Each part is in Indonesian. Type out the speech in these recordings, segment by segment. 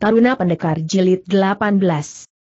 Taruna Pendekar Jilid 18.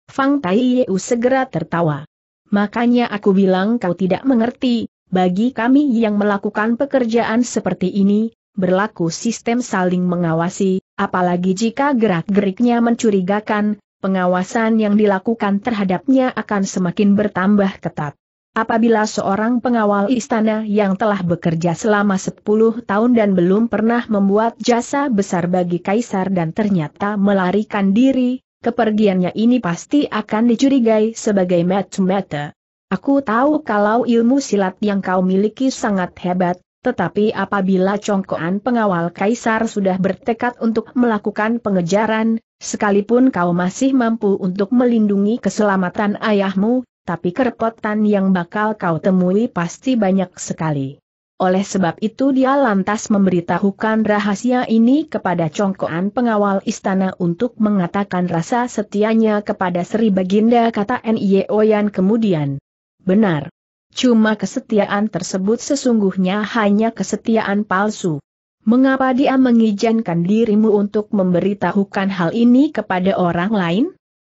Fang Tai Yeu segera tertawa. Makanya aku bilang kau tidak mengerti, bagi kami yang melakukan pekerjaan seperti ini, berlaku sistem saling mengawasi, apalagi jika gerak-geriknya mencurigakan, pengawasan yang dilakukan terhadapnya akan semakin bertambah ketat. Apabila seorang pengawal istana yang telah bekerja selama 10 tahun dan belum pernah membuat jasa besar bagi kaisar dan ternyata melarikan diri, kepergiannya ini pasti akan dicurigai sebagai mata Aku tahu kalau ilmu silat yang kau miliki sangat hebat, tetapi apabila congkoan pengawal kaisar sudah bertekad untuk melakukan pengejaran, sekalipun kau masih mampu untuk melindungi keselamatan ayahmu, tapi kerepotan yang bakal kau temui pasti banyak sekali. Oleh sebab itu dia lantas memberitahukan rahasia ini kepada congkoan pengawal istana untuk mengatakan rasa setianya kepada Sri Baginda kata N.I.O.Yan kemudian. Benar. Cuma kesetiaan tersebut sesungguhnya hanya kesetiaan palsu. Mengapa dia mengizinkan dirimu untuk memberitahukan hal ini kepada orang lain?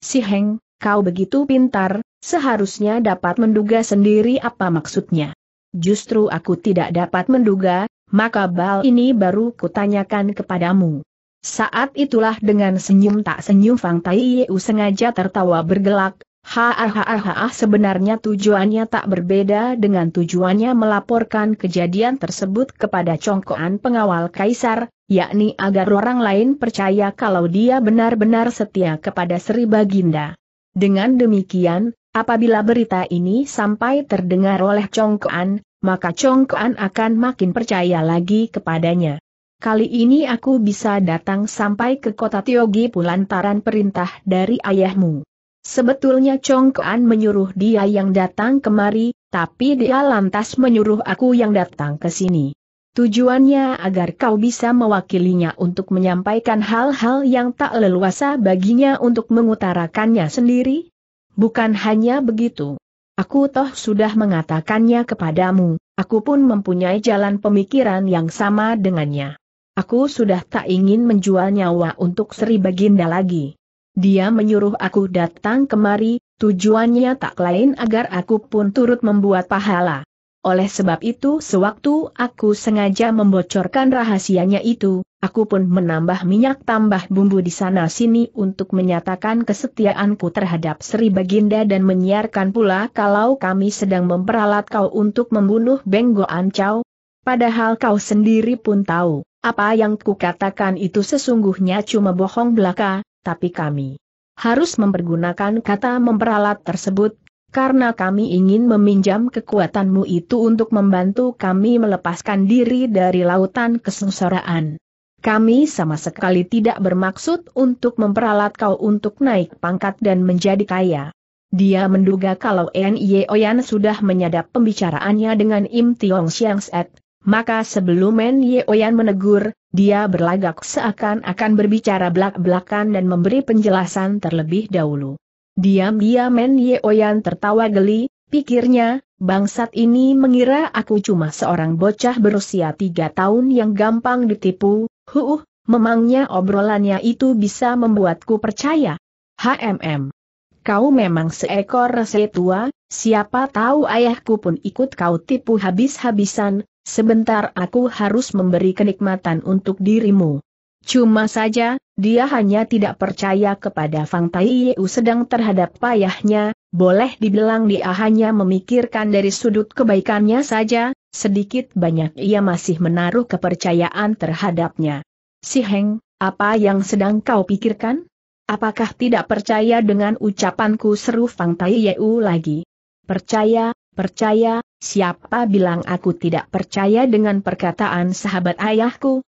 Si Heng, kau begitu pintar, Seharusnya dapat menduga sendiri apa maksudnya. Justru aku tidak dapat menduga, maka bal ini baru kutanyakan kepadamu. Saat itulah dengan senyum tak senyum Fang Tai Yeu sengaja tertawa bergelak, ha ha sebenarnya tujuannya tak berbeda dengan tujuannya melaporkan kejadian tersebut kepada congkoan pengawal kaisar, yakni agar orang lain percaya kalau dia benar-benar setia kepada Sri Baginda. Dengan demikian, Apabila berita ini sampai terdengar oleh Congkoan, maka Congkoan akan makin percaya lagi kepadanya. Kali ini aku bisa datang sampai ke kota Tiogi pulantaran perintah dari ayahmu. Sebetulnya Congkoan menyuruh dia yang datang kemari, tapi dia lantas menyuruh aku yang datang ke sini. Tujuannya agar kau bisa mewakilinya untuk menyampaikan hal-hal yang tak leluasa baginya untuk mengutarakannya sendiri, Bukan hanya begitu. Aku toh sudah mengatakannya kepadamu, aku pun mempunyai jalan pemikiran yang sama dengannya. Aku sudah tak ingin menjual nyawa untuk Sri Baginda lagi. Dia menyuruh aku datang kemari, tujuannya tak lain agar aku pun turut membuat pahala. Oleh sebab itu sewaktu aku sengaja membocorkan rahasianya itu, Aku pun menambah minyak tambah bumbu di sana-sini untuk menyatakan kesetiaanku terhadap Sri Baginda dan menyiarkan pula kalau kami sedang memperalat kau untuk membunuh Benggo Ancau. Padahal kau sendiri pun tahu, apa yang kukatakan itu sesungguhnya cuma bohong belaka, tapi kami harus mempergunakan kata memperalat tersebut, karena kami ingin meminjam kekuatanmu itu untuk membantu kami melepaskan diri dari lautan kesengsaraan. Kami sama sekali tidak bermaksud untuk memperalat kau untuk naik pangkat dan menjadi kaya. Dia menduga kalau Nye Oyan sudah menyadap pembicaraannya dengan Im Tiong Siang Set, maka sebelum Nye Oyan menegur, dia berlagak seakan-akan berbicara belak-belakan dan memberi penjelasan terlebih dahulu. Diam-diam Nye Oyan tertawa geli, pikirnya, Bangsat ini mengira aku cuma seorang bocah berusia tiga tahun yang gampang ditipu, Huh, uh, memangnya obrolannya itu bisa membuatku percaya. HMM. Kau memang seekor rese tua, siapa tahu ayahku pun ikut kau tipu habis-habisan, sebentar aku harus memberi kenikmatan untuk dirimu. Cuma saja, dia hanya tidak percaya kepada Fang Tai Yeu sedang terhadap payahnya, boleh dibilang dia hanya memikirkan dari sudut kebaikannya saja, sedikit banyak ia masih menaruh kepercayaan terhadapnya. Si Heng, apa yang sedang kau pikirkan? Apakah tidak percaya dengan ucapanku seru Fang Tai Yeu lagi? Percaya, percaya, siapa bilang aku tidak percaya dengan perkataan sahabat ayahku?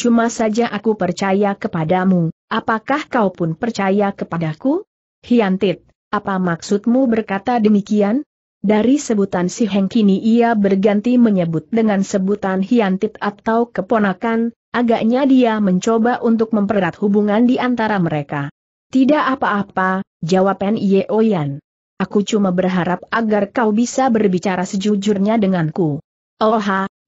Cuma saja aku percaya kepadamu, apakah kau pun percaya kepadaku? Hiantit, apa maksudmu berkata demikian? Dari sebutan si Heng kini ia berganti menyebut dengan sebutan Hiantit atau keponakan, agaknya dia mencoba untuk mempererat hubungan di antara mereka. Tidak apa-apa, jawab Ye Oyan. Aku cuma berharap agar kau bisa berbicara sejujurnya denganku. Oh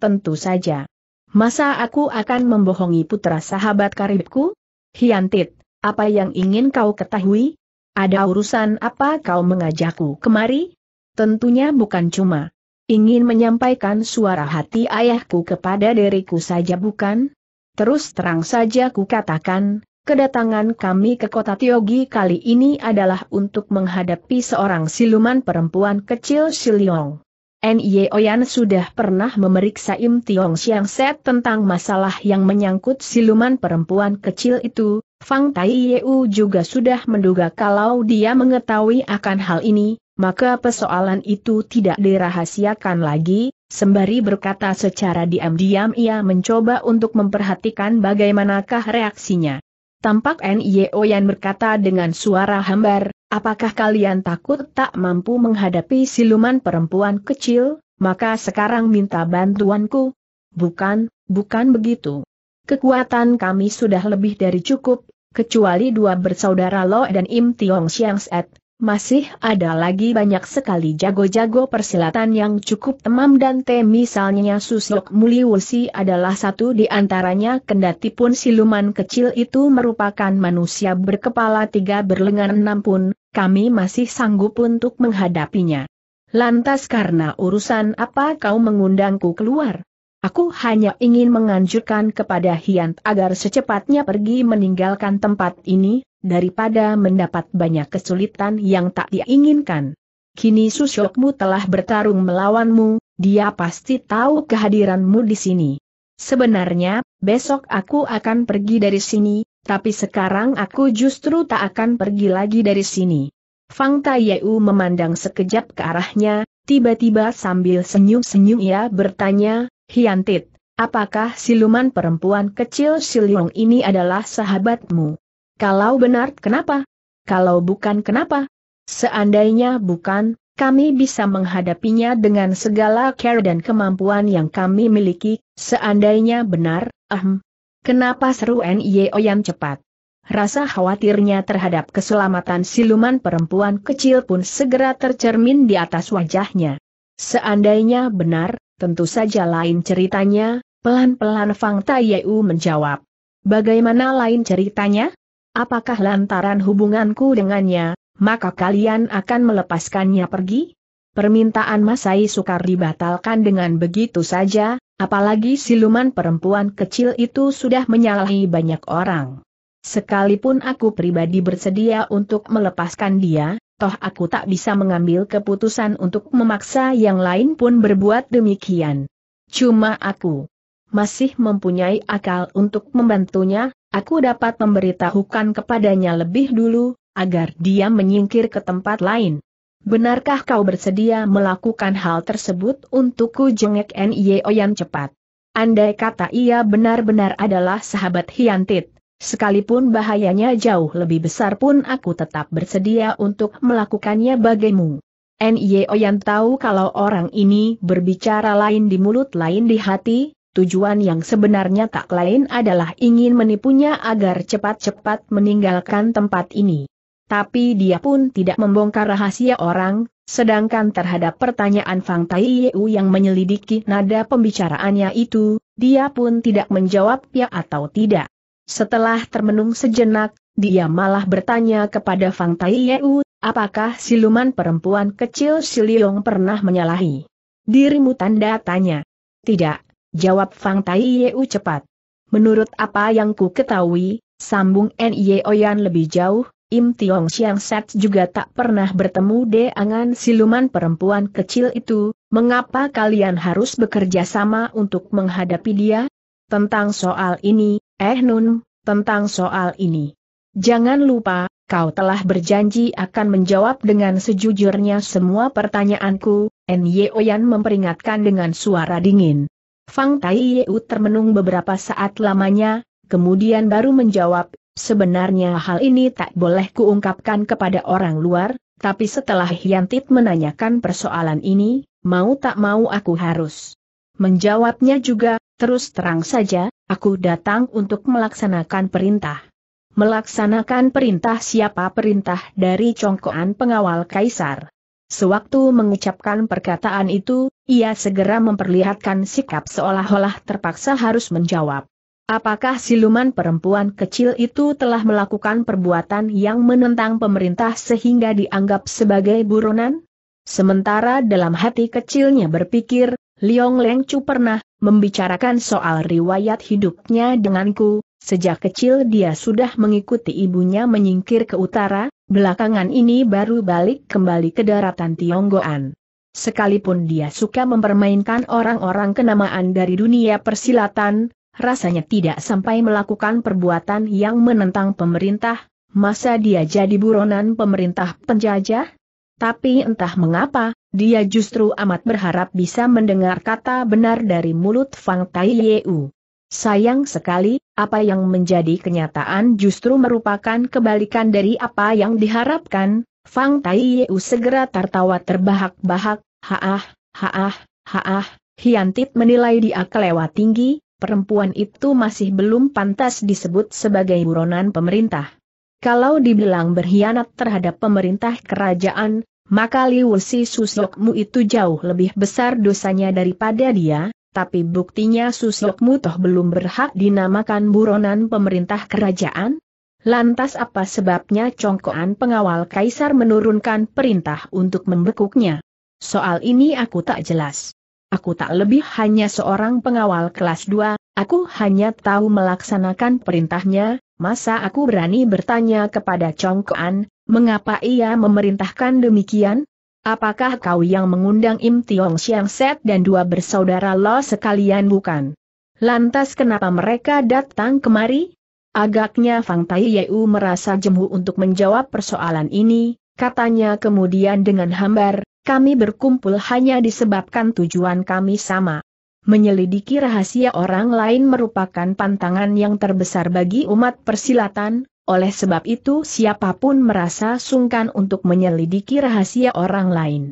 tentu saja. Masa aku akan membohongi putra sahabat karibku? Hiantit, apa yang ingin kau ketahui? Ada urusan apa kau mengajakku kemari? Tentunya bukan cuma ingin menyampaikan suara hati ayahku kepada diriku saja bukan? Terus terang saja ku katakan, kedatangan kami ke kota Tiogi kali ini adalah untuk menghadapi seorang siluman perempuan kecil Siliong. N.Y. Oyan sudah pernah memeriksa Im Tiong Siang Set tentang masalah yang menyangkut siluman perempuan kecil itu, Fang Tai Yeu juga sudah menduga kalau dia mengetahui akan hal ini, maka persoalan itu tidak dirahasiakan lagi, sembari berkata secara diam-diam ia mencoba untuk memperhatikan bagaimanakah reaksinya. Tampak N.Y. Oyan berkata dengan suara hambar, Apakah kalian takut tak mampu menghadapi siluman perempuan kecil, maka sekarang minta bantuanku? Bukan, bukan begitu. Kekuatan kami sudah lebih dari cukup, kecuali dua bersaudara Lo dan Im Tiong Siang Set, masih ada lagi banyak sekali jago-jago persilatan yang cukup temam dan te misalnya Susok Wusi adalah satu di antaranya kendati pun siluman kecil itu merupakan manusia berkepala tiga berlengan enam pun, kami masih sanggup untuk menghadapinya. Lantas karena urusan apa kau mengundangku keluar? Aku hanya ingin menganjurkan kepada Hiant agar secepatnya pergi meninggalkan tempat ini, daripada mendapat banyak kesulitan yang tak diinginkan. Kini Susyokmu telah bertarung melawanmu, dia pasti tahu kehadiranmu di sini. Sebenarnya, besok aku akan pergi dari sini, tapi sekarang aku justru tak akan pergi lagi dari sini. Fang Taiyu memandang sekejap ke arahnya, tiba-tiba sambil senyum-senyum ia bertanya, Hiantit, apakah siluman perempuan kecil Siliong ini adalah sahabatmu? Kalau benar kenapa? Kalau bukan kenapa? Seandainya bukan, kami bisa menghadapinya dengan segala care dan kemampuan yang kami miliki, seandainya benar, ahem, Kenapa seru N.I.O. yang cepat? Rasa khawatirnya terhadap keselamatan siluman perempuan kecil pun segera tercermin di atas wajahnya. Seandainya benar, tentu saja lain ceritanya, pelan-pelan Fang Taiyu menjawab. Bagaimana lain ceritanya? Apakah lantaran hubunganku dengannya, maka kalian akan melepaskannya pergi? Permintaan Masai Sukar dibatalkan dengan begitu saja, Apalagi siluman perempuan kecil itu sudah menyalahi banyak orang. Sekalipun aku pribadi bersedia untuk melepaskan dia, toh aku tak bisa mengambil keputusan untuk memaksa yang lain pun berbuat demikian. Cuma aku masih mempunyai akal untuk membantunya, aku dapat memberitahukan kepadanya lebih dulu, agar dia menyingkir ke tempat lain. Benarkah kau bersedia melakukan hal tersebut untukku jengek N.I.O. yang cepat? Andai kata ia benar-benar adalah sahabat Hiantit, sekalipun bahayanya jauh lebih besar pun aku tetap bersedia untuk melakukannya bagimu. Nye yang tahu kalau orang ini berbicara lain di mulut lain di hati, tujuan yang sebenarnya tak lain adalah ingin menipunya agar cepat-cepat meninggalkan tempat ini tapi dia pun tidak membongkar rahasia orang, sedangkan terhadap pertanyaan Fang Tai Yeu yang menyelidiki nada pembicaraannya itu, dia pun tidak menjawab ya atau tidak. Setelah termenung sejenak, dia malah bertanya kepada Fang Tai Yeu, apakah siluman perempuan kecil Siliong pernah menyalahi dirimu tanda tanya. Tidak, jawab Fang Tai Yeu cepat. Menurut apa yang ku ketahui, sambung Nye Oyan lebih jauh, Im Tiong Siang Sat juga tak pernah bertemu dengan siluman perempuan kecil itu, mengapa kalian harus bekerja sama untuk menghadapi dia? Tentang soal ini, eh Nun, tentang soal ini. Jangan lupa, kau telah berjanji akan menjawab dengan sejujurnya semua pertanyaanku, Nye Oyan memperingatkan dengan suara dingin. Fang Tai Yeu termenung beberapa saat lamanya, kemudian baru menjawab, Sebenarnya hal ini tak boleh kuungkapkan kepada orang luar, tapi setelah Hyantit menanyakan persoalan ini, mau tak mau aku harus menjawabnya juga, terus terang saja, aku datang untuk melaksanakan perintah. Melaksanakan perintah siapa perintah dari congkoan pengawal kaisar. Sewaktu mengucapkan perkataan itu, ia segera memperlihatkan sikap seolah-olah terpaksa harus menjawab. Apakah siluman perempuan kecil itu telah melakukan perbuatan yang menentang pemerintah sehingga dianggap sebagai buronan? Sementara dalam hati kecilnya berpikir, Liong Leng Chu pernah membicarakan soal riwayat hidupnya denganku, sejak kecil dia sudah mengikuti ibunya menyingkir ke utara, belakangan ini baru balik kembali ke daratan Tionggoan. Sekalipun dia suka mempermainkan orang-orang kenamaan dari dunia persilatan, rasanya tidak sampai melakukan perbuatan yang menentang pemerintah, masa dia jadi buronan pemerintah penjajah? Tapi entah mengapa, dia justru amat berharap bisa mendengar kata benar dari mulut Fang Tai Yeu. Sayang sekali, apa yang menjadi kenyataan justru merupakan kebalikan dari apa yang diharapkan, Fang Tai Yeu segera tertawa terbahak-bahak, haah, haah, haah, Hiantit menilai dia kelewat tinggi, perempuan itu masih belum pantas disebut sebagai buronan pemerintah. Kalau dibilang berkhianat terhadap pemerintah kerajaan, maka Si Susokmu itu jauh lebih besar dosanya daripada dia, tapi buktinya Susokmu toh belum berhak dinamakan buronan pemerintah kerajaan? Lantas apa sebabnya congkoan pengawal kaisar menurunkan perintah untuk membekuknya? Soal ini aku tak jelas. Aku tak lebih hanya seorang pengawal kelas 2, aku hanya tahu melaksanakan perintahnya, masa aku berani bertanya kepada Congkoan, mengapa ia memerintahkan demikian? Apakah kau yang mengundang Im Tiong Siang Set dan dua bersaudara lo sekalian bukan? Lantas kenapa mereka datang kemari? Agaknya Fang Tai Yeu merasa jemu untuk menjawab persoalan ini, katanya kemudian dengan hambar, kami berkumpul hanya disebabkan tujuan kami sama. Menyelidiki rahasia orang lain merupakan pantangan yang terbesar bagi umat persilatan, oleh sebab itu siapapun merasa sungkan untuk menyelidiki rahasia orang lain.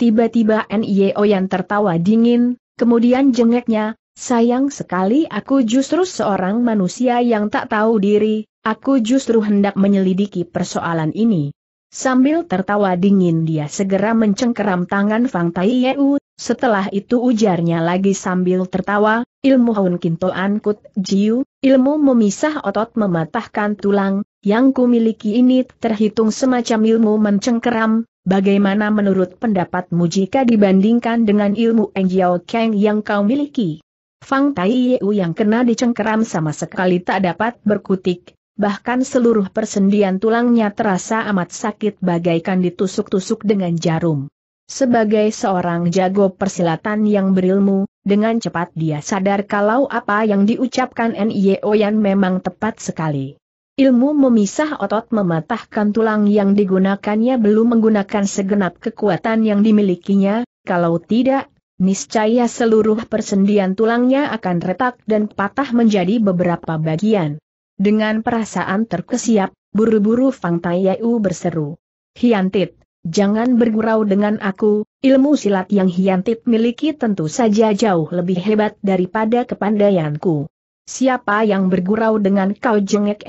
Tiba-tiba NIO yang tertawa dingin, kemudian jengeknya, sayang sekali aku justru seorang manusia yang tak tahu diri, aku justru hendak menyelidiki persoalan ini. Sambil tertawa dingin dia segera mencengkeram tangan Fang Tai Yeu, setelah itu ujarnya lagi sambil tertawa, ilmu Hun Kinto Ankut Jiu, ilmu memisah otot mematahkan tulang, yang kumiliki ini terhitung semacam ilmu mencengkeram, bagaimana menurut pendapatmu jika dibandingkan dengan ilmu Eng Jiao Kang yang kau miliki? Fang Tai Yeu yang kena dicengkeram sama sekali tak dapat berkutik, bahkan seluruh persendian tulangnya terasa amat sakit bagaikan ditusuk-tusuk dengan jarum. Sebagai seorang jago persilatan yang berilmu, dengan cepat dia sadar kalau apa yang diucapkan N.I.E. Oyan memang tepat sekali. Ilmu memisah otot mematahkan tulang yang digunakannya belum menggunakan segenap kekuatan yang dimilikinya, kalau tidak, niscaya seluruh persendian tulangnya akan retak dan patah menjadi beberapa bagian. Dengan perasaan terkesiap, buru-buru Fang Taiyu berseru. Hiantit, jangan bergurau dengan aku, ilmu silat yang Hiantit miliki tentu saja jauh lebih hebat daripada kepandaianku. Siapa yang bergurau dengan kau jengek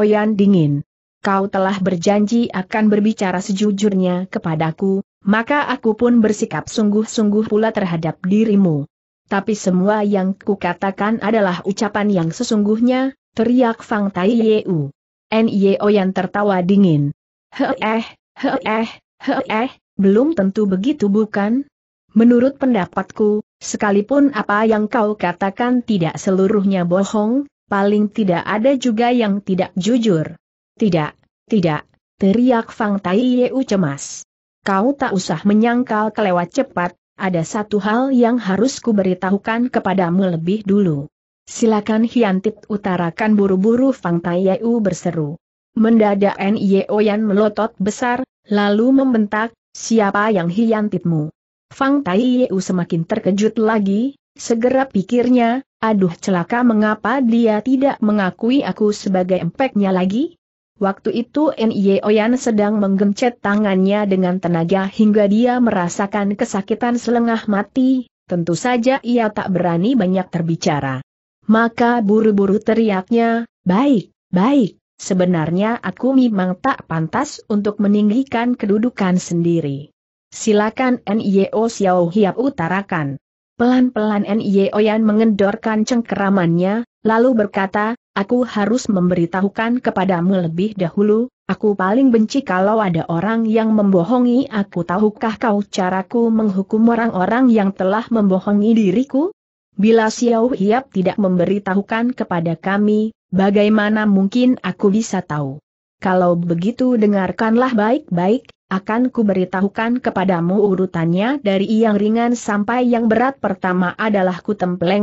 Oyan dingin? Kau telah berjanji akan berbicara sejujurnya kepadaku, maka aku pun bersikap sungguh-sungguh pula terhadap dirimu. Tapi semua yang kukatakan adalah ucapan yang sesungguhnya, teriak Fang Tai Yeu. Nio yang tertawa dingin. eh, eh, he eh, belum tentu begitu bukan? Menurut pendapatku, sekalipun apa yang kau katakan tidak seluruhnya bohong, paling tidak ada juga yang tidak jujur. Tidak, tidak, teriak Fang Tai Yeu cemas. Kau tak usah menyangkal kelewat cepat, ada satu hal yang harus kuberitahukan kepadamu lebih dulu. Silakan Hiantit utarakan buru-buru Fang Taiyu berseru. Mendadak Nye Yan melotot besar, lalu membentak, siapa yang Hiantitmu? Fang Taiyu semakin terkejut lagi, segera pikirnya, aduh celaka mengapa dia tidak mengakui aku sebagai empeknya lagi? Waktu itu Nye Yan sedang menggencet tangannya dengan tenaga hingga dia merasakan kesakitan selengah mati, tentu saja ia tak berani banyak terbicara. Maka buru-buru teriaknya, baik, baik, sebenarnya aku memang tak pantas untuk meninggikan kedudukan sendiri. Silakan NIO Xiao Hiap utarakan. Pelan-pelan NIO Yan mengendorkan cengkeramannya, lalu berkata, aku harus memberitahukan kepadamu lebih dahulu, aku paling benci kalau ada orang yang membohongi aku tahukah kau caraku menghukum orang-orang yang telah membohongi diriku? Bila Xiao Hiap tidak memberitahukan kepada kami, bagaimana mungkin aku bisa tahu? Kalau begitu dengarkanlah baik-baik, akan kuberitahukan kepadamu urutannya dari yang ringan sampai yang berat. Pertama adalah ku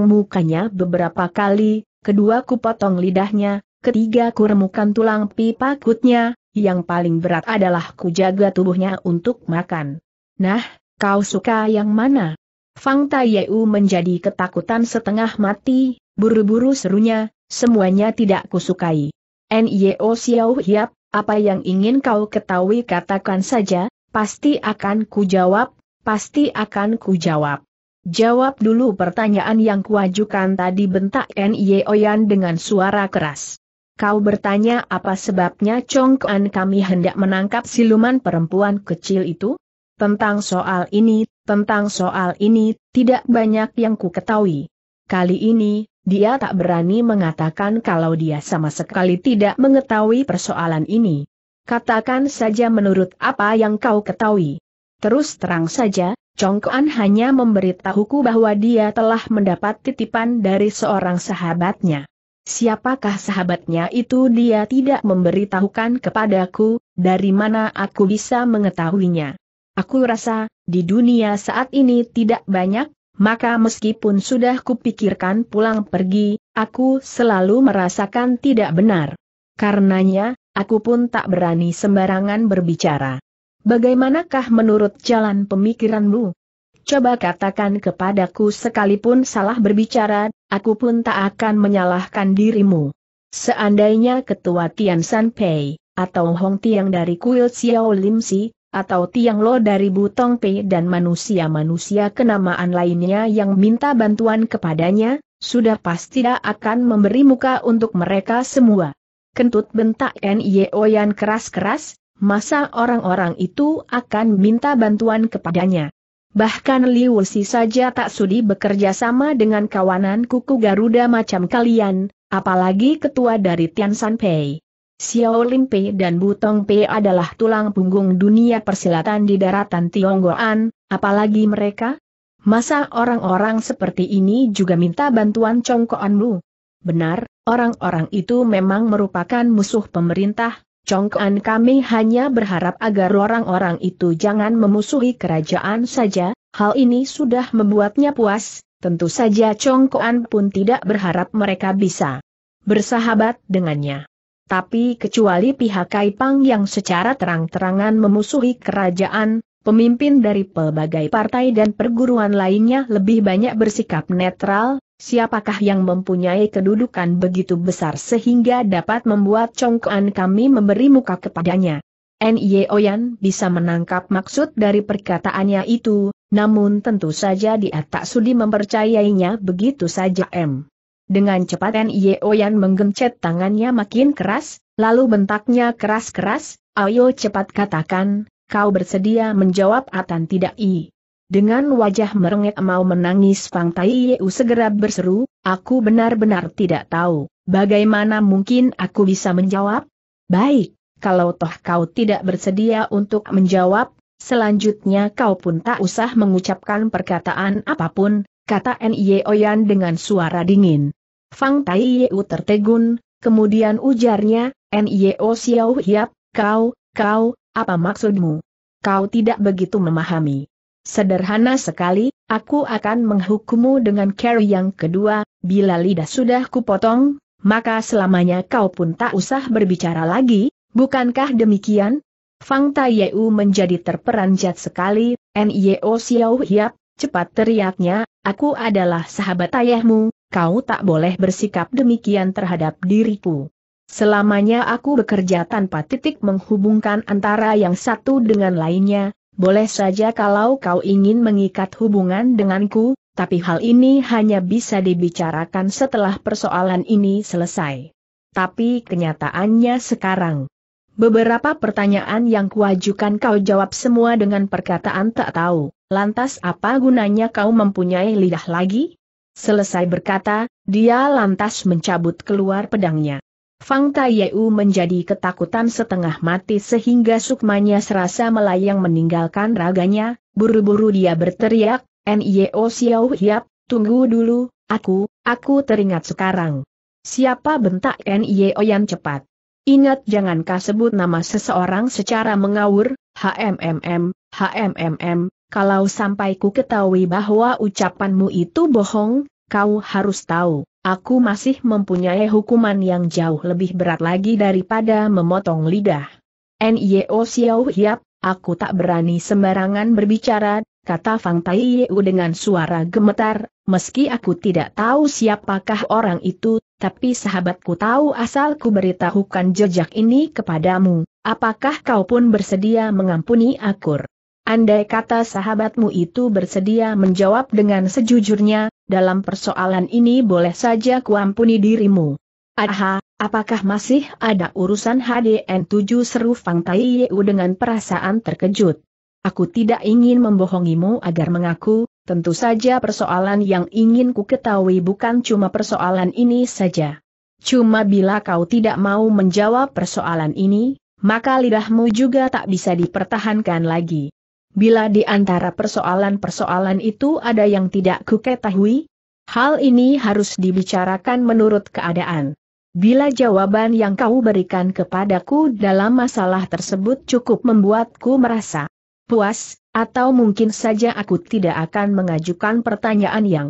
mukanya beberapa kali, kedua ku lidahnya, ketiga ku tulang pipa kutnya, yang paling berat adalah ku jaga tubuhnya untuk makan. Nah, kau suka yang mana? Fang Taiyu menjadi ketakutan setengah mati, buru-buru serunya, semuanya tidak kusukai. Nio Xiao Hiap, apa yang ingin kau ketahui katakan saja, pasti akan kujawab, pasti akan kujawab. Jawab dulu pertanyaan yang kuajukan tadi bentak Nio Yan dengan suara keras. Kau bertanya apa sebabnya Chongkuan kami hendak menangkap siluman perempuan kecil itu? Tentang soal ini, tentang soal ini, tidak banyak yang ku ketahui. Kali ini, dia tak berani mengatakan kalau dia sama sekali tidak mengetahui persoalan ini. Katakan saja menurut apa yang kau ketahui. Terus terang saja, Congkoan hanya memberitahuku bahwa dia telah mendapat titipan dari seorang sahabatnya. Siapakah sahabatnya itu dia tidak memberitahukan kepadaku, dari mana aku bisa mengetahuinya. Aku rasa, di dunia saat ini tidak banyak, maka meskipun sudah kupikirkan pulang pergi, aku selalu merasakan tidak benar. Karenanya, aku pun tak berani sembarangan berbicara. Bagaimanakah menurut jalan pemikiranmu? Coba katakan kepadaku sekalipun salah berbicara, aku pun tak akan menyalahkan dirimu. Seandainya ketua Tian San Pei, atau Hong Tiang dari kuil Xiao Lim Si, atau Tiang Lo dari Butong Pei dan manusia-manusia kenamaan lainnya yang minta bantuan kepadanya, sudah pasti akan memberi muka untuk mereka semua. Kentut bentak N.I.O. yang keras-keras, masa orang-orang itu akan minta bantuan kepadanya. Bahkan Liu Si saja tak sudi bekerja sama dengan kawanan kuku Garuda macam kalian, apalagi ketua dari Tian San Pei. Xiao Lim Pei dan Butong Pei adalah tulang punggung dunia persilatan di daratan Tionggoan, apalagi mereka? Masa orang-orang seperti ini juga minta bantuan Congkoanmu? Benar, orang-orang itu memang merupakan musuh pemerintah, Congkoan kami hanya berharap agar orang-orang itu jangan memusuhi kerajaan saja, hal ini sudah membuatnya puas, tentu saja Congkoan pun tidak berharap mereka bisa bersahabat dengannya tapi kecuali pihak Kaipang yang secara terang-terangan memusuhi kerajaan, pemimpin dari pelbagai partai dan perguruan lainnya lebih banyak bersikap netral, siapakah yang mempunyai kedudukan begitu besar sehingga dapat membuat congkoan kami memberi muka kepadanya. Nye Oyan bisa menangkap maksud dari perkataannya itu, namun tentu saja dia tak sudi mempercayainya begitu saja M. Dengan cepat Nye Oyan menggencet tangannya makin keras, lalu bentaknya keras-keras, ayo cepat katakan, kau bersedia menjawab Atan tidak i. Dengan wajah merengek mau menangis Fang Tai Yeu segera berseru, aku benar-benar tidak tahu, bagaimana mungkin aku bisa menjawab? Baik, kalau toh kau tidak bersedia untuk menjawab, Selanjutnya kau pun tak usah mengucapkan perkataan apapun, kata Nye Oyan dengan suara dingin. Fang Tai Yeu tertegun, kemudian ujarnya, Nye O Xiao Hiap, kau, kau, apa maksudmu? Kau tidak begitu memahami. Sederhana sekali, aku akan menghukummu dengan carry yang kedua, bila lidah sudah kupotong, maka selamanya kau pun tak usah berbicara lagi, bukankah demikian? Fang Yeu menjadi terperanjat sekali, O Xiao Hiap, Cepat teriaknya, aku adalah sahabat ayahmu, kau tak boleh bersikap demikian terhadap diriku. Selamanya aku bekerja tanpa titik menghubungkan antara yang satu dengan lainnya, boleh saja kalau kau ingin mengikat hubungan denganku, tapi hal ini hanya bisa dibicarakan setelah persoalan ini selesai. Tapi kenyataannya sekarang, Beberapa pertanyaan yang kuajukan kau jawab semua dengan perkataan tak tahu, lantas apa gunanya kau mempunyai lidah lagi? Selesai berkata, dia lantas mencabut keluar pedangnya. Fang Taiyu menjadi ketakutan setengah mati sehingga sukmanya serasa melayang meninggalkan raganya, buru-buru dia berteriak, Nio Xiao Hiap, tunggu dulu, aku, aku teringat sekarang. Siapa bentak Nio yang cepat? Ingat jangankah sebut nama seseorang secara mengawur, HMMM, HMMM, kalau sampai ku ketahui bahwa ucapanmu itu bohong, kau harus tahu, aku masih mempunyai hukuman yang jauh lebih berat lagi daripada memotong lidah. N.Y.O. Xiao Hiap, aku tak berani sembarangan berbicara, kata Fang Tai Yeu dengan suara gemetar, meski aku tidak tahu siapakah orang itu, tapi sahabatku tahu asal ku beritahukan jejak ini kepadamu, apakah kau pun bersedia mengampuni aku? Andai kata sahabatmu itu bersedia menjawab dengan sejujurnya, dalam persoalan ini boleh saja kuampuni dirimu. Aha, apakah masih ada urusan HDN 7 seru Fang Tai Yeu dengan perasaan terkejut? Aku tidak ingin membohongimu agar mengaku, tentu saja persoalan yang ingin ku ketahui bukan cuma persoalan ini saja. Cuma bila kau tidak mau menjawab persoalan ini, maka lidahmu juga tak bisa dipertahankan lagi. Bila di antara persoalan-persoalan itu ada yang tidak ku ketahui, hal ini harus dibicarakan menurut keadaan. Bila jawaban yang kau berikan kepadaku dalam masalah tersebut cukup membuatku merasa puas, atau mungkin saja aku tidak akan mengajukan pertanyaan yang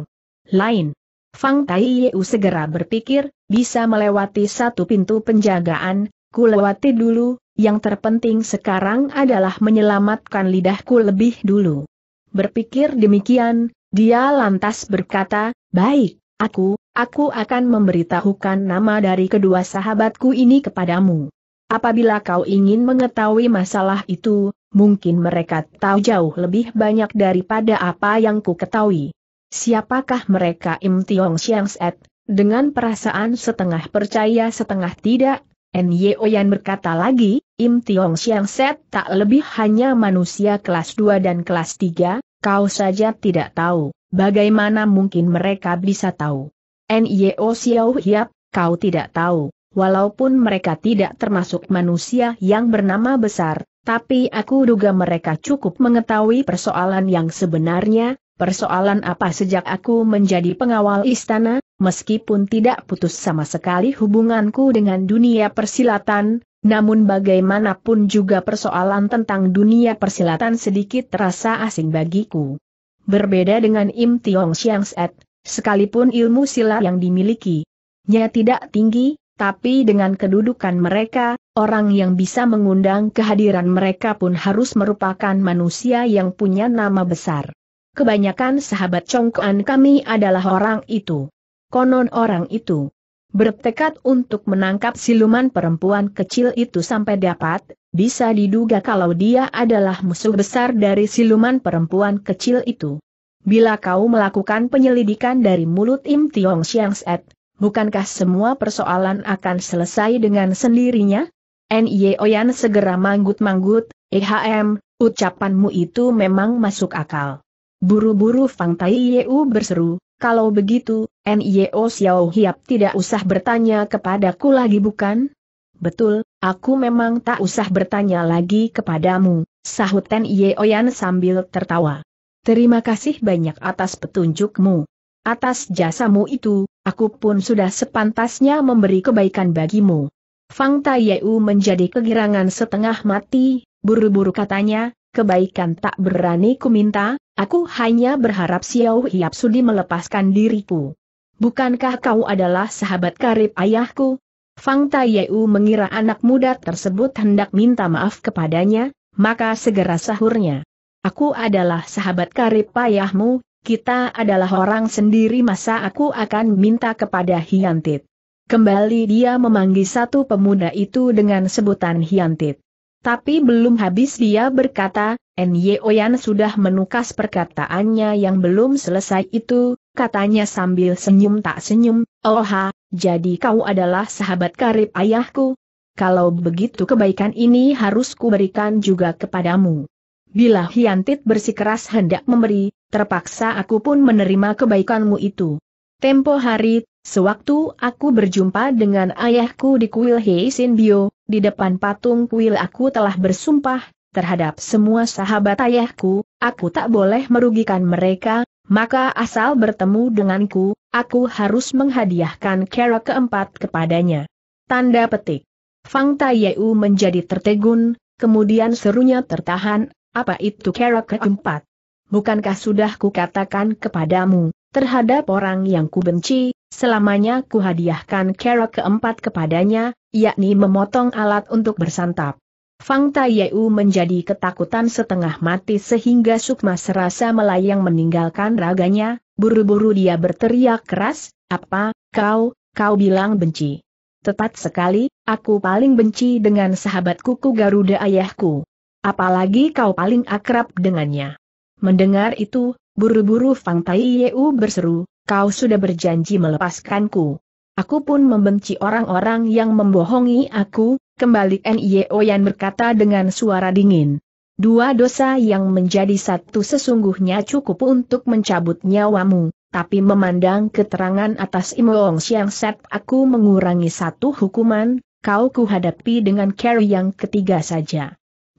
lain. Fang Taiyu segera berpikir, bisa melewati satu pintu penjagaan, ku lewati dulu, yang terpenting sekarang adalah menyelamatkan lidahku lebih dulu. Berpikir demikian, dia lantas berkata, baik, aku, aku akan memberitahukan nama dari kedua sahabatku ini kepadamu. Apabila kau ingin mengetahui masalah itu, mungkin mereka tahu jauh lebih banyak daripada apa yang ku ketahui. Siapakah mereka Im Tiong Xiang Set? Dengan perasaan setengah percaya setengah tidak, Nyeo Yan berkata lagi, Im Tiong Xiang Set tak lebih hanya manusia kelas 2 dan kelas 3, kau saja tidak tahu, bagaimana mungkin mereka bisa tahu. Nyeo Xiao Hiap, kau tidak tahu, walaupun mereka tidak termasuk manusia yang bernama besar, tapi aku duga mereka cukup mengetahui persoalan yang sebenarnya, persoalan apa sejak aku menjadi pengawal istana, meskipun tidak putus sama sekali hubunganku dengan dunia persilatan, namun bagaimanapun juga persoalan tentang dunia persilatan sedikit terasa asing bagiku. Berbeda dengan Im Tiong Siang Set, sekalipun ilmu silat yang dimiliki nya tidak tinggi, tapi dengan kedudukan mereka, orang yang bisa mengundang kehadiran mereka pun harus merupakan manusia yang punya nama besar. Kebanyakan sahabat congkoan kami adalah orang itu. Konon orang itu bertekad untuk menangkap siluman perempuan kecil itu sampai dapat, bisa diduga kalau dia adalah musuh besar dari siluman perempuan kecil itu. Bila kau melakukan penyelidikan dari mulut Im Tiong Siang Set, bukankah semua persoalan akan selesai dengan sendirinya? Nye Oyan segera manggut-manggut, EHM, ucapanmu itu memang masuk akal. Buru-buru Fang Tai Yeu berseru, kalau begitu, N.I.O. Xiao Hiap tidak usah bertanya kepadaku lagi bukan? Betul, aku memang tak usah bertanya lagi kepadamu, sahut Nye Oyan sambil tertawa. Terima kasih banyak atas petunjukmu. Atas jasamu itu, aku pun sudah sepantasnya memberi kebaikan bagimu. Fang Taiyu menjadi kegirangan setengah mati, buru-buru katanya, kebaikan tak berani ku minta, aku hanya berharap Xiao Hiap Sudi melepaskan diriku. Bukankah kau adalah sahabat karib ayahku? Fang Taiyu mengira anak muda tersebut hendak minta maaf kepadanya, maka segera sahurnya. Aku adalah sahabat karib ayahmu, kita adalah orang sendiri masa aku akan minta kepada Hiantit. Kembali dia memanggil satu pemuda itu dengan sebutan Hiantit. Tapi belum habis dia berkata, Nyeoyan sudah menukas perkataannya yang belum selesai itu, katanya sambil senyum tak senyum, Oha, oh jadi kau adalah sahabat karib ayahku? Kalau begitu kebaikan ini harus kuberikan juga kepadamu. Bila Hiantit bersikeras hendak memberi, terpaksa aku pun menerima kebaikanmu itu. Tempo hari, sewaktu aku berjumpa dengan ayahku di kuil Bio, di depan patung kuil aku telah bersumpah, terhadap semua sahabat ayahku, aku tak boleh merugikan mereka, maka asal bertemu denganku, aku harus menghadiahkan kera keempat kepadanya. Tanda petik. Fang Taiyu menjadi tertegun, kemudian serunya tertahan, apa itu kera keempat? bukankah sudah kukatakan kepadamu, terhadap orang yang kubenci, selamanya kuhadiahkan kerok keempat kepadanya, yakni memotong alat untuk bersantap. Fang Taiyu menjadi ketakutan setengah mati sehingga Sukma serasa melayang meninggalkan raganya, buru-buru dia berteriak keras, apa, kau, kau bilang benci. Tepat sekali, aku paling benci dengan sahabatku kuku Garuda ayahku. Apalagi kau paling akrab dengannya. Mendengar itu, buru-buru Fang Tai Yeu berseru, kau sudah berjanji melepaskanku. Aku pun membenci orang-orang yang membohongi aku, kembali N.I.O. Yan berkata dengan suara dingin. Dua dosa yang menjadi satu sesungguhnya cukup untuk mencabut nyawamu, tapi memandang keterangan atas Imoong Siang Set aku mengurangi satu hukuman, kau kuhadapi dengan carry yang ketiga saja.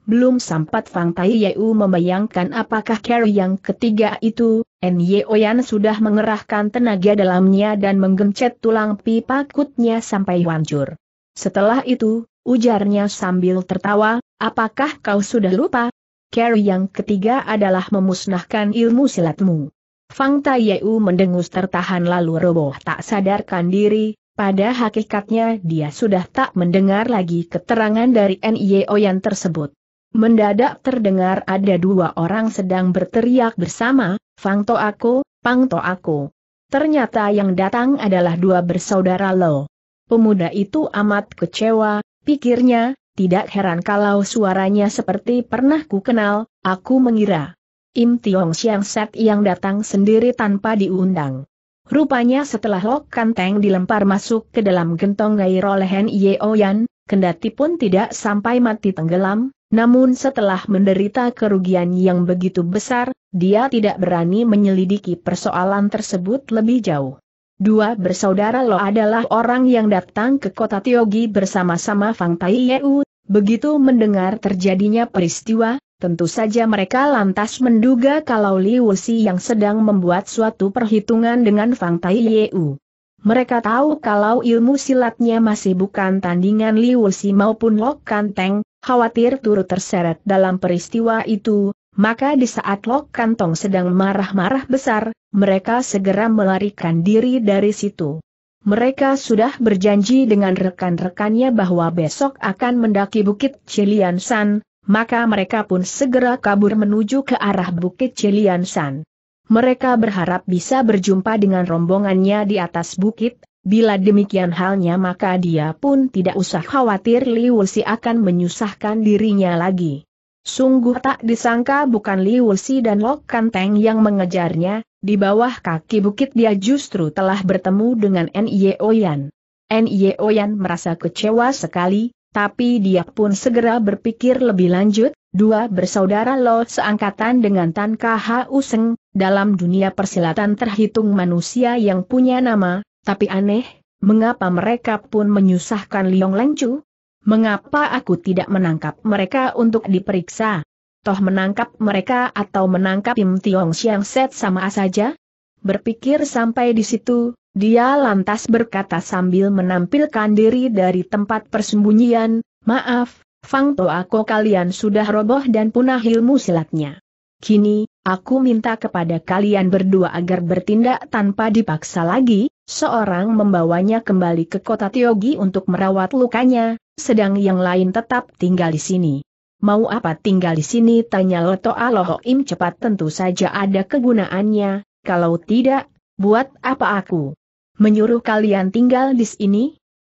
Belum sempat Fang Tai Yeu membayangkan apakah carry yang ketiga itu, Nye Oyan sudah mengerahkan tenaga dalamnya dan menggencet tulang pipa kutnya sampai hancur. Setelah itu, ujarnya sambil tertawa, apakah kau sudah lupa? Carry yang ketiga adalah memusnahkan ilmu silatmu. Fang Tai Yeu mendengus tertahan lalu roboh tak sadarkan diri, pada hakikatnya dia sudah tak mendengar lagi keterangan dari Nye Oyan tersebut. Mendadak terdengar ada dua orang sedang berteriak bersama, To aku, Pangto aku. Ternyata yang datang adalah dua bersaudara Lo. Pemuda itu amat kecewa, pikirnya, tidak heran kalau suaranya seperti pernah ku kenal, aku mengira. Im Tiong Siang Set yang datang sendiri tanpa diundang. Rupanya setelah Lok Kanteng dilempar masuk ke dalam gentong Gairo Lehen Yeoyan, kendati pun tidak sampai mati tenggelam, namun setelah menderita kerugian yang begitu besar, dia tidak berani menyelidiki persoalan tersebut lebih jauh. Dua bersaudara Lo adalah orang yang datang ke kota Tiogi bersama-sama Fang Tai Yeu, begitu mendengar terjadinya peristiwa, tentu saja mereka lantas menduga kalau Liu Si yang sedang membuat suatu perhitungan dengan Fang Tai Yeu. Mereka tahu kalau ilmu silatnya masih bukan tandingan Liu Si maupun Lok Kanteng, khawatir turut terseret dalam peristiwa itu, maka di saat Lok Kantong sedang marah-marah besar, mereka segera melarikan diri dari situ. Mereka sudah berjanji dengan rekan-rekannya bahwa besok akan mendaki Bukit Ciliansan, maka mereka pun segera kabur menuju ke arah Bukit Ciliansan. Mereka berharap bisa berjumpa dengan rombongannya di atas bukit, bila demikian halnya maka dia pun tidak usah khawatir Li Wulsi akan menyusahkan dirinya lagi. Sungguh tak disangka bukan Li Wulsi dan Lok Kanteng yang mengejarnya, di bawah kaki bukit dia justru telah bertemu dengan Oyan. Nye Oyan merasa kecewa sekali, tapi dia pun segera berpikir lebih lanjut, dua bersaudara Lo seangkatan dengan Tan K.H. Useng, dalam dunia persilatan terhitung manusia yang punya nama, tapi aneh, mengapa mereka pun menyusahkan Liong Lengcu? Mengapa aku tidak menangkap mereka untuk diperiksa? Toh menangkap mereka atau menangkap Im Tiong Siang Set sama saja? Berpikir sampai di situ, dia lantas berkata sambil menampilkan diri dari tempat persembunyian, maaf, Fang Toako kalian sudah roboh dan punah ilmu silatnya. Kini, Aku minta kepada kalian berdua agar bertindak tanpa dipaksa lagi, seorang membawanya kembali ke kota Tiogi untuk merawat lukanya, sedang yang lain tetap tinggal di sini. Mau apa tinggal di sini? Tanya Loto Alohoim cepat tentu saja ada kegunaannya, kalau tidak, buat apa aku? Menyuruh kalian tinggal di sini?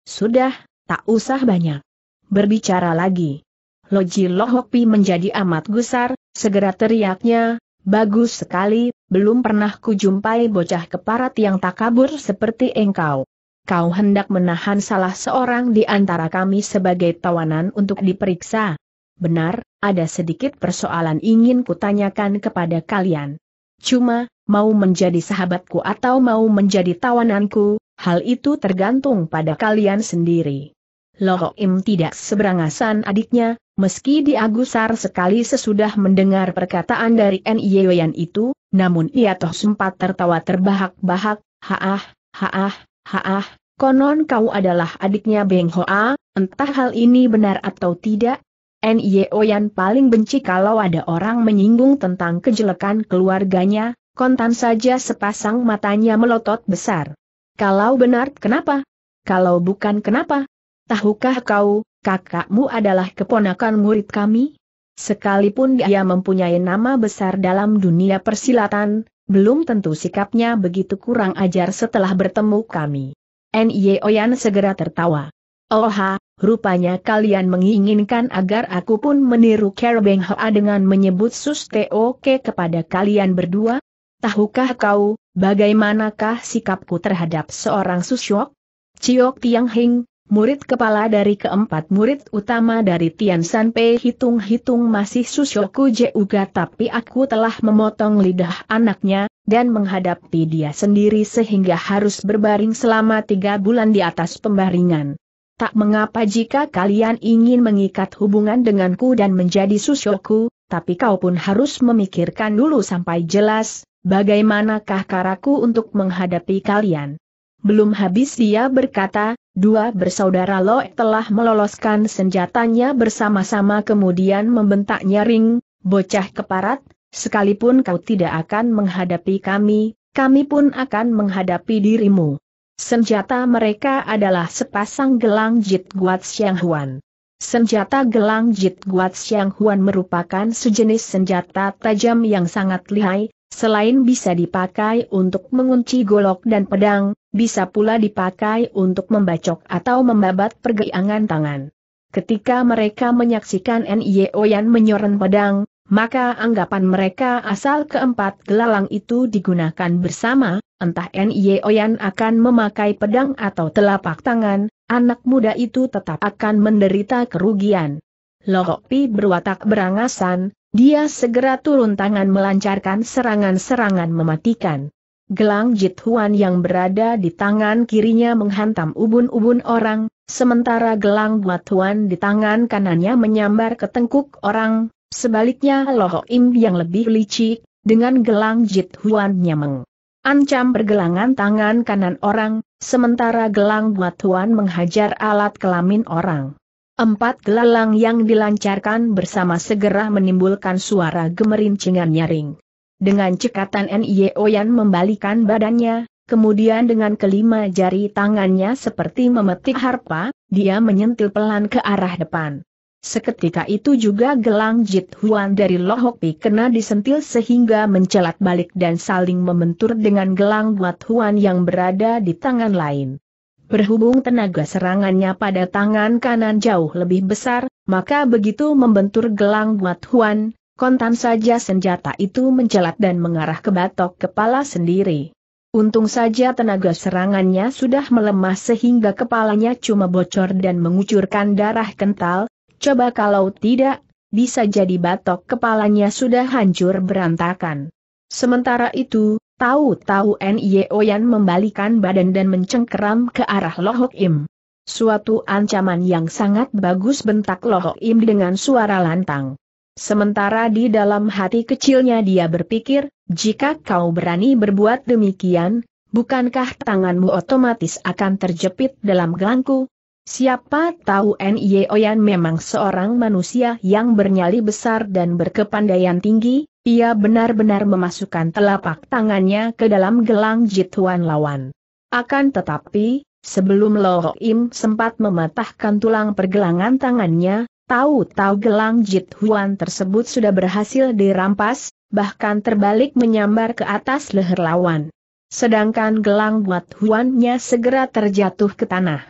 Sudah, tak usah banyak. Berbicara lagi. Loji Lohopi menjadi amat gusar, segera teriaknya, Bagus sekali, belum pernah kujumpai bocah keparat yang tak kabur seperti engkau. Kau hendak menahan salah seorang di antara kami sebagai tawanan untuk diperiksa. Benar, ada sedikit persoalan ingin kutanyakan kepada kalian. Cuma, mau menjadi sahabatku atau mau menjadi tawananku, hal itu tergantung pada kalian sendiri. Loh Im tidak seberangasan adiknya, Meski dia gusar sekali sesudah mendengar perkataan dari N.I.W.N. itu, namun ia toh sempat tertawa terbahak-bahak, haah, haah, haah, konon kau adalah adiknya Beng Hoa, entah hal ini benar atau tidak. N.I.W.N. paling benci kalau ada orang menyinggung tentang kejelekan keluarganya, kontan saja sepasang matanya melotot besar. Kalau benar kenapa? Kalau bukan kenapa? Tahukah kau, kakakmu adalah keponakan murid kami? Sekalipun dia mempunyai nama besar dalam dunia persilatan, belum tentu sikapnya begitu kurang ajar setelah bertemu kami. Nye Oyan segera tertawa. Oha, rupanya kalian menginginkan agar aku pun meniru Kerbeng Hoa dengan menyebut sus Teoke kepada kalian berdua? Tahukah kau, bagaimanakah sikapku terhadap seorang susyok? Chiok Tiang Hing, Murid kepala dari keempat murid utama dari Tian San Pei hitung-hitung masih Susyoku Jeuga tapi aku telah memotong lidah anaknya, dan menghadapi dia sendiri sehingga harus berbaring selama tiga bulan di atas pembaringan. Tak mengapa jika kalian ingin mengikat hubungan denganku dan menjadi Susyoku, tapi kau pun harus memikirkan dulu sampai jelas, bagaimanakah karaku untuk menghadapi kalian. Belum habis dia berkata, Dua bersaudara lo telah meloloskan senjatanya bersama-sama kemudian membentak nyaring, bocah keparat, sekalipun kau tidak akan menghadapi kami, kami pun akan menghadapi dirimu. Senjata mereka adalah sepasang gelang Jit Guat Xiang Huan. Senjata gelang Jit Guat Xiang Huan merupakan sejenis senjata tajam yang sangat lihai, selain bisa dipakai untuk mengunci golok dan pedang, bisa pula dipakai untuk membacok atau membabat pergelangan tangan. Ketika mereka menyaksikan N.I.E. Oyan menyoren pedang, maka anggapan mereka asal keempat gelalang itu digunakan bersama, entah N.I.E. Oyan akan memakai pedang atau telapak tangan, anak muda itu tetap akan menderita kerugian. Lohopi berwatak berangasan, dia segera turun tangan melancarkan serangan-serangan mematikan. Gelang Jit yang berada di tangan kirinya menghantam ubun-ubun orang, sementara gelang Buat Huan di tangan kanannya menyambar ke tengkuk orang, sebaliknya Loh Im yang lebih licik, dengan gelang Jit Huan nyameng. Ancam pergelangan tangan kanan orang, sementara gelang Buat Huan menghajar alat kelamin orang. Empat gelang yang dilancarkan bersama segera menimbulkan suara gemerincingan nyaring. Dengan cekatan NIO Yan membalikan badannya, kemudian dengan kelima jari tangannya seperti memetik harpa, dia menyentil pelan ke arah depan. Seketika itu juga gelang Jit Huan dari Lohok Pi kena disentil sehingga mencelat balik dan saling membentur dengan gelang Buat Huan yang berada di tangan lain. Berhubung tenaga serangannya pada tangan kanan jauh lebih besar, maka begitu membentur gelang Buat Huan, kontan saja senjata itu mencelat dan mengarah ke batok kepala sendiri. Untung saja tenaga serangannya sudah melemah sehingga kepalanya cuma bocor dan mengucurkan darah kental, coba kalau tidak, bisa jadi batok kepalanya sudah hancur berantakan. Sementara itu, tahu-tahu N.Y.O. Yan membalikan badan dan mencengkeram ke arah Lohok Im. Suatu ancaman yang sangat bagus bentak Lohok Im dengan suara lantang. Sementara di dalam hati kecilnya dia berpikir, jika kau berani berbuat demikian, bukankah tanganmu otomatis akan terjepit dalam gelangku? Siapa tahu Nye Oyan memang seorang manusia yang bernyali besar dan berkepandaian tinggi, ia benar-benar memasukkan telapak tangannya ke dalam gelang jituan lawan. Akan tetapi, sebelum Lo Im sempat mematahkan tulang pergelangan tangannya, Tahu-tahu gelang Jit Huan tersebut sudah berhasil dirampas, bahkan terbalik menyambar ke atas leher lawan. Sedangkan gelang buat Huannya segera terjatuh ke tanah.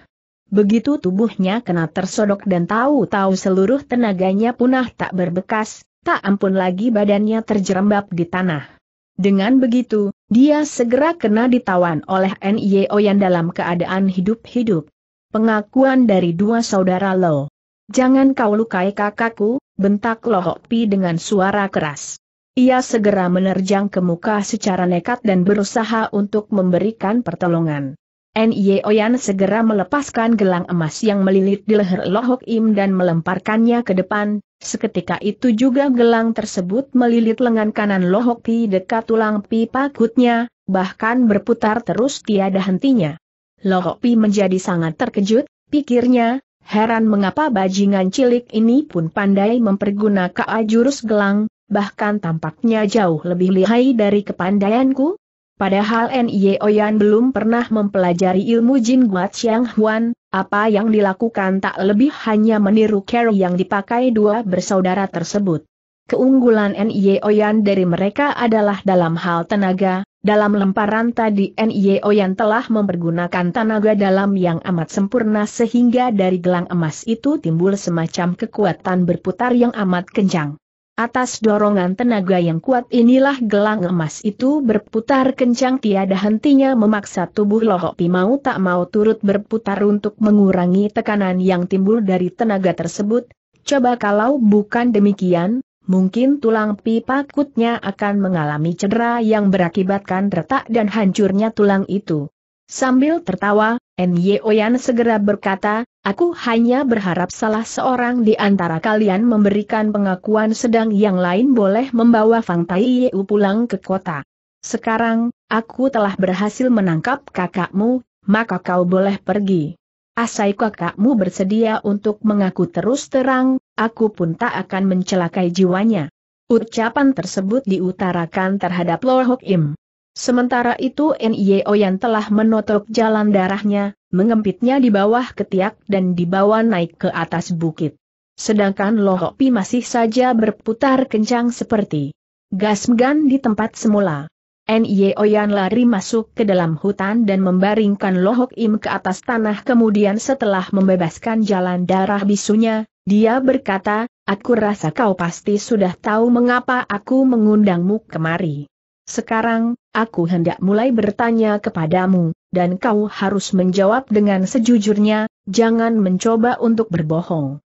Begitu tubuhnya kena tersodok dan tahu-tahu seluruh tenaganya punah tak berbekas, tak ampun lagi badannya terjerembab di tanah. Dengan begitu, dia segera kena ditawan oleh Nyo yang dalam keadaan hidup-hidup. Pengakuan dari dua saudara Lo. Jangan kau lukai kakakku, bentak Lohok Pi dengan suara keras. Ia segera menerjang ke muka secara nekat dan berusaha untuk memberikan pertolongan. Nye Oyan segera melepaskan gelang emas yang melilit di leher Lohok Im dan melemparkannya ke depan, seketika itu juga gelang tersebut melilit lengan kanan Lohok Pi dekat tulang pipa kutnya, bahkan berputar terus tiada hentinya. Lohok Pi menjadi sangat terkejut, pikirnya, Heran mengapa bajingan cilik ini pun pandai mempergunakan jurus gelang, bahkan tampaknya jauh lebih lihai dari kepandaianku. Padahal Nye Oyan belum pernah mempelajari ilmu Jin Guat Siang Huan, apa yang dilakukan tak lebih hanya meniru cara yang dipakai dua bersaudara tersebut. Keunggulan Nye Oyan dari mereka adalah dalam hal tenaga, dalam lemparan tadi NIO e yang telah mempergunakan tenaga dalam yang amat sempurna sehingga dari gelang emas itu timbul semacam kekuatan berputar yang amat kencang. Atas dorongan tenaga yang kuat inilah gelang emas itu berputar kencang tiada hentinya memaksa tubuh Lohok Pimau tak mau turut berputar untuk mengurangi tekanan yang timbul dari tenaga tersebut. Coba kalau bukan demikian, mungkin tulang pipa kutnya akan mengalami cedera yang berakibatkan retak dan hancurnya tulang itu. Sambil tertawa, Nye Oyan segera berkata, aku hanya berharap salah seorang di antara kalian memberikan pengakuan sedang yang lain boleh membawa Fang Tai Yeu pulang ke kota. Sekarang, aku telah berhasil menangkap kakakmu, maka kau boleh pergi. Asai kakakmu bersedia untuk mengaku terus terang, aku pun tak akan mencelakai jiwanya. Ucapan tersebut diutarakan terhadap Lo Hok Im. Sementara itu N.I.O. yang telah menotok jalan darahnya, mengempitnya di bawah ketiak dan dibawa naik ke atas bukit. Sedangkan Lo Hok Pi masih saja berputar kencang seperti gas di tempat semula. Nye Oyan lari masuk ke dalam hutan dan membaringkan Lohok Im ke atas tanah kemudian setelah membebaskan jalan darah bisunya, dia berkata, aku rasa kau pasti sudah tahu mengapa aku mengundangmu kemari. Sekarang, aku hendak mulai bertanya kepadamu, dan kau harus menjawab dengan sejujurnya, jangan mencoba untuk berbohong.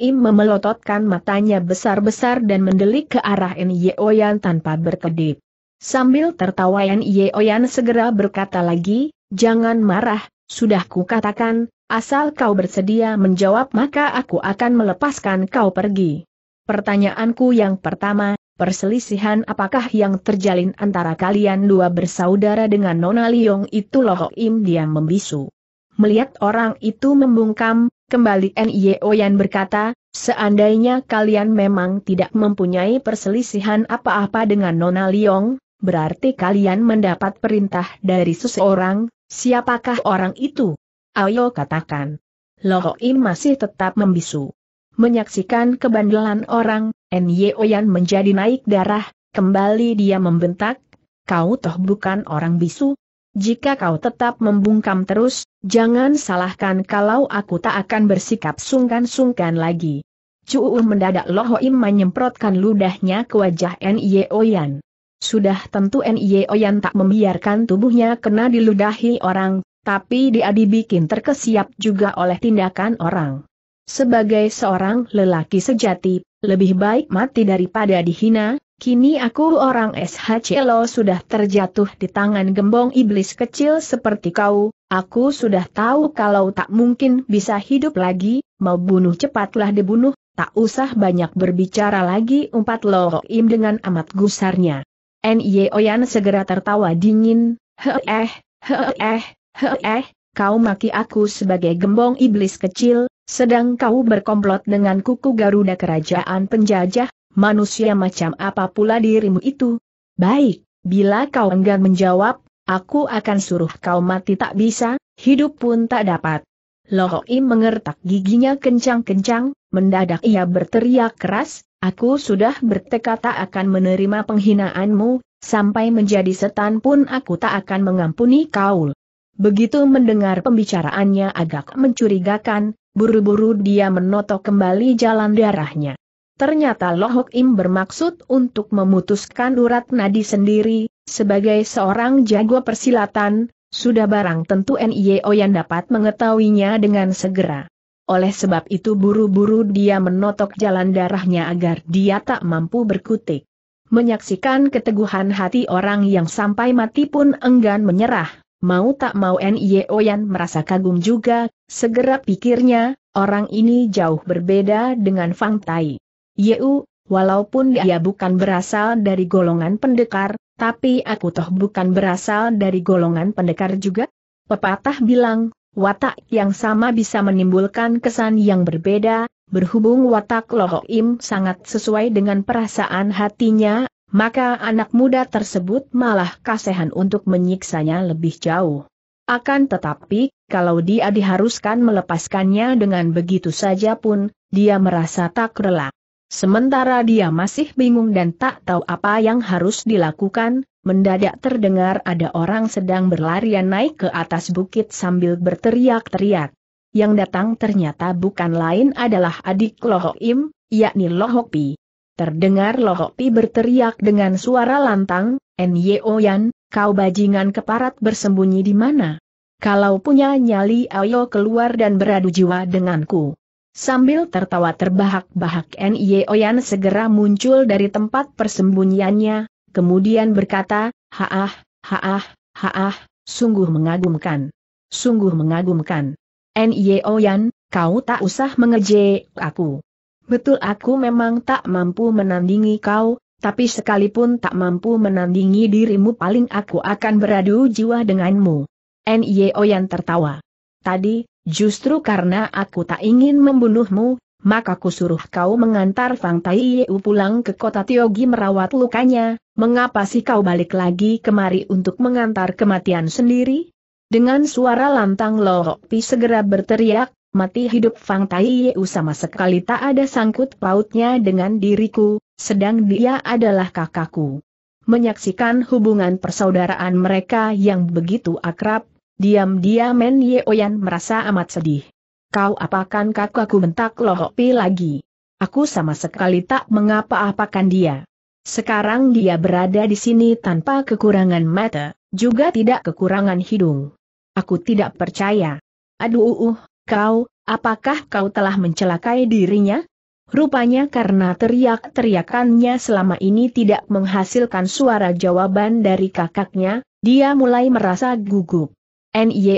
Im memelototkan matanya besar-besar dan mendelik ke arah Oyan tanpa berkedip. Sambil tertawa Yan Ye Oyan segera berkata lagi, jangan marah, sudah kukatakan, asal kau bersedia menjawab maka aku akan melepaskan kau pergi. Pertanyaanku yang pertama, perselisihan apakah yang terjalin antara kalian dua bersaudara dengan Nona Liong itu Loh Im diam membisu. Melihat orang itu membungkam, kembali Nye Oyan berkata, seandainya kalian memang tidak mempunyai perselisihan apa-apa dengan Nona Liong, Berarti kalian mendapat perintah dari seseorang, siapakah orang itu? Ayo katakan. Lohoim masih tetap membisu. Menyaksikan kebandelan orang, Nyeoyan menjadi naik darah, kembali dia membentak, kau toh bukan orang bisu? Jika kau tetap membungkam terus, jangan salahkan kalau aku tak akan bersikap sungkan-sungkan lagi. Cu'u mendadak Lohoim menyemprotkan ludahnya ke wajah Nyeoyan. Sudah tentu NIE Oyan oh tak membiarkan tubuhnya kena diludahi orang, tapi dia dibikin terkesiap juga oleh tindakan orang. Sebagai seorang lelaki sejati, lebih baik mati daripada dihina, kini aku orang SHC lo sudah terjatuh di tangan gembong iblis kecil seperti kau, aku sudah tahu kalau tak mungkin bisa hidup lagi, mau bunuh cepatlah dibunuh, tak usah banyak berbicara lagi umpat im dengan amat gusarnya. Nye Oyan oh e segera tertawa dingin, heh eh, heh eh, heh eh, kau maki aku sebagai gembong iblis kecil, sedang kau berkomplot dengan kuku Garuda Kerajaan Penjajah, manusia macam apa pula dirimu itu? Baik, bila kau enggan menjawab, aku akan suruh kau mati tak bisa, hidup pun tak dapat. Lohoi mengertak giginya kencang-kencang, mendadak ia berteriak keras, Aku sudah bertekad tak akan menerima penghinaanmu, sampai menjadi setan pun aku tak akan mengampuni kaul. Begitu mendengar pembicaraannya agak mencurigakan, buru-buru dia menotok kembali jalan darahnya. Ternyata Lohok Im bermaksud untuk memutuskan urat nadi sendiri, sebagai seorang jago persilatan, sudah barang tentu NIO yang dapat mengetahuinya dengan segera. Oleh sebab itu buru-buru dia menotok jalan darahnya agar dia tak mampu berkutik. Menyaksikan keteguhan hati orang yang sampai mati pun enggan menyerah, mau tak mau N.I.O. Yan merasa kagum juga, segera pikirnya, orang ini jauh berbeda dengan Fang Tai. Yeu, walaupun dia bukan berasal dari golongan pendekar, tapi aku toh bukan berasal dari golongan pendekar juga. Pepatah bilang, watak yang sama bisa menimbulkan kesan yang berbeda, berhubung watak Loro Im sangat sesuai dengan perasaan hatinya, maka anak muda tersebut malah kasehan untuk menyiksanya lebih jauh. Akan tetapi, kalau dia diharuskan melepaskannya dengan begitu saja pun, dia merasa tak rela. Sementara dia masih bingung dan tak tahu apa yang harus dilakukan, mendadak terdengar ada orang sedang berlarian naik ke atas bukit sambil berteriak-teriak. Yang datang ternyata bukan lain adalah adik Lohok Im, yakni Lohok Pi. Terdengar Lohok Pi berteriak dengan suara lantang, Nyo Yan, kau bajingan keparat bersembunyi di mana? Kalau punya nyali ayo keluar dan beradu jiwa denganku. Sambil tertawa terbahak-bahak Nyo Yan segera muncul dari tempat persembunyiannya, kemudian berkata, haah, haah, haah, sungguh mengagumkan. Sungguh mengagumkan. N.I.O. Yan, kau tak usah mengejek aku. Betul aku memang tak mampu menandingi kau, tapi sekalipun tak mampu menandingi dirimu paling aku akan beradu jiwa denganmu. N.I.O. Yan tertawa. Tadi, justru karena aku tak ingin membunuhmu, maka kusuruh kau mengantar Fang Tai Yeu pulang ke kota Tiogi merawat lukanya, mengapa sih kau balik lagi kemari untuk mengantar kematian sendiri? Dengan suara lantang Lohok Pi segera berteriak, mati hidup Fang Tai Yeu sama sekali tak ada sangkut pautnya dengan diriku, sedang dia adalah kakakku. Menyaksikan hubungan persaudaraan mereka yang begitu akrab, diam-diam Men Yeoyan merasa amat sedih. Kau apakan kakakku bentak Lohopi lagi. Aku sama sekali tak mengapa-apakan dia. Sekarang dia berada di sini tanpa kekurangan mata, juga tidak kekurangan hidung. Aku tidak percaya. Aduh, uh, uh kau, apakah kau telah mencelakai dirinya? Rupanya karena teriak-teriakannya selama ini tidak menghasilkan suara jawaban dari kakaknya, dia mulai merasa gugup.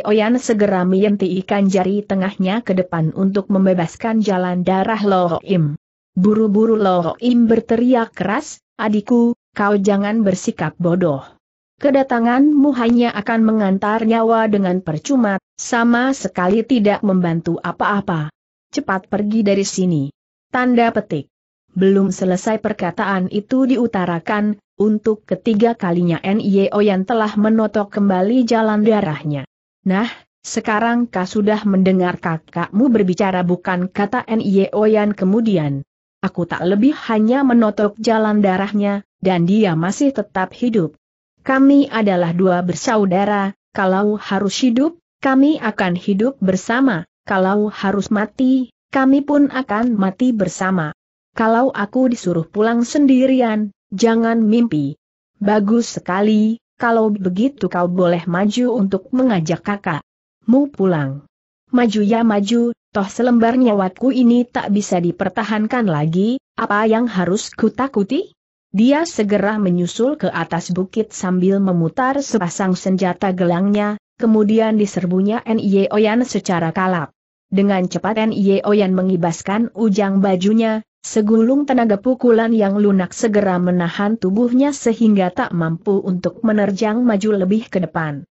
Oyan segera menyentikan jari tengahnya ke depan untuk membebaskan jalan darah Lo Buru-buru Lo berteriak keras, adikku, kau jangan bersikap bodoh. Kedatanganmu hanya akan mengantar nyawa dengan percuma, sama sekali tidak membantu apa-apa. Cepat pergi dari sini. Tanda petik. Belum selesai perkataan itu diutarakan, untuk ketiga kalinya NIO yang telah menotok kembali jalan darahnya. Nah, sekarang kau sudah mendengar kakakmu berbicara bukan kata NIO yang kemudian. Aku tak lebih hanya menotok jalan darahnya, dan dia masih tetap hidup. Kami adalah dua bersaudara, kalau harus hidup, kami akan hidup bersama, kalau harus mati, kami pun akan mati bersama. Kalau aku disuruh pulang sendirian, Jangan mimpi. Bagus sekali, kalau begitu kau boleh maju untuk mengajak kakak. Mu pulang. Maju ya maju, toh selembar nyawaku ini tak bisa dipertahankan lagi, apa yang harus kutakuti? Dia segera menyusul ke atas bukit sambil memutar sepasang senjata gelangnya, kemudian diserbunya N.I.E. Oyan secara kalap. Dengan cepat N.I.E. Oyan mengibaskan ujang bajunya, Segulung tenaga pukulan yang lunak segera menahan tubuhnya sehingga tak mampu untuk menerjang maju lebih ke depan.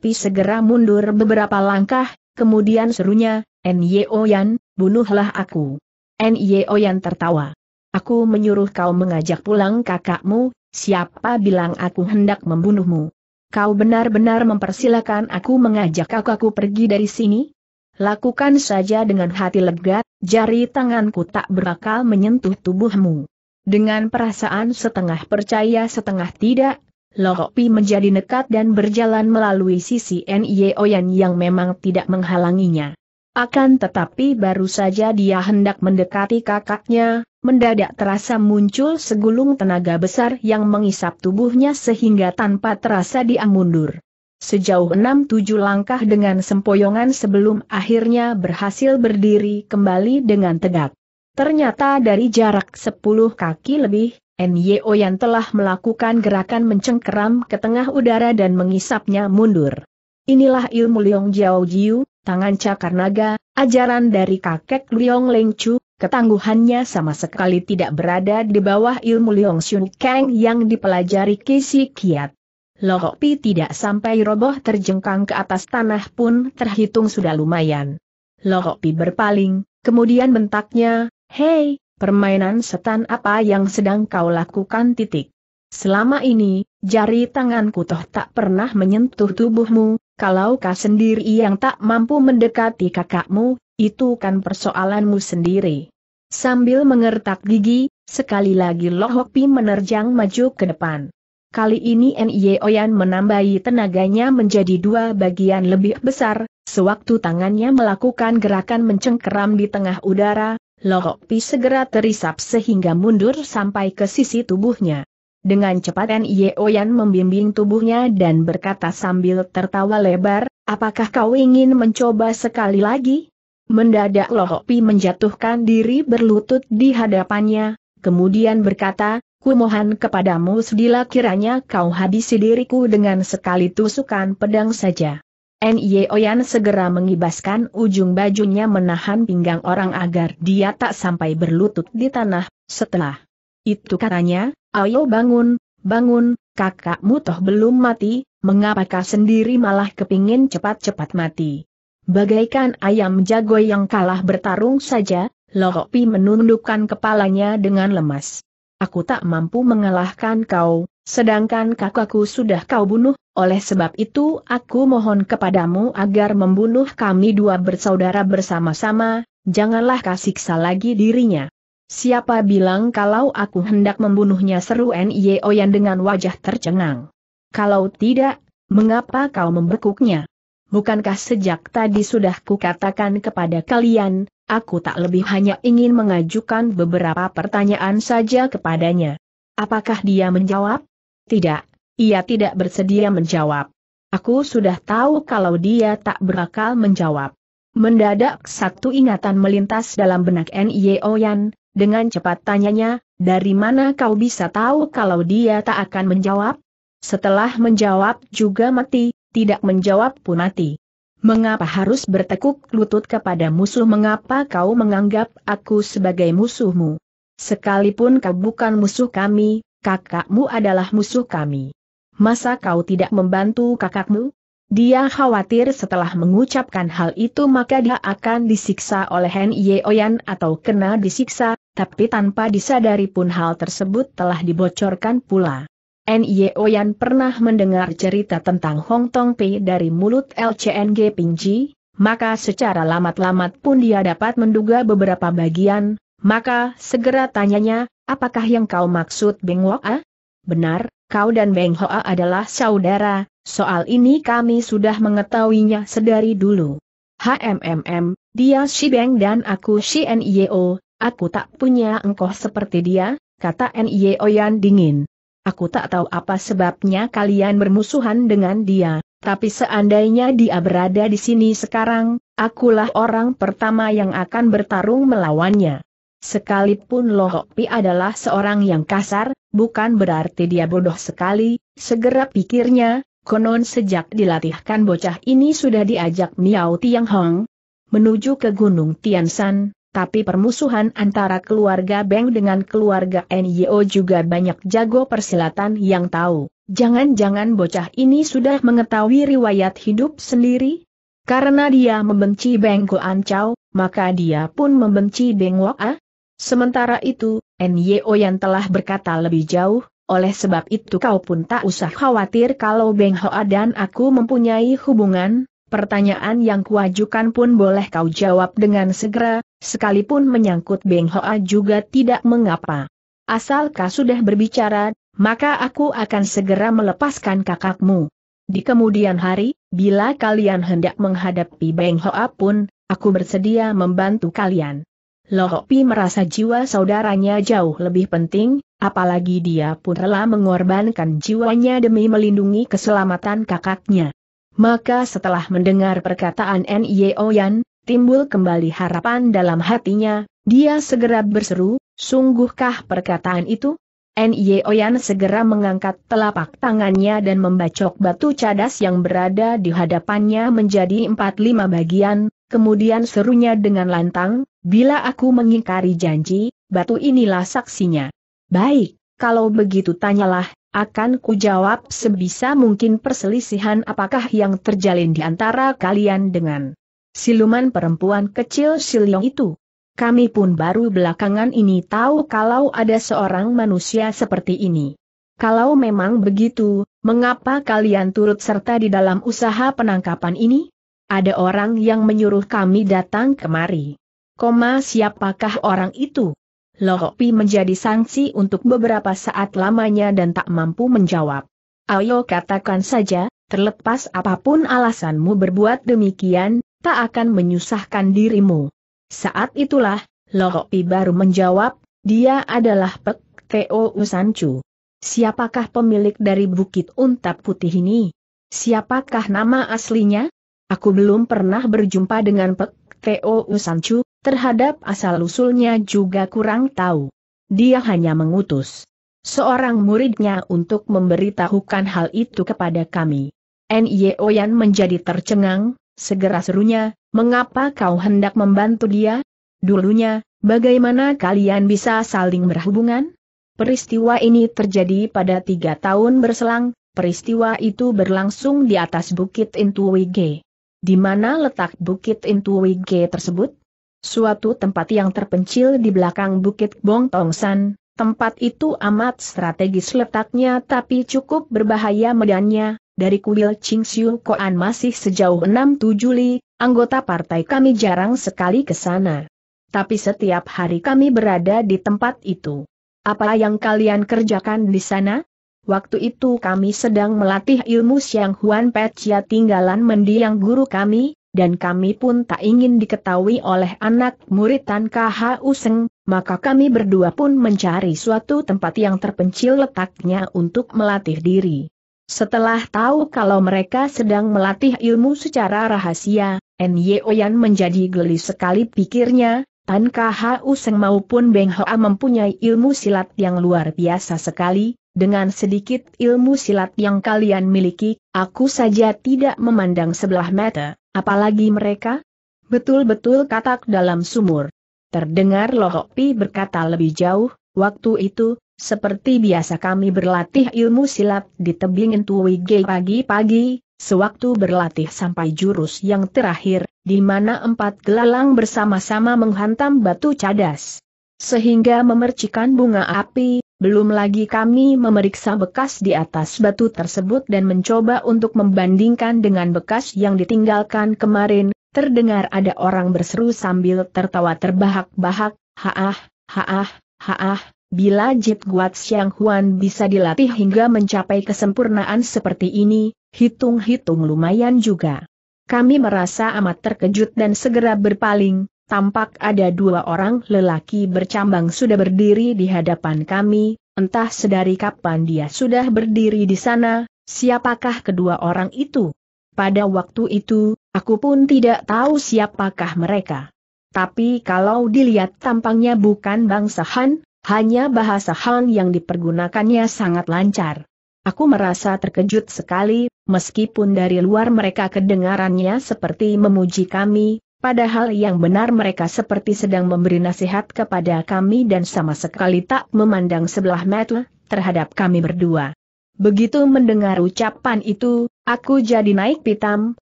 Pi segera mundur beberapa langkah, kemudian serunya, N.Y.O. Yan, bunuhlah aku. N.Y.O. Yan tertawa. Aku menyuruh kau mengajak pulang kakakmu, siapa bilang aku hendak membunuhmu? Kau benar-benar mempersilahkan aku mengajak kakakku pergi dari sini? Lakukan saja dengan hati lega, jari tanganku tak berakal menyentuh tubuhmu. Dengan perasaan setengah percaya setengah tidak, Lohopi menjadi nekat dan berjalan melalui sisi Nyeoyan yang memang tidak menghalanginya. Akan tetapi baru saja dia hendak mendekati kakaknya, mendadak terasa muncul segulung tenaga besar yang mengisap tubuhnya sehingga tanpa terasa dia mundur sejauh enam tujuh langkah dengan sempoyongan sebelum akhirnya berhasil berdiri kembali dengan tegak. Ternyata dari jarak sepuluh kaki lebih, NYO yang telah melakukan gerakan mencengkeram ke tengah udara dan mengisapnya mundur. Inilah ilmu Liong Jiao Jiu, tangan cakar naga, ajaran dari kakek Liong Leng Chu, ketangguhannya sama sekali tidak berada di bawah ilmu Liong Shun Kang yang dipelajari Kisi Kiat. Lohopi tidak sampai roboh terjengkang ke atas tanah pun terhitung sudah lumayan. Lohopi berpaling, kemudian bentaknya, Hei, permainan setan apa yang sedang kau lakukan titik. Selama ini, jari tanganku toh tak pernah menyentuh tubuhmu, kalau kau sendiri yang tak mampu mendekati kakakmu, itu kan persoalanmu sendiri. Sambil mengertak gigi, sekali lagi Lohopi menerjang maju ke depan. Kali ini Nye Oyan menambahi tenaganya menjadi dua bagian lebih besar, sewaktu tangannya melakukan gerakan mencengkeram di tengah udara, Lohok Pi segera terisap sehingga mundur sampai ke sisi tubuhnya. Dengan cepat Nye Oyan membimbing tubuhnya dan berkata sambil tertawa lebar, apakah kau ingin mencoba sekali lagi? Mendadak Lohok Pi menjatuhkan diri berlutut di hadapannya, kemudian berkata, Ku mohon kepadamu sedila kiranya kau habisi diriku dengan sekali tusukan pedang saja. Nye Oyan segera mengibaskan ujung bajunya menahan pinggang orang agar dia tak sampai berlutut di tanah, setelah itu katanya, ayo bangun, bangun, kakakmu toh belum mati, mengapakah sendiri malah kepingin cepat-cepat mati. Bagaikan ayam jago yang kalah bertarung saja, Lohopi menundukkan kepalanya dengan lemas aku tak mampu mengalahkan kau, sedangkan kakakku sudah kau bunuh, oleh sebab itu aku mohon kepadamu agar membunuh kami dua bersaudara bersama-sama, janganlah kasiksa lagi dirinya. Siapa bilang kalau aku hendak membunuhnya seru N.I.O. yang dengan wajah tercengang. Kalau tidak, mengapa kau membekuknya? bukankah sejak tadi sudah kukatakan kepada kalian, aku tak lebih hanya ingin mengajukan beberapa pertanyaan saja kepadanya. Apakah dia menjawab? Tidak, ia tidak bersedia menjawab. Aku sudah tahu kalau dia tak berakal menjawab. Mendadak satu ingatan melintas dalam benak N.I.O. Yan, dengan cepat tanyanya, dari mana kau bisa tahu kalau dia tak akan menjawab? Setelah menjawab juga mati, tidak menjawab pun mati. Mengapa harus bertekuk lutut kepada musuh? Mengapa kau menganggap aku sebagai musuhmu? Sekalipun kau bukan musuh kami, kakakmu adalah musuh kami. Masa kau tidak membantu kakakmu? Dia khawatir setelah mengucapkan hal itu maka dia akan disiksa oleh Hen Yeoyan atau kena disiksa, tapi tanpa disadari pun hal tersebut telah dibocorkan pula. N.Y.O. Yan pernah mendengar cerita tentang Hong Tong Pei dari mulut LCNG Pingji, maka secara lamat-lamat pun dia dapat menduga beberapa bagian, maka segera tanyanya, apakah yang kau maksud Beng Hoa? Benar, kau dan Beng Hoa adalah saudara, soal ini kami sudah mengetahuinya sedari dulu. HMMM, dia si Beng dan aku si NIO, aku tak punya engkau seperti dia, kata N.Y.O. Yan dingin. Aku tak tahu apa sebabnya kalian bermusuhan dengan dia, tapi seandainya dia berada di sini sekarang, akulah orang pertama yang akan bertarung melawannya. Sekalipun Pi adalah seorang yang kasar, bukan berarti dia bodoh sekali, segera pikirnya, konon sejak dilatihkan bocah ini sudah diajak Miao Tiang Hong menuju ke Gunung Tian San tapi permusuhan antara keluarga Beng dengan keluarga NYO juga banyak jago persilatan yang tahu. Jangan-jangan bocah ini sudah mengetahui riwayat hidup sendiri? Karena dia membenci Beng Chow, maka dia pun membenci Beng Waa. Sementara itu, NYO yang telah berkata lebih jauh, oleh sebab itu kau pun tak usah khawatir kalau Beng Hoa dan aku mempunyai hubungan, pertanyaan yang kuajukan pun boleh kau jawab dengan segera, sekalipun menyangkut Beng Hoa juga tidak mengapa. Asal kau sudah berbicara, maka aku akan segera melepaskan kakakmu. Di kemudian hari, bila kalian hendak menghadapi Beng Hoa pun, aku bersedia membantu kalian. Loh Pi merasa jiwa saudaranya jauh lebih penting, apalagi dia pun rela mengorbankan jiwanya demi melindungi keselamatan kakaknya. Maka setelah mendengar perkataan Nye Yan, timbul kembali harapan dalam hatinya, dia segera berseru, sungguhkah perkataan itu? N.Y. Oyan segera mengangkat telapak tangannya dan membacok batu cadas yang berada di hadapannya menjadi empat lima bagian, kemudian serunya dengan lantang, bila aku mengingkari janji, batu inilah saksinya. Baik, kalau begitu tanyalah, akan ku jawab sebisa mungkin perselisihan apakah yang terjalin di antara kalian dengan Siluman perempuan kecil silong itu. Kami pun baru belakangan ini tahu kalau ada seorang manusia seperti ini. Kalau memang begitu, mengapa kalian turut serta di dalam usaha penangkapan ini? Ada orang yang menyuruh kami datang kemari. Koma siapakah orang itu? Lohopi menjadi sanksi untuk beberapa saat lamanya dan tak mampu menjawab. Ayo katakan saja, terlepas apapun alasanmu berbuat demikian, tak akan menyusahkan dirimu. Saat itulah, Lohopi baru menjawab, dia adalah Pek Teo Usancu. Siapakah pemilik dari Bukit Untap Putih ini? Siapakah nama aslinya? Aku belum pernah berjumpa dengan Pek Teo Usancu, terhadap asal-usulnya juga kurang tahu. Dia hanya mengutus seorang muridnya untuk memberitahukan hal itu kepada kami. N.Y.O. Yan menjadi tercengang, Segera serunya, mengapa kau hendak membantu dia? Dulunya, bagaimana kalian bisa saling berhubungan? Peristiwa ini terjadi pada tiga tahun berselang, peristiwa itu berlangsung di atas Bukit Intuwige. Di mana letak Bukit Intuwige tersebut? Suatu tempat yang terpencil di belakang Bukit Bong Bongtongsan, tempat itu amat strategis letaknya tapi cukup berbahaya medannya, dari kuil Ching Siu Koan masih sejauh 6-7 li, anggota partai kami jarang sekali ke sana. Tapi setiap hari kami berada di tempat itu. Apa yang kalian kerjakan di sana? Waktu itu kami sedang melatih ilmu Siang Huan Pechia tinggalan mendiang guru kami, dan kami pun tak ingin diketahui oleh anak murid Tan KHU Useng, maka kami berdua pun mencari suatu tempat yang terpencil letaknya untuk melatih diri. Setelah tahu kalau mereka sedang melatih ilmu secara rahasia, Nye Oyan menjadi geli sekali pikirnya, Tan Kahu Seng maupun Beng Hoa mempunyai ilmu silat yang luar biasa sekali, dengan sedikit ilmu silat yang kalian miliki, aku saja tidak memandang sebelah mata, apalagi mereka? Betul-betul katak dalam sumur. Terdengar Lohok Pi berkata lebih jauh, waktu itu, seperti biasa kami berlatih ilmu silat di tebing Gei pagi-pagi, sewaktu berlatih sampai jurus yang terakhir, di mana empat gelalang bersama-sama menghantam batu cadas. Sehingga memercikan bunga api, belum lagi kami memeriksa bekas di atas batu tersebut dan mencoba untuk membandingkan dengan bekas yang ditinggalkan kemarin, terdengar ada orang berseru sambil tertawa terbahak-bahak, haah, haah, haah, Bila Jit Guat siang Huan bisa dilatih hingga mencapai kesempurnaan seperti ini, hitung-hitung lumayan juga. Kami merasa amat terkejut dan segera berpaling, tampak ada dua orang lelaki bercambang sudah berdiri di hadapan kami, entah sedari kapan dia sudah berdiri di sana, siapakah kedua orang itu? Pada waktu itu, aku pun tidak tahu siapakah mereka. Tapi kalau dilihat tampangnya bukan bangsa Han, hanya bahasa Han yang dipergunakannya sangat lancar. Aku merasa terkejut sekali, meskipun dari luar mereka kedengarannya seperti memuji kami, padahal yang benar mereka seperti sedang memberi nasihat kepada kami dan sama sekali tak memandang sebelah mata terhadap kami berdua. Begitu mendengar ucapan itu, aku jadi naik pitam,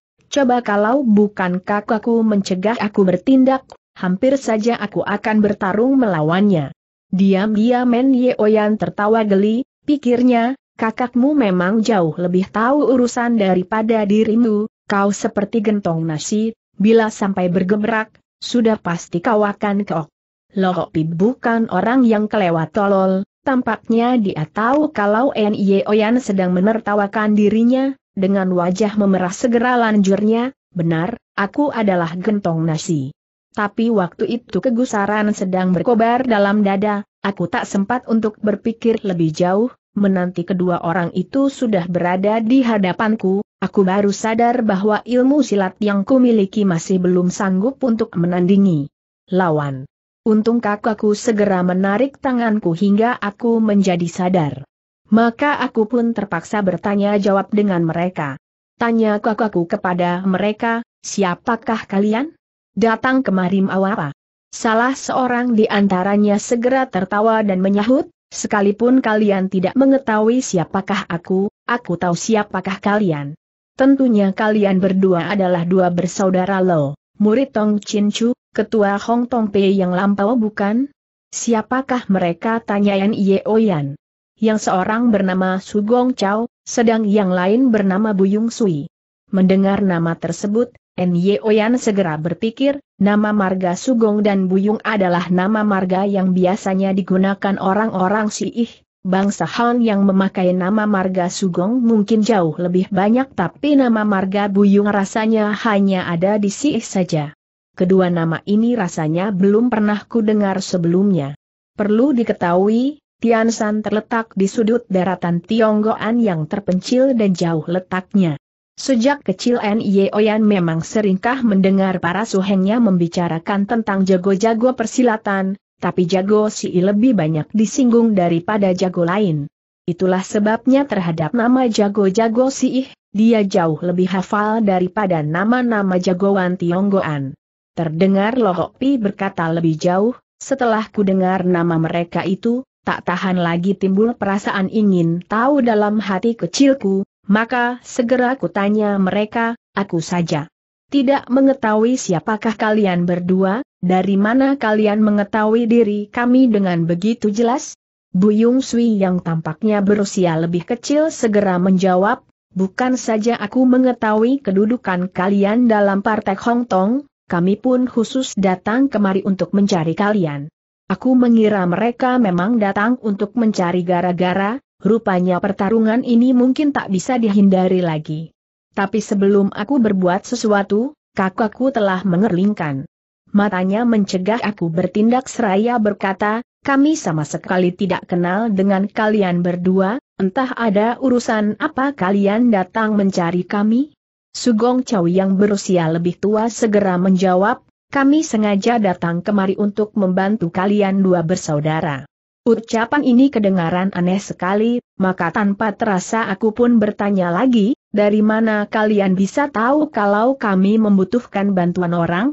coba kalau bukan kakakku mencegah aku bertindak, hampir saja aku akan bertarung melawannya. Diam-diam Men Yeoyan tertawa geli, pikirnya, kakakmu memang jauh lebih tahu urusan daripada dirimu, kau seperti gentong nasi, bila sampai bergemerak, sudah pasti kau akan keok. Lokopi bukan orang yang kelewat tolol, tampaknya dia tahu kalau N Yeoyan sedang menertawakan dirinya, dengan wajah memerah segera lanjurnya, benar, aku adalah gentong nasi. Tapi waktu itu kegusaran sedang berkobar dalam dada, aku tak sempat untuk berpikir lebih jauh, menanti kedua orang itu sudah berada di hadapanku, aku baru sadar bahwa ilmu silat yang kumiliki masih belum sanggup untuk menandingi lawan. Untung kakakku segera menarik tanganku hingga aku menjadi sadar. Maka aku pun terpaksa bertanya jawab dengan mereka. Tanya kakakku kepada mereka, siapakah kalian? datang kemari mau apa? Salah seorang di antaranya segera tertawa dan menyahut, sekalipun kalian tidak mengetahui siapakah aku, aku tahu siapakah kalian. Tentunya kalian berdua adalah dua bersaudara Lo, murid Tong Chin Chu, ketua Hong Tong Pei yang lampau bukan? Siapakah mereka Yan Ye Oyan? Yang seorang bernama Su Gong Chao, sedang yang lain bernama Buyung Sui. Mendengar nama tersebut, Nye Oyan segera berpikir, nama marga Sugong dan Buyung adalah nama marga yang biasanya digunakan orang-orang Siih, Bangsa Han yang memakai nama marga Sugong mungkin jauh lebih banyak tapi nama marga Buyung rasanya hanya ada di Siih saja. Kedua nama ini rasanya belum pernah ku dengar sebelumnya. Perlu diketahui, Tian San terletak di sudut daratan Tionggoan yang terpencil dan jauh letaknya. Sejak kecil Nye Oyan memang seringkah mendengar para suhengnya membicarakan tentang jago-jago persilatan, tapi jago si lebih banyak disinggung daripada jago lain. Itulah sebabnya terhadap nama jago-jago si dia jauh lebih hafal daripada nama-nama jagoan Tionggoan. Terdengar Pi berkata lebih jauh, setelah ku dengar nama mereka itu, tak tahan lagi timbul perasaan ingin tahu dalam hati kecilku, maka segera kutanya mereka, aku saja. Tidak mengetahui siapakah kalian berdua, dari mana kalian mengetahui diri kami dengan begitu jelas? Bu Yung Sui yang tampaknya berusia lebih kecil segera menjawab, bukan saja aku mengetahui kedudukan kalian dalam Partai Hong Tong, kami pun khusus datang kemari untuk mencari kalian. Aku mengira mereka memang datang untuk mencari gara-gara, Rupanya pertarungan ini mungkin tak bisa dihindari lagi. Tapi sebelum aku berbuat sesuatu, kakakku telah mengerlingkan. Matanya mencegah aku bertindak seraya berkata, kami sama sekali tidak kenal dengan kalian berdua, entah ada urusan apa kalian datang mencari kami? Sugong Chow yang berusia lebih tua segera menjawab, kami sengaja datang kemari untuk membantu kalian dua bersaudara. Ucapan ini kedengaran aneh sekali, maka tanpa terasa aku pun bertanya lagi, dari mana kalian bisa tahu kalau kami membutuhkan bantuan orang?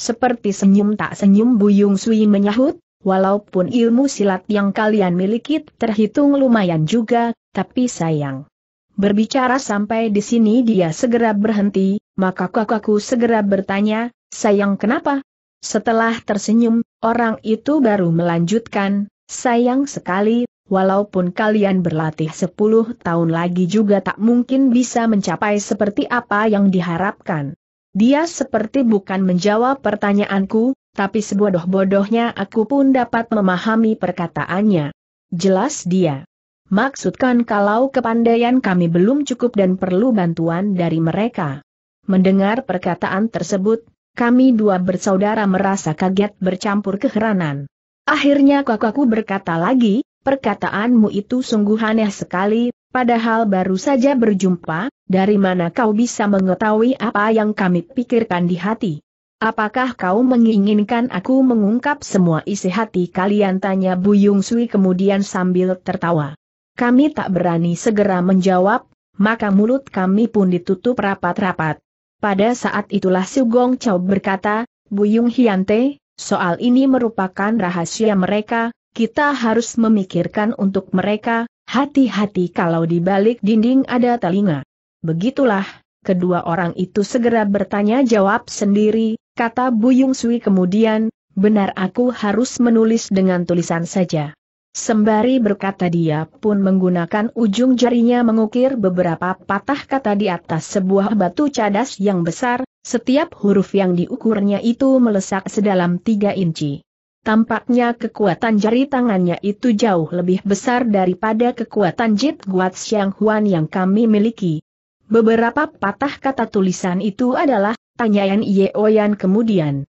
Seperti senyum tak senyum Buyung Sui menyahut, walaupun ilmu silat yang kalian miliki terhitung lumayan juga, tapi sayang. Berbicara sampai di sini dia segera berhenti, maka kakakku segera bertanya, sayang kenapa? Setelah tersenyum, orang itu baru melanjutkan, Sayang sekali, walaupun kalian berlatih 10 tahun lagi juga tak mungkin bisa mencapai seperti apa yang diharapkan. Dia seperti bukan menjawab pertanyaanku, tapi sebodoh-bodohnya aku pun dapat memahami perkataannya. Jelas dia. Maksudkan kalau kepandaian kami belum cukup dan perlu bantuan dari mereka. Mendengar perkataan tersebut, kami dua bersaudara merasa kaget bercampur keheranan. Akhirnya kakakku berkata lagi, perkataanmu itu sungguh aneh sekali, padahal baru saja berjumpa, dari mana kau bisa mengetahui apa yang kami pikirkan di hati? Apakah kau menginginkan aku mengungkap semua isi hati kalian tanya Bu Yung Sui kemudian sambil tertawa. Kami tak berani segera menjawab, maka mulut kami pun ditutup rapat-rapat. Pada saat itulah Sugong Chow berkata, Bu Yung Hyante, Soal ini merupakan rahasia mereka, kita harus memikirkan untuk mereka, hati-hati kalau di balik dinding ada telinga. Begitulah, kedua orang itu segera bertanya jawab sendiri, kata Buyung Sui kemudian, benar aku harus menulis dengan tulisan saja. Sembari berkata dia pun menggunakan ujung jarinya mengukir beberapa patah kata di atas sebuah batu cadas yang besar, setiap huruf yang diukurnya itu melesak sedalam tiga inci. Tampaknya kekuatan jari tangannya itu jauh lebih besar daripada kekuatan Jit Guat Siang Huan yang kami miliki. Beberapa patah kata tulisan itu adalah, tanyaan Ye Oyan kemudian.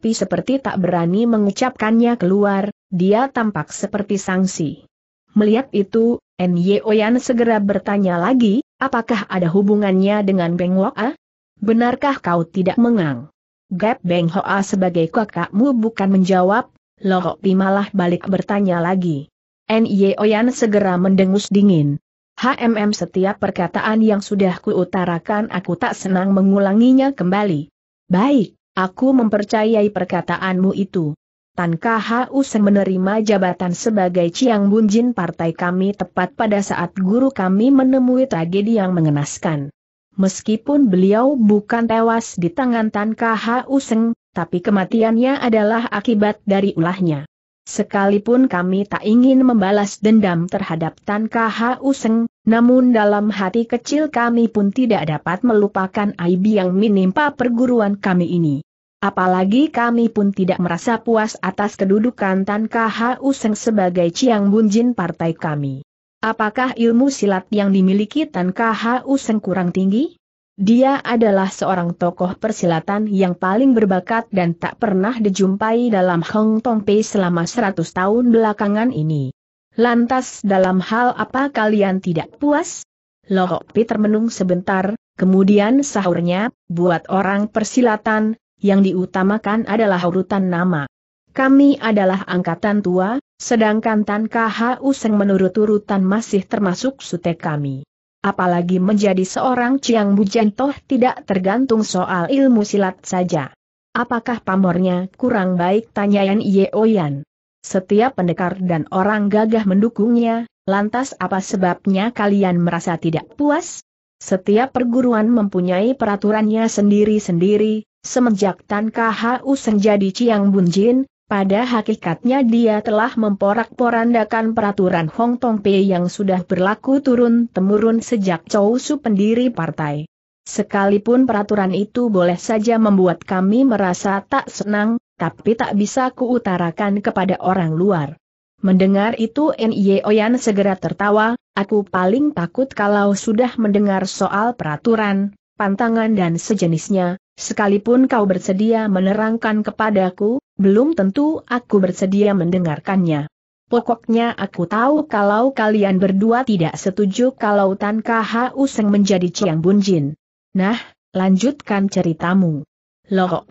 Pi seperti tak berani mengucapkannya keluar, dia tampak seperti sangsi. Melihat itu, N Ye Oyan segera bertanya lagi, apakah ada hubungannya dengan Beng Wok A? Benarkah kau tidak mengang? Gap Beng Hoa sebagai kakakmu bukan menjawab, Loh Pi malah balik bertanya lagi. Nye Oyan segera mendengus dingin. HMM setiap perkataan yang sudah kuutarakan aku tak senang mengulanginya kembali. Baik, aku mempercayai perkataanmu itu. Tan KHUS menerima jabatan sebagai Ciang Bunjin partai kami tepat pada saat guru kami menemui tragedi yang mengenaskan. Meskipun beliau bukan tewas di tangan Tan Kha Useng, tapi kematiannya adalah akibat dari ulahnya. Sekalipun kami tak ingin membalas dendam terhadap Tan Kha Useng, namun dalam hati kecil kami pun tidak dapat melupakan aib yang menimpa perguruan kami ini. Apalagi kami pun tidak merasa puas atas kedudukan Tan Kha Useng sebagai Ciang Bunjin partai kami. Apakah ilmu silat yang dimiliki Tan Kau Seng kurang tinggi? Dia adalah seorang tokoh persilatan yang paling berbakat dan tak pernah dijumpai dalam Hong Tong Pei selama 100 tahun belakangan ini. Lantas dalam hal apa kalian tidak puas? Lohok Peter termenung sebentar, kemudian sahurnya, buat orang persilatan, yang diutamakan adalah urutan nama. Kami adalah angkatan tua, sedangkan Tan KHU Seng menurut urutan masih termasuk sute kami. Apalagi menjadi seorang Ciang Bujan toh tidak tergantung soal ilmu silat saja. Apakah pamornya kurang baik Tanyain Yeoyan? Setiap pendekar dan orang gagah mendukungnya, lantas apa sebabnya kalian merasa tidak puas? Setiap perguruan mempunyai peraturannya sendiri-sendiri, semenjak Tan KHU Seng jadi Ciang Bunjin, pada hakikatnya dia telah memporak-porandakan peraturan Hong Tong Pei yang sudah berlaku turun-temurun sejak Chow Su pendiri partai. Sekalipun peraturan itu boleh saja membuat kami merasa tak senang, tapi tak bisa kuutarakan kepada orang luar. Mendengar itu N.Y. Oyan segera tertawa, aku paling takut kalau sudah mendengar soal peraturan, pantangan dan sejenisnya, Sekalipun kau bersedia menerangkan kepadaku, belum tentu aku bersedia mendengarkannya. Pokoknya aku tahu kalau kalian berdua tidak setuju kalau Tan Kha Useng menjadi Chiang Bunjin. Nah, lanjutkan ceritamu.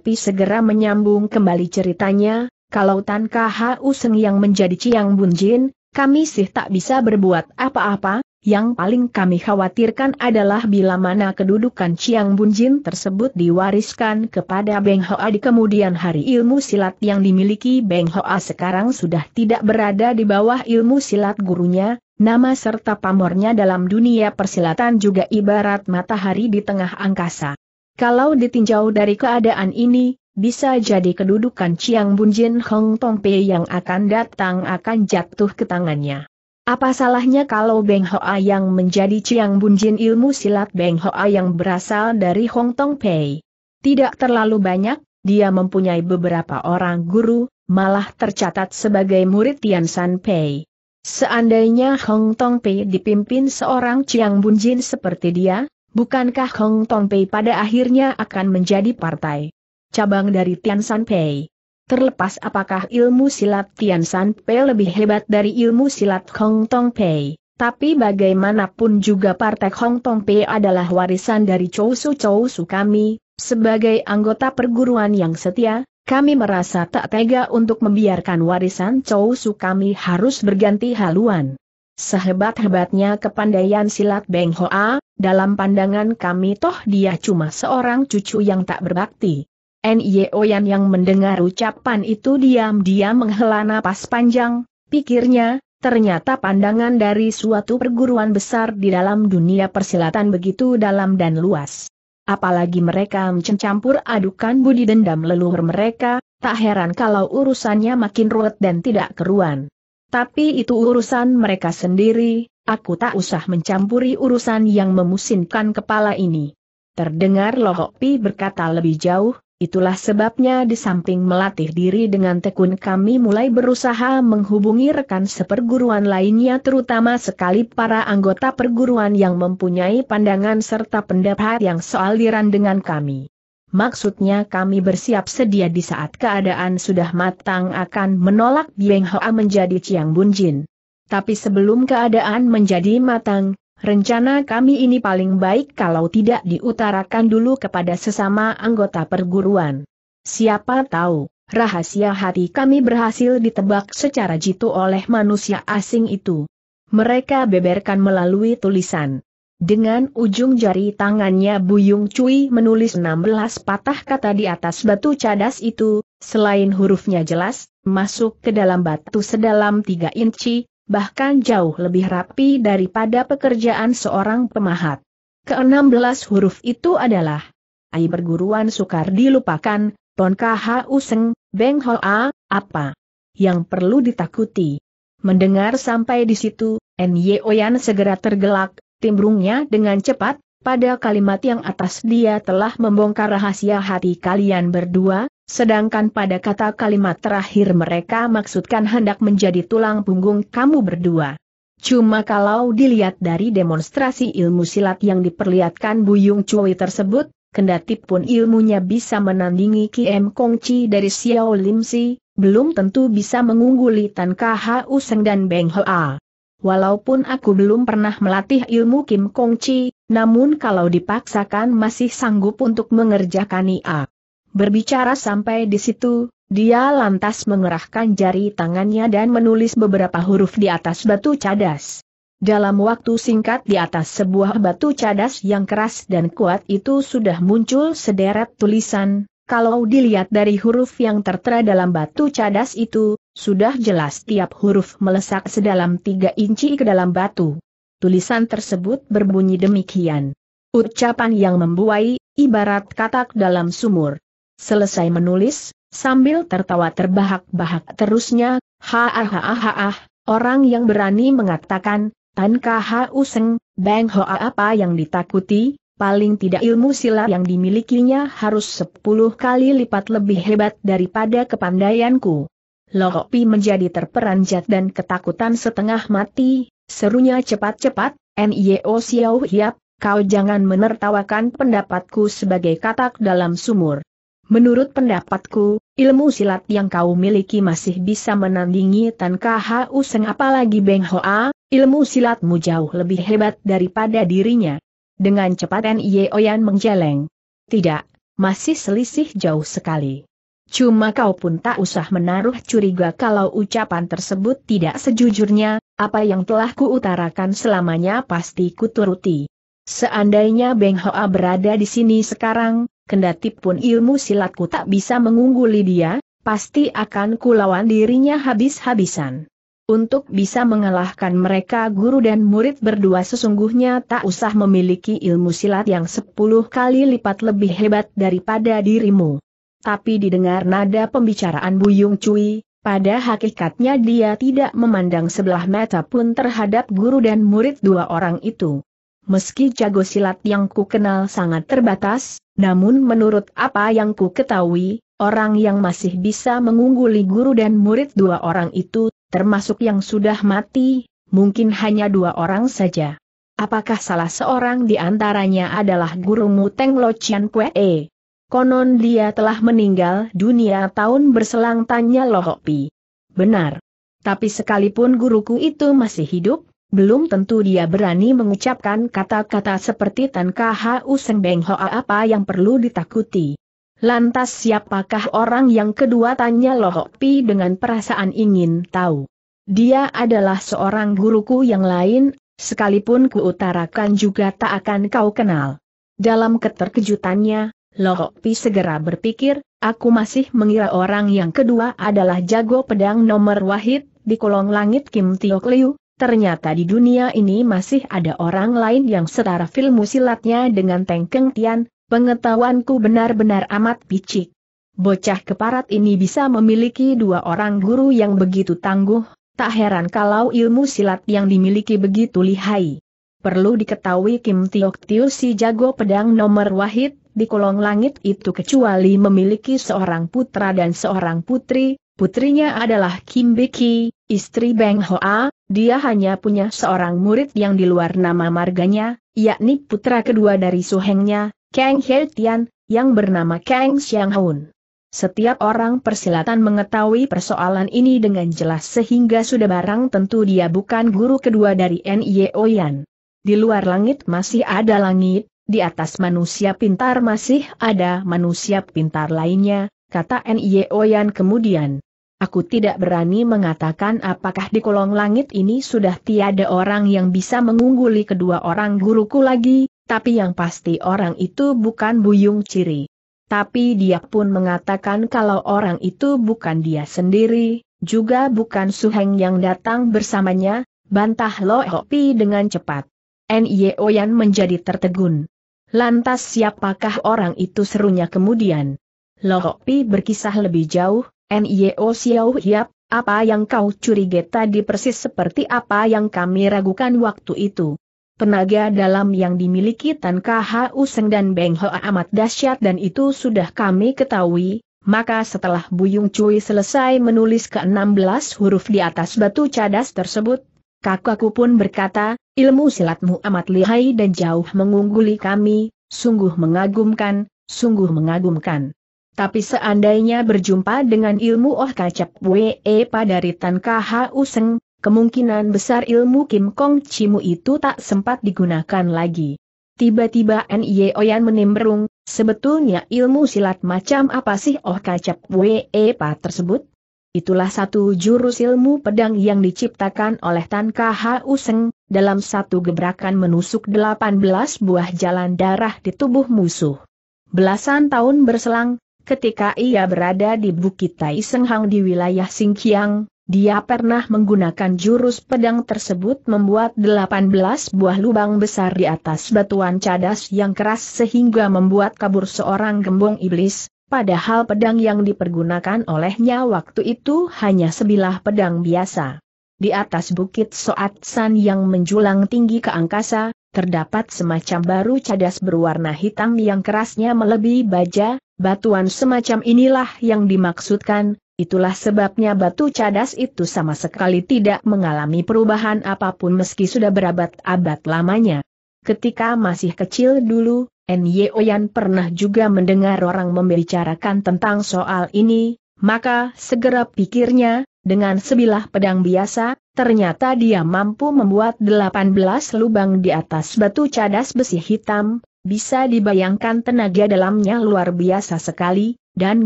Pi segera menyambung kembali ceritanya, kalau Tan Kha Useng yang menjadi Chiang Bunjin, kami sih tak bisa berbuat apa-apa, yang paling kami khawatirkan adalah bila mana kedudukan Chiang Bunjin tersebut diwariskan kepada Beng Hoa di kemudian hari ilmu silat yang dimiliki Beng Hoa sekarang sudah tidak berada di bawah ilmu silat gurunya, nama serta pamornya dalam dunia persilatan juga ibarat matahari di tengah angkasa. Kalau ditinjau dari keadaan ini, bisa jadi kedudukan Chiang Bunjin Hong Tong Pei yang akan datang akan jatuh ke tangannya. Apa salahnya kalau Beng Hoa yang menjadi Ciang Bunjin ilmu silat Beng Hoa yang berasal dari Hong Tong Pei? Tidak terlalu banyak, dia mempunyai beberapa orang guru, malah tercatat sebagai murid Tian San Pei. Seandainya Hong Tong Pei dipimpin seorang Ciang Bunjin seperti dia, bukankah Hong Tong Pei pada akhirnya akan menjadi partai cabang dari Tian San Pei? terlepas apakah ilmu silat Tian San Pei lebih hebat dari ilmu silat Hong Tong Pei. Tapi bagaimanapun juga Partai Hong Tong Pei adalah warisan dari Chou Su Chou Su kami, sebagai anggota perguruan yang setia, kami merasa tak tega untuk membiarkan warisan Chou Su kami harus berganti haluan. Sehebat-hebatnya kepandaian silat Beng Hoa, dalam pandangan kami toh dia cuma seorang cucu yang tak berbakti. N.Y.O. Yan yang mendengar ucapan itu diam-diam menghela napas panjang, pikirnya, ternyata pandangan dari suatu perguruan besar di dalam dunia persilatan begitu dalam dan luas. Apalagi mereka mencampur adukan budi dendam leluhur mereka, tak heran kalau urusannya makin ruwet dan tidak keruan. Tapi itu urusan mereka sendiri, aku tak usah mencampuri urusan yang memusinkan kepala ini. Terdengar Pi berkata lebih jauh, Itulah sebabnya di samping melatih diri dengan tekun kami mulai berusaha menghubungi rekan seperguruan lainnya terutama sekali para anggota perguruan yang mempunyai pandangan serta pendapat yang sealiran dengan kami. Maksudnya kami bersiap sedia di saat keadaan sudah matang akan menolak Bieng Hoa menjadi Chiang Jin. Tapi sebelum keadaan menjadi matang, Rencana kami ini paling baik kalau tidak diutarakan dulu kepada sesama anggota perguruan. Siapa tahu, rahasia hati kami berhasil ditebak secara jitu oleh manusia asing itu. Mereka beberkan melalui tulisan. Dengan ujung jari tangannya Buyung Cui menulis 16 patah kata di atas batu cadas itu, selain hurufnya jelas, masuk ke dalam batu sedalam 3 inci, bahkan jauh lebih rapi daripada pekerjaan seorang pemahat. Keenam belas huruf itu adalah Ai perguruan sukar dilupakan, Ton useng, Useng, Beng Hoa, apa? Yang perlu ditakuti. Mendengar sampai di situ, Nye Oyan segera tergelak, timbrungnya dengan cepat, pada kalimat yang atas dia telah membongkar rahasia hati kalian berdua, Sedangkan pada kata kalimat terakhir mereka maksudkan hendak menjadi tulang punggung kamu berdua. Cuma kalau dilihat dari demonstrasi ilmu silat yang diperlihatkan Buyung Cui tersebut, kendati pun ilmunya bisa menandingi Kiem Chi dari Xiao Lim Si, belum tentu bisa mengungguli Tan Kha Useng dan Beng Hoa. Walaupun aku belum pernah melatih ilmu Kim Kong Chi, namun kalau dipaksakan masih sanggup untuk mengerjakan IA. Berbicara sampai di situ, dia lantas mengerahkan jari tangannya dan menulis beberapa huruf di atas batu cadas. Dalam waktu singkat di atas sebuah batu cadas yang keras dan kuat itu sudah muncul sederet tulisan, kalau dilihat dari huruf yang tertera dalam batu cadas itu, sudah jelas tiap huruf melesak sedalam tiga inci ke dalam batu. Tulisan tersebut berbunyi demikian. Ucapan yang membuai, ibarat katak dalam sumur. Selesai menulis, sambil tertawa terbahak-bahak terusnya, ha-ah-ah-ah, ah, ah, orang yang berani mengatakan, Tan kha Useng, Bang Hoa apa yang ditakuti, paling tidak ilmu silat yang dimilikinya harus sepuluh kali lipat lebih hebat daripada kepandaianku. Lohopi menjadi terperanjat dan ketakutan setengah mati, serunya cepat-cepat, Nio Xiao Hiap, kau jangan menertawakan pendapatku sebagai katak dalam sumur. Menurut pendapatku, ilmu silat yang kau miliki masih bisa menandingi Tan Khu Seng apalagi Beng Hoa, ilmu silatmu jauh lebih hebat daripada dirinya. Dengan cepat Nye Oyan menjeleng. Tidak, masih selisih jauh sekali. Cuma kau pun tak usah menaruh curiga kalau ucapan tersebut tidak sejujurnya, apa yang telah kuutarakan selamanya pasti kuturuti. Seandainya Beng Hoa berada di sini sekarang, kendati pun ilmu silatku tak bisa mengungguli dia, pasti akan kulawan dirinya habis-habisan. Untuk bisa mengalahkan mereka guru dan murid berdua sesungguhnya tak usah memiliki ilmu silat yang sepuluh kali lipat lebih hebat daripada dirimu. Tapi didengar nada pembicaraan Buyung Cui, pada hakikatnya dia tidak memandang sebelah mata pun terhadap guru dan murid dua orang itu. Meski jago silat yang ku kenal sangat terbatas, namun menurut apa yang ku ketahui, orang yang masih bisa mengungguli guru dan murid dua orang itu, termasuk yang sudah mati, mungkin hanya dua orang saja. Apakah salah seorang di antaranya adalah gurumu Teng Lo Chian Kwe? E. Konon dia telah meninggal dunia tahun berselang tanya Lohopi. Benar. Tapi sekalipun guruku itu masih hidup, belum tentu dia berani mengucapkan kata-kata seperti Tan Kahu Seng Beng Hoa apa yang perlu ditakuti. Lantas siapakah orang yang kedua tanya Lohok Pi dengan perasaan ingin tahu. Dia adalah seorang guruku yang lain, sekalipun kuutarakan juga tak akan kau kenal. Dalam keterkejutannya, Lohok Pi segera berpikir, aku masih mengira orang yang kedua adalah jago pedang nomor wahid di kolong langit Kim Tiok Liu, Ternyata di dunia ini masih ada orang lain yang setara filmu silatnya dengan Tengkeng Tian, pengetahuanku benar-benar amat picik. Bocah keparat ini bisa memiliki dua orang guru yang begitu tangguh, tak heran kalau ilmu silat yang dimiliki begitu lihai. Perlu diketahui Kim Tiok Tiu si jago pedang nomor wahid, di kolong langit itu kecuali memiliki seorang putra dan seorang putri, Putrinya adalah Kim Beki, istri Beng Hoa, dia hanya punya seorang murid yang di luar nama marganya, yakni putra kedua dari suhengnya, Kang He Tian, yang bernama Kang Xiang Hun. Setiap orang persilatan mengetahui persoalan ini dengan jelas sehingga sudah barang tentu dia bukan guru kedua dari Nye Yan. Di luar langit masih ada langit, di atas manusia pintar masih ada manusia pintar lainnya, kata Nye Yan kemudian. Aku tidak berani mengatakan apakah di kolong langit ini sudah tiada orang yang bisa mengungguli kedua orang guruku lagi, tapi yang pasti orang itu bukan Buyung Ciri. Tapi dia pun mengatakan kalau orang itu bukan dia sendiri, juga bukan Suheng yang datang bersamanya, bantah Lo Hopi dengan cepat. N.Y.O. Yan menjadi tertegun. Lantas siapakah orang itu serunya kemudian? Lo Hopi berkisah lebih jauh, NIO Xiao Hiap, apa yang kau curigeta, tadi persis seperti apa yang kami ragukan waktu itu. Tenaga dalam yang dimiliki Tan KHU Seng dan Beng Hoa amat dahsyat dan itu sudah kami ketahui, maka setelah Buyung Cui selesai menulis ke-16 huruf di atas batu cadas tersebut, kakakku pun berkata, ilmu silatmu amat lihai dan jauh mengungguli kami, sungguh mengagumkan, sungguh mengagumkan. Tapi seandainya berjumpa dengan ilmu Oh Kacap Wee e pada Ritan KHU Seng, kemungkinan besar ilmu Kim Kong Chimu itu tak sempat digunakan lagi. Tiba-tiba N.I. Oyan menimbrung, sebetulnya ilmu silat macam apa sih Oh Kacap Wee e, tersebut? Itulah satu jurus ilmu pedang yang diciptakan oleh Tan KHU Seng, dalam satu gebrakan menusuk 18 buah jalan darah di tubuh musuh. Belasan tahun berselang, Ketika ia berada di Bukit Tai Senghang di wilayah Singkiang, dia pernah menggunakan jurus pedang tersebut membuat 18 buah lubang besar di atas batuan cadas yang keras sehingga membuat kabur seorang gembong iblis, padahal pedang yang dipergunakan olehnya waktu itu hanya sebilah pedang biasa. Di atas bukit Soat San yang menjulang tinggi ke angkasa, terdapat semacam baru cadas berwarna hitam yang kerasnya melebihi baja, batuan semacam inilah yang dimaksudkan, itulah sebabnya batu cadas itu sama sekali tidak mengalami perubahan apapun meski sudah berabad-abad lamanya. Ketika masih kecil dulu, N.Y. Oyan pernah juga mendengar orang membicarakan tentang soal ini, maka segera pikirnya, dengan sebilah pedang biasa, ternyata dia mampu membuat 18 lubang di atas batu cadas besi hitam, bisa dibayangkan tenaga dalamnya luar biasa sekali, dan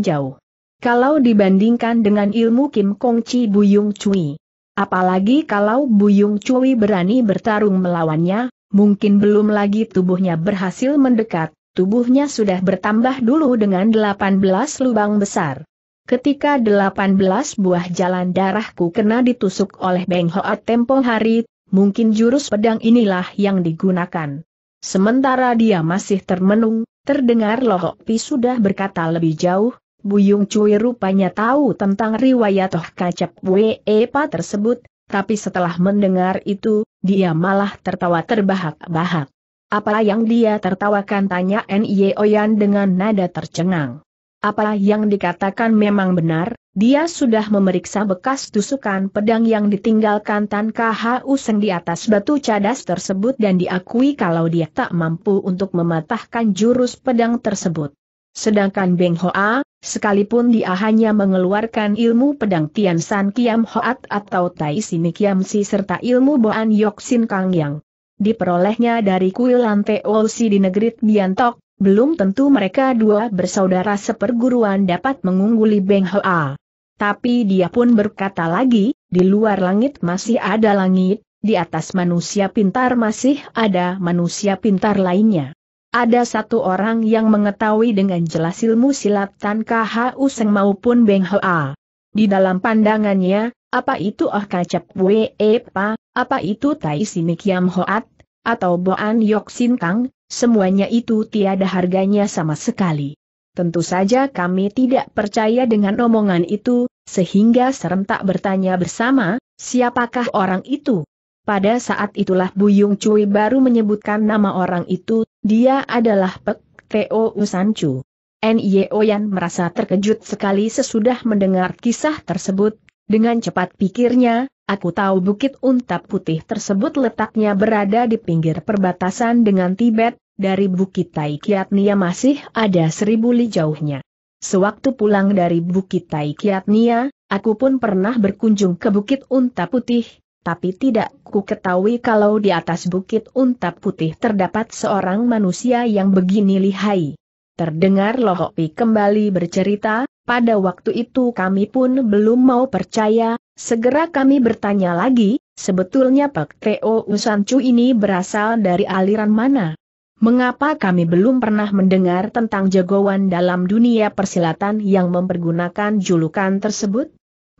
jauh. Kalau dibandingkan dengan ilmu Kim Kong Chi Buyung Cui. Apalagi kalau Buyung Cui berani bertarung melawannya, mungkin belum lagi tubuhnya berhasil mendekat, tubuhnya sudah bertambah dulu dengan 18 lubang besar. Ketika 18 buah jalan darahku kena ditusuk oleh Beng Hoat tempo hari, mungkin jurus pedang inilah yang digunakan. Sementara dia masih termenung, terdengar Lohok Pi sudah berkata lebih jauh, Buyung Cui rupanya tahu tentang riwayat Toh Kacap Wee Pa tersebut, tapi setelah mendengar itu, dia malah tertawa terbahak-bahak. Apa yang dia tertawakan tanya Nye Oyan dengan nada tercengang. Apa yang dikatakan memang benar, dia sudah memeriksa bekas tusukan pedang yang ditinggalkan Tan KHU Seng di atas batu cadas tersebut dan diakui kalau dia tak mampu untuk mematahkan jurus pedang tersebut. Sedangkan Beng Hoa, sekalipun dia hanya mengeluarkan ilmu pedang Tian San Kiam Hoat atau Tai Simi Kiam Si serta ilmu Boan Yok Sin Kang Yang diperolehnya dari kuil Lante Olsi di negeri Biantok, belum tentu mereka dua bersaudara seperguruan dapat mengungguli Beng Hoa. Tapi dia pun berkata lagi, di luar langit masih ada langit, di atas manusia pintar masih ada manusia pintar lainnya. Ada satu orang yang mengetahui dengan jelas ilmu silat Tan Khu Seng maupun Beng Hoa. Di dalam pandangannya, apa itu Oh ah Kacap Wee Pa, apa itu Tai Kiam Hoat, atau Boan Yok Sin Kang, Semuanya itu tiada harganya sama sekali. Tentu saja kami tidak percaya dengan omongan itu, sehingga serentak bertanya bersama, siapakah orang itu? Pada saat itulah Buyung Cui baru menyebutkan nama orang itu, dia adalah Pek Teo Usancu. N.Y.O. Yan merasa terkejut sekali sesudah mendengar kisah tersebut, dengan cepat pikirnya, Aku tahu bukit unta putih tersebut letaknya berada di pinggir perbatasan dengan Tibet, dari bukit Taikiatnia masih ada seribu li jauhnya. Sewaktu pulang dari bukit Taikiatnia, aku pun pernah berkunjung ke bukit unta putih, tapi tidak ku ketahui kalau di atas bukit unta putih terdapat seorang manusia yang begini lihai. Terdengar Lohopi kembali bercerita, pada waktu itu kami pun belum mau percaya, segera kami bertanya lagi, sebetulnya Pak Teo Usancu ini berasal dari aliran mana? Mengapa kami belum pernah mendengar tentang jagoan dalam dunia persilatan yang mempergunakan julukan tersebut?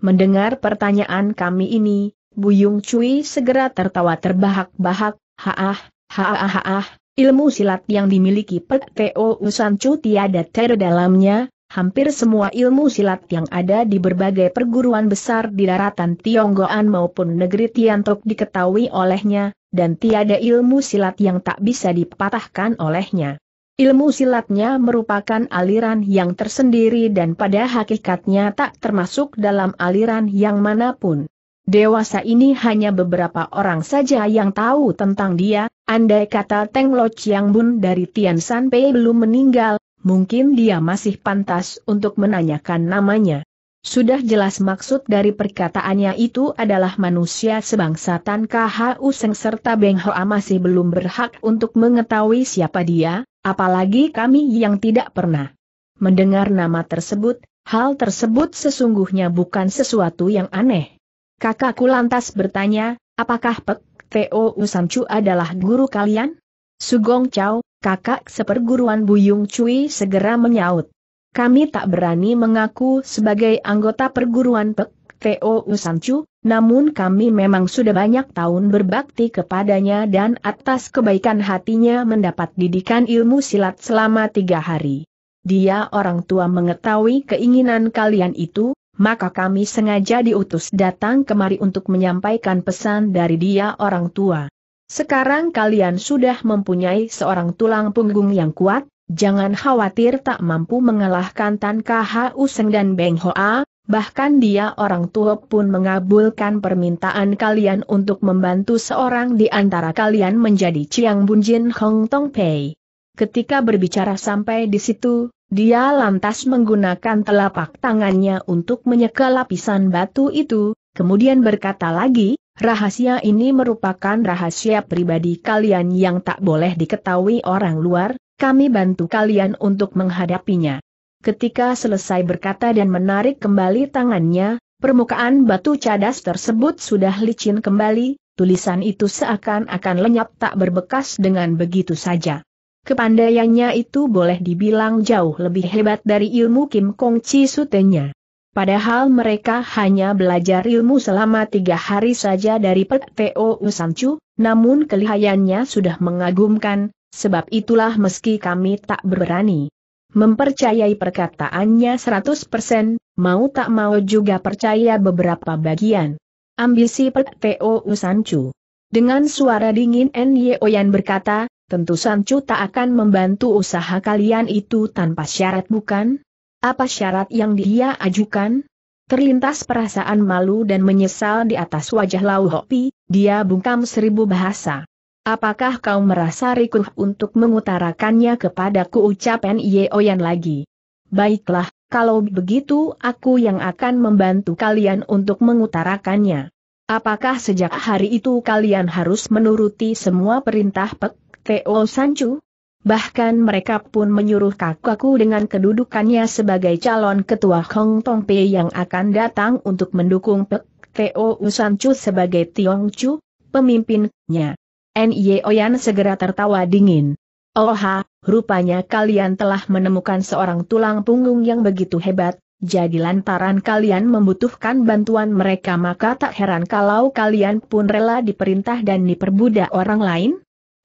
Mendengar pertanyaan kami ini, Buyung Cui segera tertawa terbahak-bahak, haah, haah, haah, ilmu silat yang dimiliki Pek Teo Usancu tiada ter dalamnya, hampir semua ilmu silat yang ada di berbagai perguruan besar di daratan Tionggoan maupun negeri Tiantok diketahui olehnya, dan tiada ilmu silat yang tak bisa dipatahkan olehnya. Ilmu silatnya merupakan aliran yang tersendiri dan pada hakikatnya tak termasuk dalam aliran yang manapun. Dewasa ini hanya beberapa orang saja yang tahu tentang dia, andai kata Teng Lo Chiang Bun dari Tian San Pei belum meninggal, mungkin dia masih pantas untuk menanyakan namanya. Sudah jelas maksud dari perkataannya itu adalah manusia sebangsa Tan KHU Seng serta Beng Hoa masih belum berhak untuk mengetahui siapa dia, apalagi kami yang tidak pernah mendengar nama tersebut, hal tersebut sesungguhnya bukan sesuatu yang aneh. Kakakku lantas bertanya, apakah Pek Teo Usamcu adalah guru kalian? Sugong Chow, kakak seperguruan Buyung Cui segera menyaut. Kami tak berani mengaku sebagai anggota perguruan Pek Teo Usancu, namun kami memang sudah banyak tahun berbakti kepadanya dan atas kebaikan hatinya mendapat didikan ilmu silat selama tiga hari. Dia orang tua mengetahui keinginan kalian itu, maka kami sengaja diutus datang kemari untuk menyampaikan pesan dari dia orang tua. Sekarang kalian sudah mempunyai seorang tulang punggung yang kuat, jangan khawatir tak mampu mengalahkan Tan Kha Useng dan Beng Hoa, bahkan dia orang tua pun mengabulkan permintaan kalian untuk membantu seorang di antara kalian menjadi Chiang Bunjin Hong Tong Pei. Ketika berbicara sampai di situ, dia lantas menggunakan telapak tangannya untuk menyeka lapisan batu itu, kemudian berkata lagi, Rahasia ini merupakan rahasia pribadi kalian yang tak boleh diketahui orang luar, kami bantu kalian untuk menghadapinya. Ketika selesai berkata dan menarik kembali tangannya, permukaan batu cadas tersebut sudah licin kembali, tulisan itu seakan-akan lenyap tak berbekas dengan begitu saja. Kepandaiannya itu boleh dibilang jauh lebih hebat dari ilmu Kim Kong Chi Sutenya. Padahal mereka hanya belajar ilmu selama tiga hari saja dari PTO Usancu, namun kelihayannya sudah mengagumkan, sebab itulah meski kami tak berani mempercayai perkataannya 100%, mau tak mau juga percaya beberapa bagian. Ambisi PTO Usancu. Dengan suara dingin Nye Oyan berkata, tentu Sancu tak akan membantu usaha kalian itu tanpa syarat bukan? Apa syarat yang dia ajukan? Terlintas perasaan malu dan menyesal di atas wajah Lau Hopi, dia bungkam seribu bahasa. Apakah kau merasa rikuh untuk mengutarakannya kepadaku ucapan Yeoyan lagi? Baiklah, kalau begitu aku yang akan membantu kalian untuk mengutarakannya. Apakah sejak hari itu kalian harus menuruti semua perintah Pek Teo Sanju? Bahkan mereka pun menyuruh kakakku dengan kedudukannya sebagai calon ketua Hong Tong Pei yang akan datang untuk mendukung Pek Teo Usancu sebagai Tiong Chu, pemimpinnya. Nye Oyan segera tertawa dingin. Oha, rupanya kalian telah menemukan seorang tulang punggung yang begitu hebat, jadi lantaran kalian membutuhkan bantuan mereka maka tak heran kalau kalian pun rela diperintah dan diperbudak orang lain?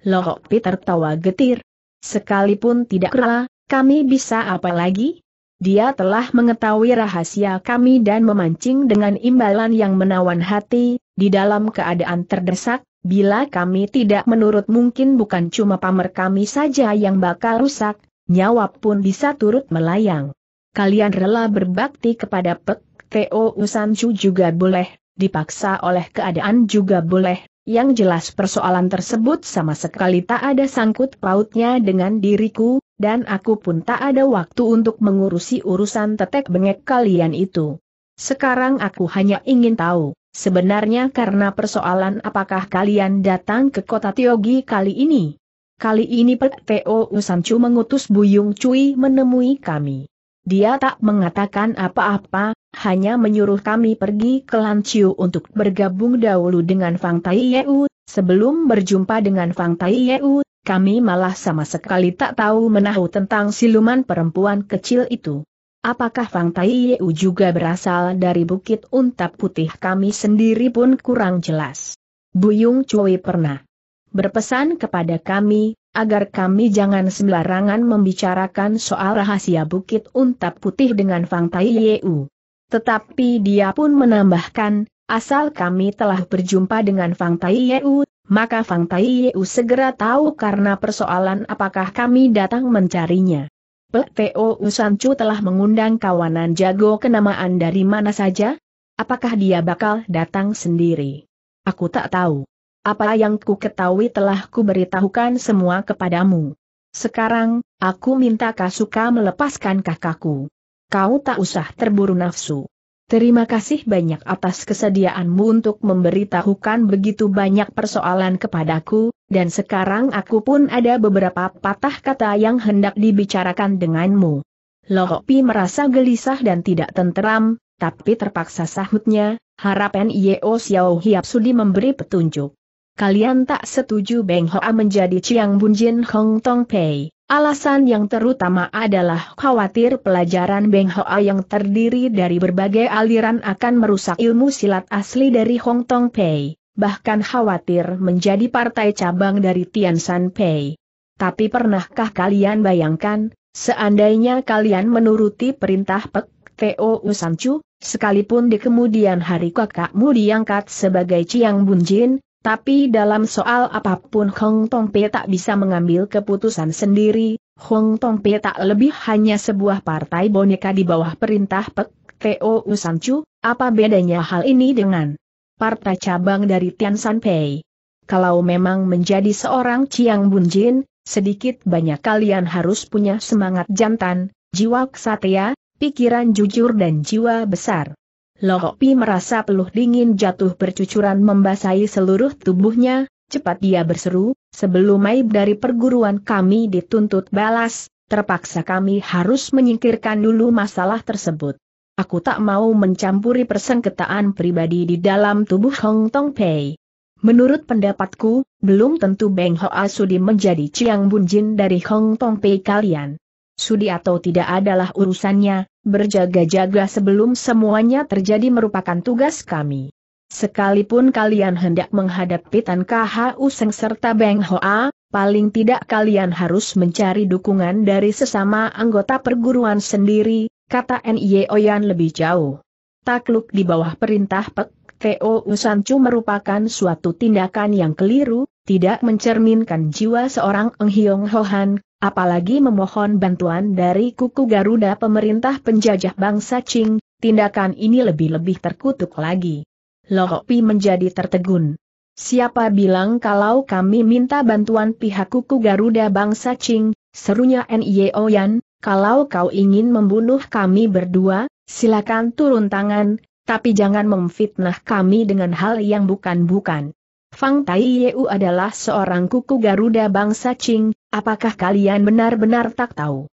Lohok Peter tertawa getir, Sekalipun tidak rela, kami bisa apa lagi? Dia telah mengetahui rahasia kami dan memancing dengan imbalan yang menawan hati, di dalam keadaan terdesak, bila kami tidak menurut mungkin bukan cuma pamer kami saja yang bakal rusak, nyawa pun bisa turut melayang. Kalian rela berbakti kepada Pek Teo Usancu juga boleh, dipaksa oleh keadaan juga boleh, yang jelas persoalan tersebut sama sekali tak ada sangkut pautnya dengan diriku, dan aku pun tak ada waktu untuk mengurusi urusan tetek bengek kalian itu. Sekarang aku hanya ingin tahu, sebenarnya karena persoalan apakah kalian datang ke kota Tiogi kali ini? Kali ini Teo Usancu mengutus Buyung Cui menemui kami. Dia tak mengatakan apa-apa, hanya menyuruh kami pergi ke Lanciu untuk bergabung dahulu dengan Fang Tai Yeu, sebelum berjumpa dengan Fang Tai Yeu, kami malah sama sekali tak tahu menahu tentang siluman perempuan kecil itu. Apakah Fang Tai Yeu juga berasal dari Bukit Untap Putih kami sendiri pun kurang jelas. Buyung Cui pernah berpesan kepada kami, agar kami jangan sembarangan membicarakan soal rahasia Bukit Untap Putih dengan Fang Tai Yeu. Tetapi dia pun menambahkan, asal kami telah berjumpa dengan Fang Tai Yeu, maka Fang Tai Yeu segera tahu karena persoalan apakah kami datang mencarinya. PTO Usancu telah mengundang kawanan jago kenamaan dari mana saja? Apakah dia bakal datang sendiri? Aku tak tahu. Apa yang ku ketahui telah ku beritahukan semua kepadamu. Sekarang, aku minta Kasuka melepaskan kakakku kau tak usah terburu nafsu. Terima kasih banyak atas kesediaanmu untuk memberitahukan begitu banyak persoalan kepadaku, dan sekarang aku pun ada beberapa patah kata yang hendak dibicarakan denganmu. Lohopi merasa gelisah dan tidak tenteram, tapi terpaksa sahutnya, harapan Yeo Xiao Hiap Sudi memberi petunjuk. Kalian tak setuju Beng Hoa menjadi Chiang Jin Hong Tong Pei. Alasan yang terutama adalah khawatir pelajaran Beng Hoa yang terdiri dari berbagai aliran akan merusak ilmu silat asli dari Hong Tong Pei, bahkan khawatir menjadi partai cabang dari Tian San Pei. Tapi pernahkah kalian bayangkan, seandainya kalian menuruti perintah Pek Teo Usancu, sekalipun di kemudian hari kakakmu diangkat sebagai Chiang Jin? Tapi dalam soal apapun Hong Tong Pe tak bisa mengambil keputusan sendiri, Hong Tong Pe tak lebih hanya sebuah partai boneka di bawah perintah Pek Teo Usancu, apa bedanya hal ini dengan partai cabang dari Tian San Pei? Kalau memang menjadi seorang Chiang Jin, sedikit banyak kalian harus punya semangat jantan, jiwa kesatria, pikiran jujur dan jiwa besar. Lohopi merasa peluh dingin jatuh bercucuran membasahi seluruh tubuhnya, cepat dia berseru, sebelum aib dari perguruan kami dituntut balas, terpaksa kami harus menyingkirkan dulu masalah tersebut. Aku tak mau mencampuri persengketaan pribadi di dalam tubuh Hong Tong Pei. Menurut pendapatku, belum tentu Beng Hoa Sudi menjadi Chiang Bunjin dari Hong Tong Pei kalian sudi atau tidak adalah urusannya, berjaga-jaga sebelum semuanya terjadi merupakan tugas kami. Sekalipun kalian hendak menghadapi Tan KHU Useng serta Beng Hoa, paling tidak kalian harus mencari dukungan dari sesama anggota perguruan sendiri, kata Nye Oyan lebih jauh. Takluk di bawah perintah Pek Teo Usancu merupakan suatu tindakan yang keliru, tidak mencerminkan jiwa seorang Eng Hiong Hohan, apalagi memohon bantuan dari kuku Garuda pemerintah penjajah bangsa Qing, tindakan ini lebih-lebih terkutuk lagi. Lohopi menjadi tertegun. Siapa bilang kalau kami minta bantuan pihak kuku Garuda bangsa Qing, serunya N.I.O. Yan, kalau kau ingin membunuh kami berdua, silakan turun tangan, tapi jangan memfitnah kami dengan hal yang bukan-bukan. Fang Tai adalah seorang kuku Garuda bangsa Qing, Apakah kalian benar-benar tak tahu?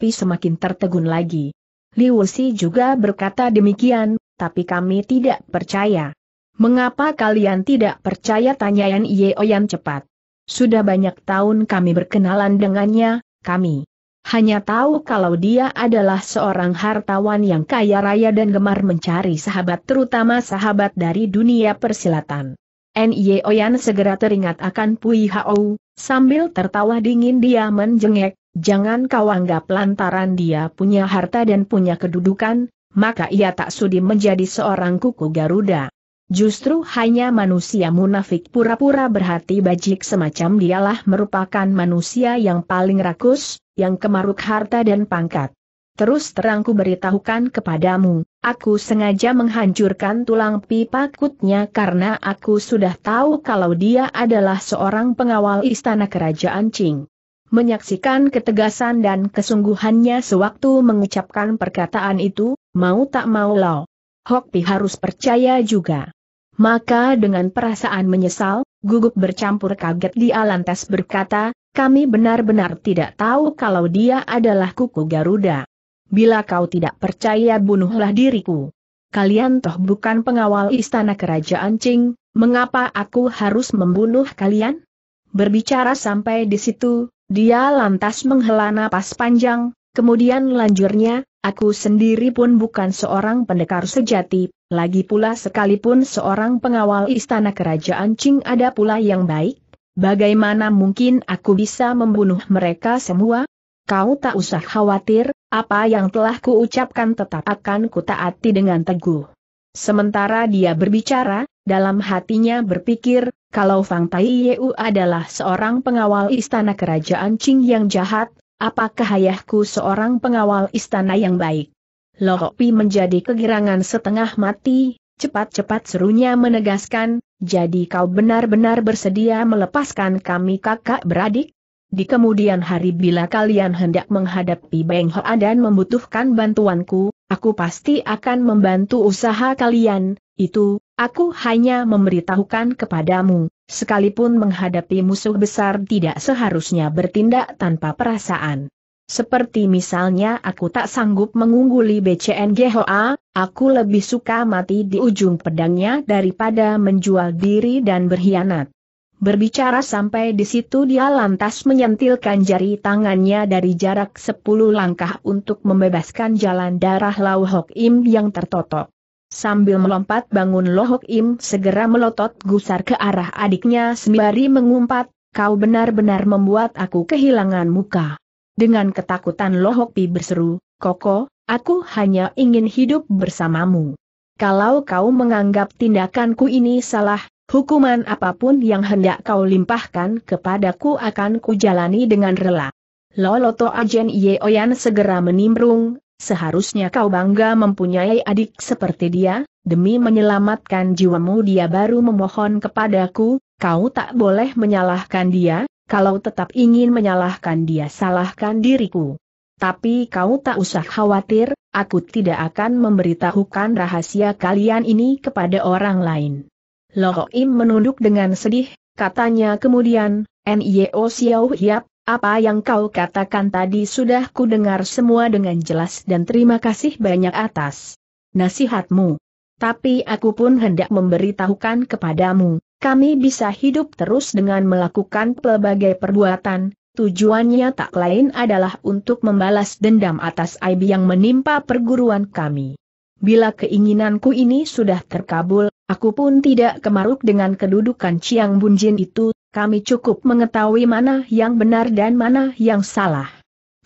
Pi semakin tertegun lagi. Liu Si juga berkata demikian, tapi kami tidak percaya. Mengapa kalian tidak percaya tanya Yan Ye Oyan cepat? Sudah banyak tahun kami berkenalan dengannya, kami hanya tahu kalau dia adalah seorang hartawan yang kaya raya dan gemar mencari sahabat terutama sahabat dari dunia persilatan. Nye Oyan segera teringat akan Pui Hao, Sambil tertawa dingin dia menjengek, jangan kau anggap lantaran dia punya harta dan punya kedudukan, maka ia tak sudi menjadi seorang kuku Garuda. Justru hanya manusia munafik pura-pura berhati bajik semacam dialah merupakan manusia yang paling rakus, yang kemaruk harta dan pangkat. Terus terangku beritahukan kepadamu, Aku sengaja menghancurkan tulang pipa kutnya karena aku sudah tahu kalau dia adalah seorang pengawal istana kerajaan Qing. Menyaksikan ketegasan dan kesungguhannya sewaktu mengucapkan perkataan itu, mau tak mau Lau, Hok Pi harus percaya juga. Maka dengan perasaan menyesal, gugup bercampur kaget Di Alantas berkata, kami benar-benar tidak tahu kalau dia adalah kuku Garuda. Bila kau tidak percaya bunuhlah diriku. Kalian toh bukan pengawal istana kerajaan Qing, mengapa aku harus membunuh kalian? Berbicara sampai di situ, dia lantas menghela napas panjang, kemudian lanjurnya, aku sendiri pun bukan seorang pendekar sejati, lagi pula sekalipun seorang pengawal istana kerajaan Qing ada pula yang baik, bagaimana mungkin aku bisa membunuh mereka semua? Kau tak usah khawatir, apa yang telah kuucapkan tetap akan kutaati dengan teguh. Sementara dia berbicara, dalam hatinya berpikir, kalau Fang Tai Yeu adalah seorang pengawal istana kerajaan Qing yang jahat, apakah ayahku seorang pengawal istana yang baik? Lohopi menjadi kegirangan setengah mati, cepat-cepat serunya menegaskan, jadi kau benar-benar bersedia melepaskan kami kakak beradik? Di kemudian hari bila kalian hendak menghadapi Beng Hoa dan membutuhkan bantuanku, aku pasti akan membantu usaha kalian, itu, aku hanya memberitahukan kepadamu, sekalipun menghadapi musuh besar tidak seharusnya bertindak tanpa perasaan. Seperti misalnya aku tak sanggup mengungguli BCNG Hoa, aku lebih suka mati di ujung pedangnya daripada menjual diri dan berkhianat. Berbicara sampai di situ dia lantas menyentilkan jari tangannya dari jarak sepuluh langkah untuk membebaskan jalan darah Lau Hok Im yang tertotok. Sambil melompat bangun Lo Hok Im segera melotot gusar ke arah adiknya sembari mengumpat, kau benar-benar membuat aku kehilangan muka. Dengan ketakutan Lo Hok Pi berseru, Koko, aku hanya ingin hidup bersamamu. Kalau kau menganggap tindakanku ini salah, Hukuman apapun yang hendak kau limpahkan kepadaku akan kujalani dengan rela. Loloto Ajen Yeoyan segera menimbrung, seharusnya kau bangga mempunyai adik seperti dia, demi menyelamatkan jiwamu dia baru memohon kepadaku, kau tak boleh menyalahkan dia, kalau tetap ingin menyalahkan dia salahkan diriku. Tapi kau tak usah khawatir, aku tidak akan memberitahukan rahasia kalian ini kepada orang lain. Lohoim menunduk dengan sedih, katanya kemudian, Nio Xiao Hiap, apa yang kau katakan tadi sudah ku dengar semua dengan jelas dan terima kasih banyak atas nasihatmu. Tapi aku pun hendak memberitahukan kepadamu, kami bisa hidup terus dengan melakukan pelbagai perbuatan, tujuannya tak lain adalah untuk membalas dendam atas aib yang menimpa perguruan kami. Bila keinginanku ini sudah terkabul, Aku pun tidak kemaruk dengan kedudukan Ciang Bunjin itu, kami cukup mengetahui mana yang benar dan mana yang salah.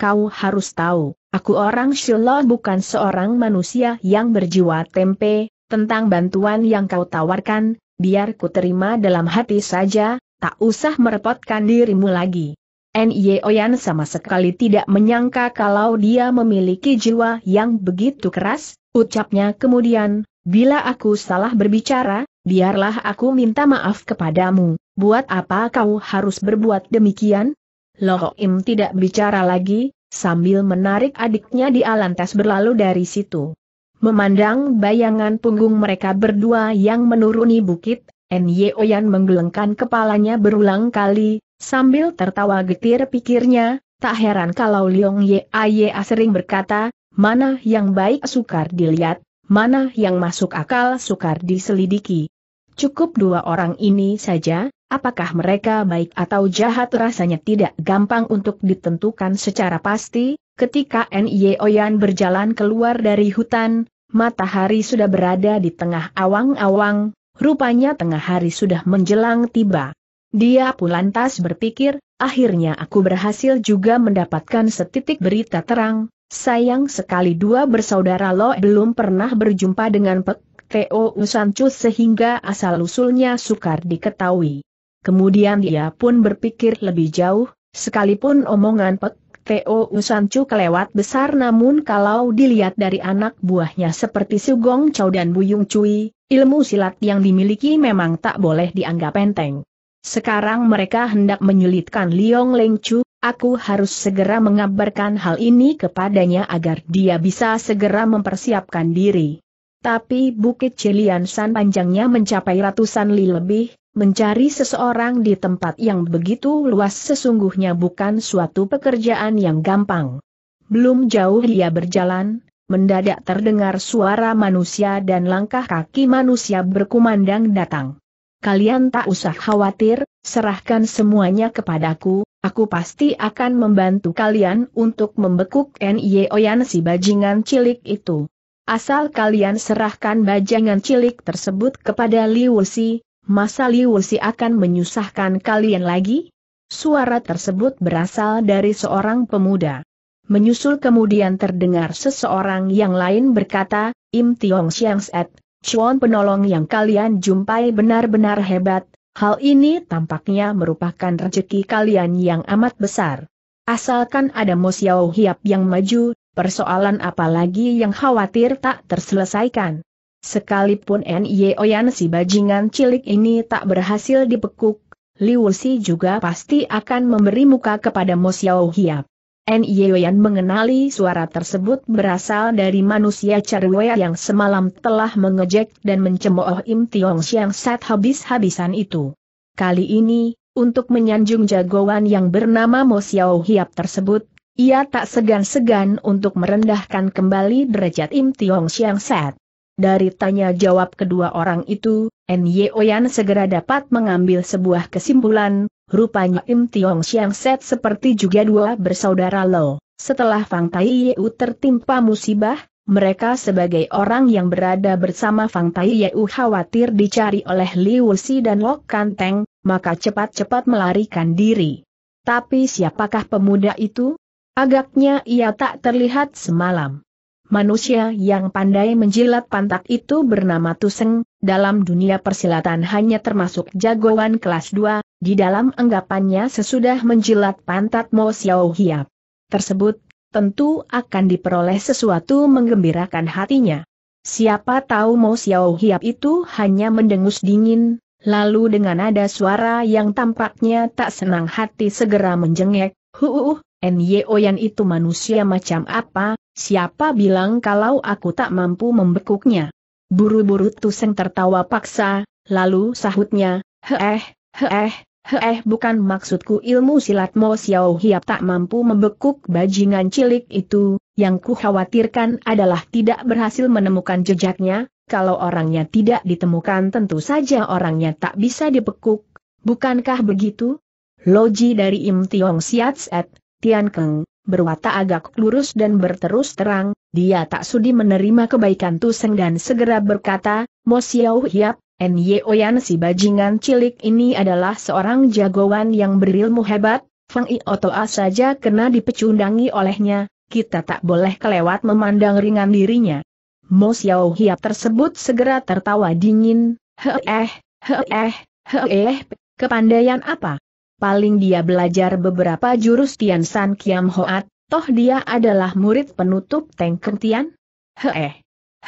Kau harus tahu, aku orang Shilo bukan seorang manusia yang berjiwa tempe, tentang bantuan yang kau tawarkan, biar ku terima dalam hati saja, tak usah merepotkan dirimu lagi. Nye Oyan sama sekali tidak menyangka kalau dia memiliki jiwa yang begitu keras, ucapnya kemudian, Bila aku salah berbicara, biarlah aku minta maaf kepadamu, buat apa kau harus berbuat demikian? Lohoim tidak bicara lagi, sambil menarik adiknya di alantas berlalu dari situ. Memandang bayangan punggung mereka berdua yang menuruni bukit, Oyan menggelengkan kepalanya berulang kali, sambil tertawa getir pikirnya, tak heran kalau Leong Aye sering berkata, mana yang baik sukar dilihat, mana yang masuk akal sukar diselidiki. Cukup dua orang ini saja, apakah mereka baik atau jahat rasanya tidak gampang untuk ditentukan secara pasti, ketika N.Y. Oyan berjalan keluar dari hutan, matahari sudah berada di tengah awang-awang, rupanya tengah hari sudah menjelang tiba. Dia pun lantas berpikir, akhirnya aku berhasil juga mendapatkan setitik berita terang, Sayang sekali dua bersaudara Lo belum pernah berjumpa dengan Pek Teo Usancu sehingga asal-usulnya sukar diketahui. Kemudian dia pun berpikir lebih jauh, sekalipun omongan Pek Teo Usancu kelewat besar namun kalau dilihat dari anak buahnya seperti Sugong Chow dan Buyung Cui, ilmu silat yang dimiliki memang tak boleh dianggap enteng. Sekarang mereka hendak menyulitkan Liong Leng Chu, Aku harus segera mengabarkan hal ini kepadanya agar dia bisa segera mempersiapkan diri. Tapi Bukit Ciliansan panjangnya mencapai ratusan li lebih, mencari seseorang di tempat yang begitu luas sesungguhnya bukan suatu pekerjaan yang gampang. Belum jauh dia berjalan, mendadak terdengar suara manusia dan langkah kaki manusia berkumandang datang. Kalian tak usah khawatir, serahkan semuanya kepadaku, Aku pasti akan membantu kalian untuk membekuk Nyeoyan si bajingan cilik itu. Asal kalian serahkan bajingan cilik tersebut kepada Si, masa Si akan menyusahkan kalian lagi? Suara tersebut berasal dari seorang pemuda. Menyusul kemudian terdengar seseorang yang lain berkata, Im Tiong Siang Set, Chuan penolong yang kalian jumpai benar-benar hebat, Hal ini tampaknya merupakan rezeki kalian yang amat besar. Asalkan ada Mosiao Hiap yang maju, persoalan apalagi yang khawatir tak terselesaikan. Sekalipun N.Y. Oyan si bajingan cilik ini tak berhasil dipekuk, Liu Si juga pasti akan memberi muka kepada Mosiao Hiap. Nyeoyan mengenali suara tersebut berasal dari manusia cerwe yang semalam telah mengejek dan mencemooh Im Tiong Siang saat habis-habisan itu. Kali ini, untuk menyanjung jagoan yang bernama Mo Xiao Hiap tersebut, ia tak segan-segan untuk merendahkan kembali derajat Im Tiong Siang Set. Dari tanya jawab kedua orang itu, N. Yeoyan segera dapat mengambil sebuah kesimpulan, Rupanya Im Tiong Siang Set seperti juga dua bersaudara Lo. Setelah Fang Tai Yeu tertimpa musibah, mereka sebagai orang yang berada bersama Fang Tai Yeu khawatir dicari oleh Liu Si dan Lok Kanteng, maka cepat-cepat melarikan diri. Tapi siapakah pemuda itu? Agaknya ia tak terlihat semalam. Manusia yang pandai menjilat pantat itu bernama Tuseng, dalam dunia persilatan hanya termasuk jagoan kelas 2, di dalam anggapannya sesudah menjilat pantat Mo Xiao Hiap. Tersebut, tentu akan diperoleh sesuatu menggembirakan hatinya. Siapa tahu Mo Xiao Hiap itu hanya mendengus dingin, lalu dengan ada suara yang tampaknya tak senang hati segera menjengek, Huuuh, Nyeoyan itu manusia macam apa, siapa bilang kalau aku tak mampu membekuknya. Buru-buru Tuseng tertawa paksa, lalu sahutnya, heeh, heeh, Heh bukan maksudku ilmu silat Mo Xiao Hiap tak mampu membekuk bajingan cilik itu, yang ku khawatirkan adalah tidak berhasil menemukan jejaknya, kalau orangnya tidak ditemukan tentu saja orangnya tak bisa dibekuk, bukankah begitu? Loji dari Im Tiong Siat Set, Tian Keng, berwatak agak lurus dan berterus terang, dia tak sudi menerima kebaikan Tuseng dan segera berkata, Mo Xiao Hiap, Nye Oyan si bajingan cilik ini adalah seorang jagoan yang berilmu hebat, Feng Iotoa saja kena dipecundangi olehnya, kita tak boleh kelewat memandang ringan dirinya. Mo Xiao Hiap tersebut segera tertawa dingin, he eh, he eh, he eh, kepandaian apa? Paling dia belajar beberapa jurus Tian San Kiam Hoat, toh dia adalah murid penutup Teng Kentian? He eh,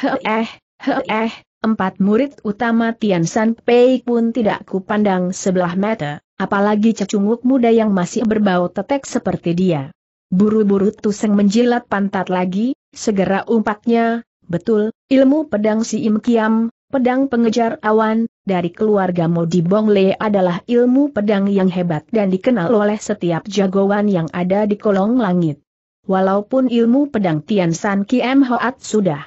he eh, he eh, Empat murid utama Tian San Pei pun tidak kupandang sebelah mata, apalagi cecunguk muda yang masih berbau tetek seperti dia. Buru-buru Tuseng menjilat pantat lagi, segera umpatnya, betul, ilmu pedang si Im Kiam, pedang pengejar awan, dari keluarga Modi Bong Le adalah ilmu pedang yang hebat dan dikenal oleh setiap jagoan yang ada di kolong langit. Walaupun ilmu pedang Tian San Kiem Hoat sudah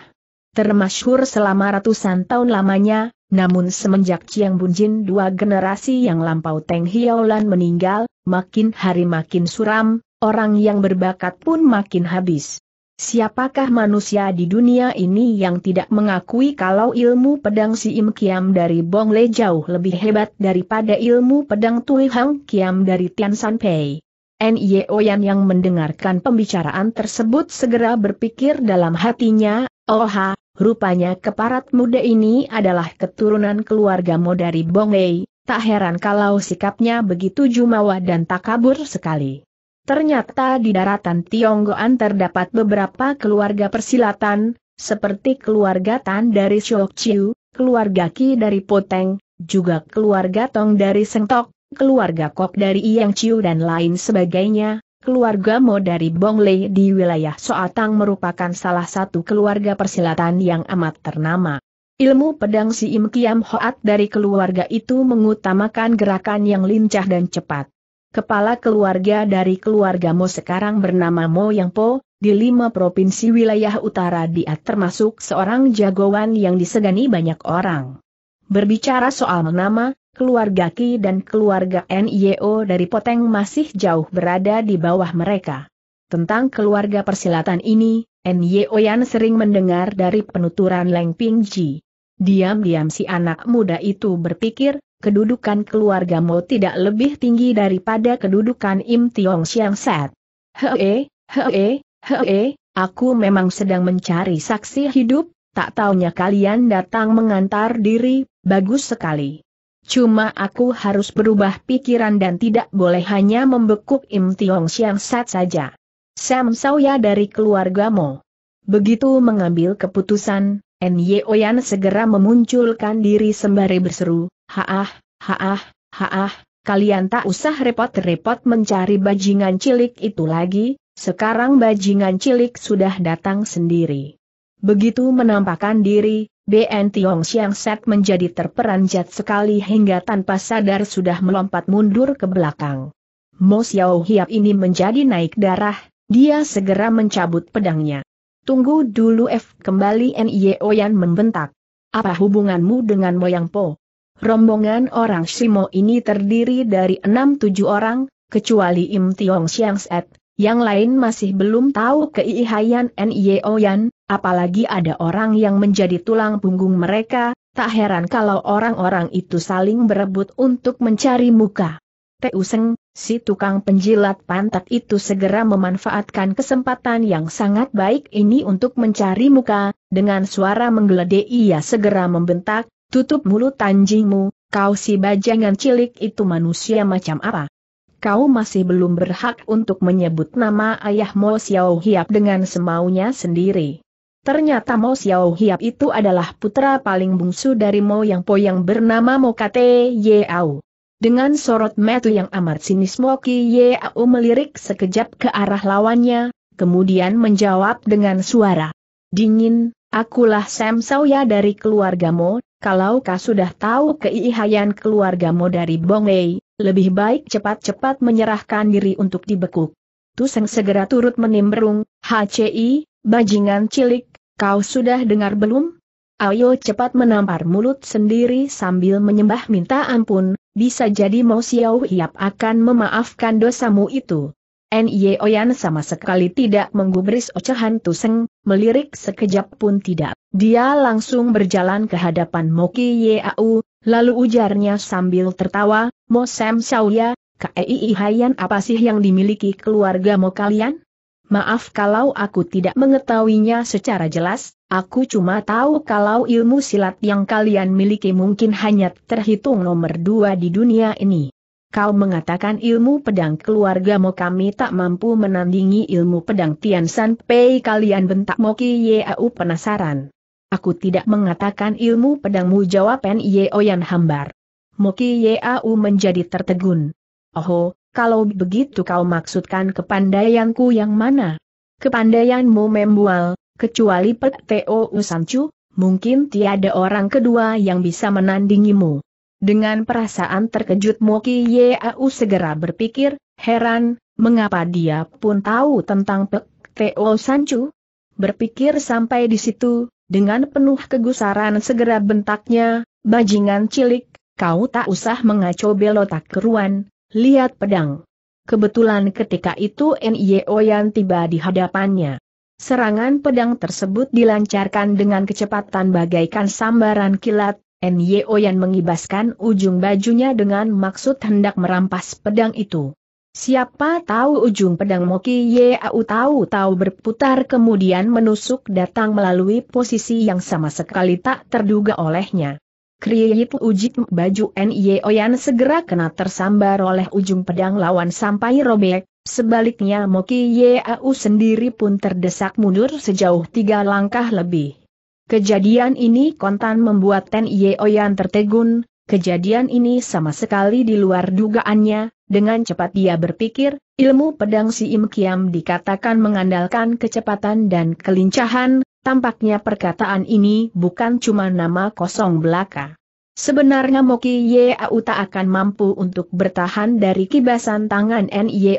termasyhur selama ratusan tahun lamanya, namun semenjak Chiang Bunjin dua generasi yang lampau Teng Hiaolan meninggal, makin hari makin suram, orang yang berbakat pun makin habis. Siapakah manusia di dunia ini yang tidak mengakui kalau ilmu pedang si Im Kiam dari Bong Le jauh lebih hebat daripada ilmu pedang Tui Hang Kiam dari Tian San Pei? Nye Oyan yang mendengarkan pembicaraan tersebut segera berpikir dalam hatinya, Oha, oh Rupanya keparat muda ini adalah keturunan keluargamu dari Bongei, tak heran kalau sikapnya begitu jumawa dan takabur sekali. Ternyata di daratan Tionggoan terdapat beberapa keluarga persilatan, seperti keluarga Tan dari Shok Chiu, keluarga Ki dari Poteng, juga keluarga Tong dari Sentok, keluarga Kok dari Iyang Chiu dan lain sebagainya, Keluarga Mo dari Bonglei di wilayah Soatang merupakan salah satu keluarga persilatan yang amat ternama. Ilmu pedang si Im Kiam Hoat dari keluarga itu mengutamakan gerakan yang lincah dan cepat. Kepala keluarga dari keluarga Mo sekarang bernama Mo Yang Po, di lima provinsi wilayah utara dia termasuk seorang jagoan yang disegani banyak orang. Berbicara soal nama, keluarga Ki dan keluarga NIO dari Poteng masih jauh berada di bawah mereka. Tentang keluarga persilatan ini, NIO Yan sering mendengar dari penuturan Leng Ping Ji. Diam-diam si anak muda itu berpikir, kedudukan keluarga Mo tidak lebih tinggi daripada kedudukan Im Tiong Siang Set. Hee, hee, hee, aku memang sedang mencari saksi hidup, tak taunya kalian datang mengantar diri, bagus sekali. Cuma aku harus berubah pikiran dan tidak boleh hanya membekuk Im Tiong Siang Sat saja. Sam Sauya dari keluarga Mo. Begitu mengambil keputusan, Nye Oyan segera memunculkan diri sembari berseru, Haah, haah, haah, kalian tak usah repot-repot mencari bajingan cilik itu lagi, sekarang bajingan cilik sudah datang sendiri. Begitu menampakkan diri, BN Tiong Siang Set menjadi terperanjat sekali hingga tanpa sadar sudah melompat mundur ke belakang. Mo Xiao Hiap ini menjadi naik darah, dia segera mencabut pedangnya. Tunggu dulu F kembali Nye Oyan membentak. Apa hubunganmu dengan Moyang Po? Rombongan orang Shimo ini terdiri dari enam tujuh orang, kecuali Im Tiong Siang Set, yang lain masih belum tahu keihayan Nye Oyan, Apalagi ada orang yang menjadi tulang punggung mereka, tak heran kalau orang-orang itu saling berebut untuk mencari muka. Teuseng, si tukang penjilat pantat itu segera memanfaatkan kesempatan yang sangat baik ini untuk mencari muka, dengan suara menggeledek ia segera membentak, tutup mulut anjingmu, kau si bajangan cilik itu manusia macam apa? Kau masih belum berhak untuk menyebut nama ayahmu Xiao Hiap dengan semaunya sendiri. Ternyata Mo Xiao Hiap itu adalah putra paling bungsu dari Mo Yang Po yang bernama Mo Kate Yeau. Dengan sorot metu yang amat sinis Mo Ki Yeau melirik sekejap ke arah lawannya, kemudian menjawab dengan suara. Dingin, akulah Sam Sawya dari keluarga Mo, kalau kau sudah tahu keihayan keluarga Mo dari Bongei, lebih baik cepat-cepat menyerahkan diri untuk dibekuk. Tuseng segera turut menimbrung, HCI, bajingan cilik, Kau sudah dengar belum? Ayo cepat menampar mulut sendiri sambil menyembah minta ampun, bisa jadi Mo Xiao Hiap akan memaafkan dosamu itu. Nye Oyan sama sekali tidak menggubris ocehan Tuseng, melirik sekejap pun tidak. Dia langsung berjalan ke hadapan Moki Yeau, lalu ujarnya sambil tertawa, Mo Sam Xiaoya, KEI apa sih yang dimiliki keluarga Mo kalian? Maaf kalau aku tidak mengetahuinya secara jelas, aku cuma tahu kalau ilmu silat yang kalian miliki mungkin hanya terhitung nomor dua di dunia ini. Kau mengatakan ilmu pedang keluargamu kami tak mampu menandingi ilmu pedang Tian San Pei kalian bentak Moki Yeau penasaran. Aku tidak mengatakan ilmu pedangmu jawab Pen Oyan hambar. Moki Yeau menjadi tertegun. Oho, kalau begitu kau maksudkan kepandaianku yang mana? Kepandaianmu membual, kecuali Pek Teo Usancu, mungkin tiada orang kedua yang bisa menandingimu. Dengan perasaan terkejut Moki Yeau segera berpikir, heran, mengapa dia pun tahu tentang Pek Teo Sancu? Berpikir sampai di situ, dengan penuh kegusaran segera bentaknya, bajingan cilik, kau tak usah mengacau belotak keruan, Lihat pedang. Kebetulan ketika itu Nye Oyan tiba di hadapannya. Serangan pedang tersebut dilancarkan dengan kecepatan bagaikan sambaran kilat, Nye Oyan mengibaskan ujung bajunya dengan maksud hendak merampas pedang itu. Siapa tahu ujung pedang Moki Yeau tahu-tahu berputar kemudian menusuk datang melalui posisi yang sama sekali tak terduga olehnya. Kriyit Uji baju Nye Oyan segera kena tersambar oleh ujung pedang lawan sampai robek, sebaliknya Moki Au sendiri pun terdesak mundur sejauh tiga langkah lebih. Kejadian ini kontan membuat Ten Nye Oyan tertegun, kejadian ini sama sekali di luar dugaannya, dengan cepat dia berpikir, ilmu pedang si Im Kiam dikatakan mengandalkan kecepatan dan kelincahan, Tampaknya perkataan ini bukan cuma nama kosong belaka. Sebenarnya Moki Yeau tak akan mampu untuk bertahan dari kibasan tangan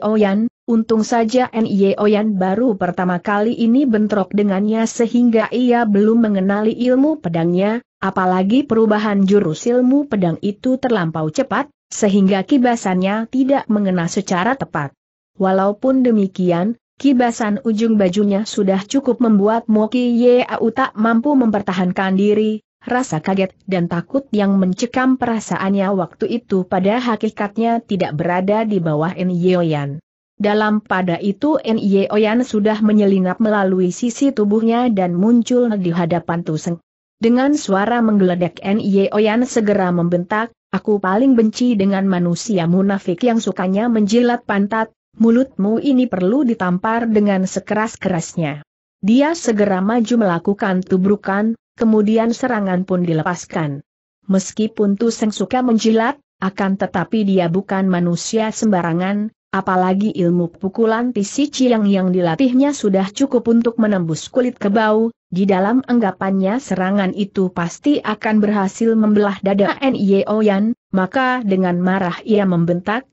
Oyan, untung saja Oyan baru pertama kali ini bentrok dengannya sehingga ia belum mengenali ilmu pedangnya, apalagi perubahan jurus ilmu pedang itu terlampau cepat, sehingga kibasannya tidak mengena secara tepat. Walaupun demikian, Kibasan ujung bajunya sudah cukup membuat Moki Yeau tak mampu mempertahankan diri, rasa kaget dan takut yang mencekam perasaannya waktu itu pada hakikatnya tidak berada di bawah Nyeoyan. Dalam pada itu Nyeoyan sudah menyelinap melalui sisi tubuhnya dan muncul di hadapan Tuseng. Dengan suara menggeledek Nyeoyan segera membentak, Aku paling benci dengan manusia munafik yang sukanya menjilat pantat, mulutmu ini perlu ditampar dengan sekeras-kerasnya. Dia segera maju melakukan tubrukan, kemudian serangan pun dilepaskan. Meskipun Tu suka menjilat, akan tetapi dia bukan manusia sembarangan, apalagi ilmu pukulan Tisi Ciang yang dilatihnya sudah cukup untuk menembus kulit kebau, di dalam anggapannya serangan itu pasti akan berhasil membelah dada N.I.O. Yan, maka dengan marah ia membentak,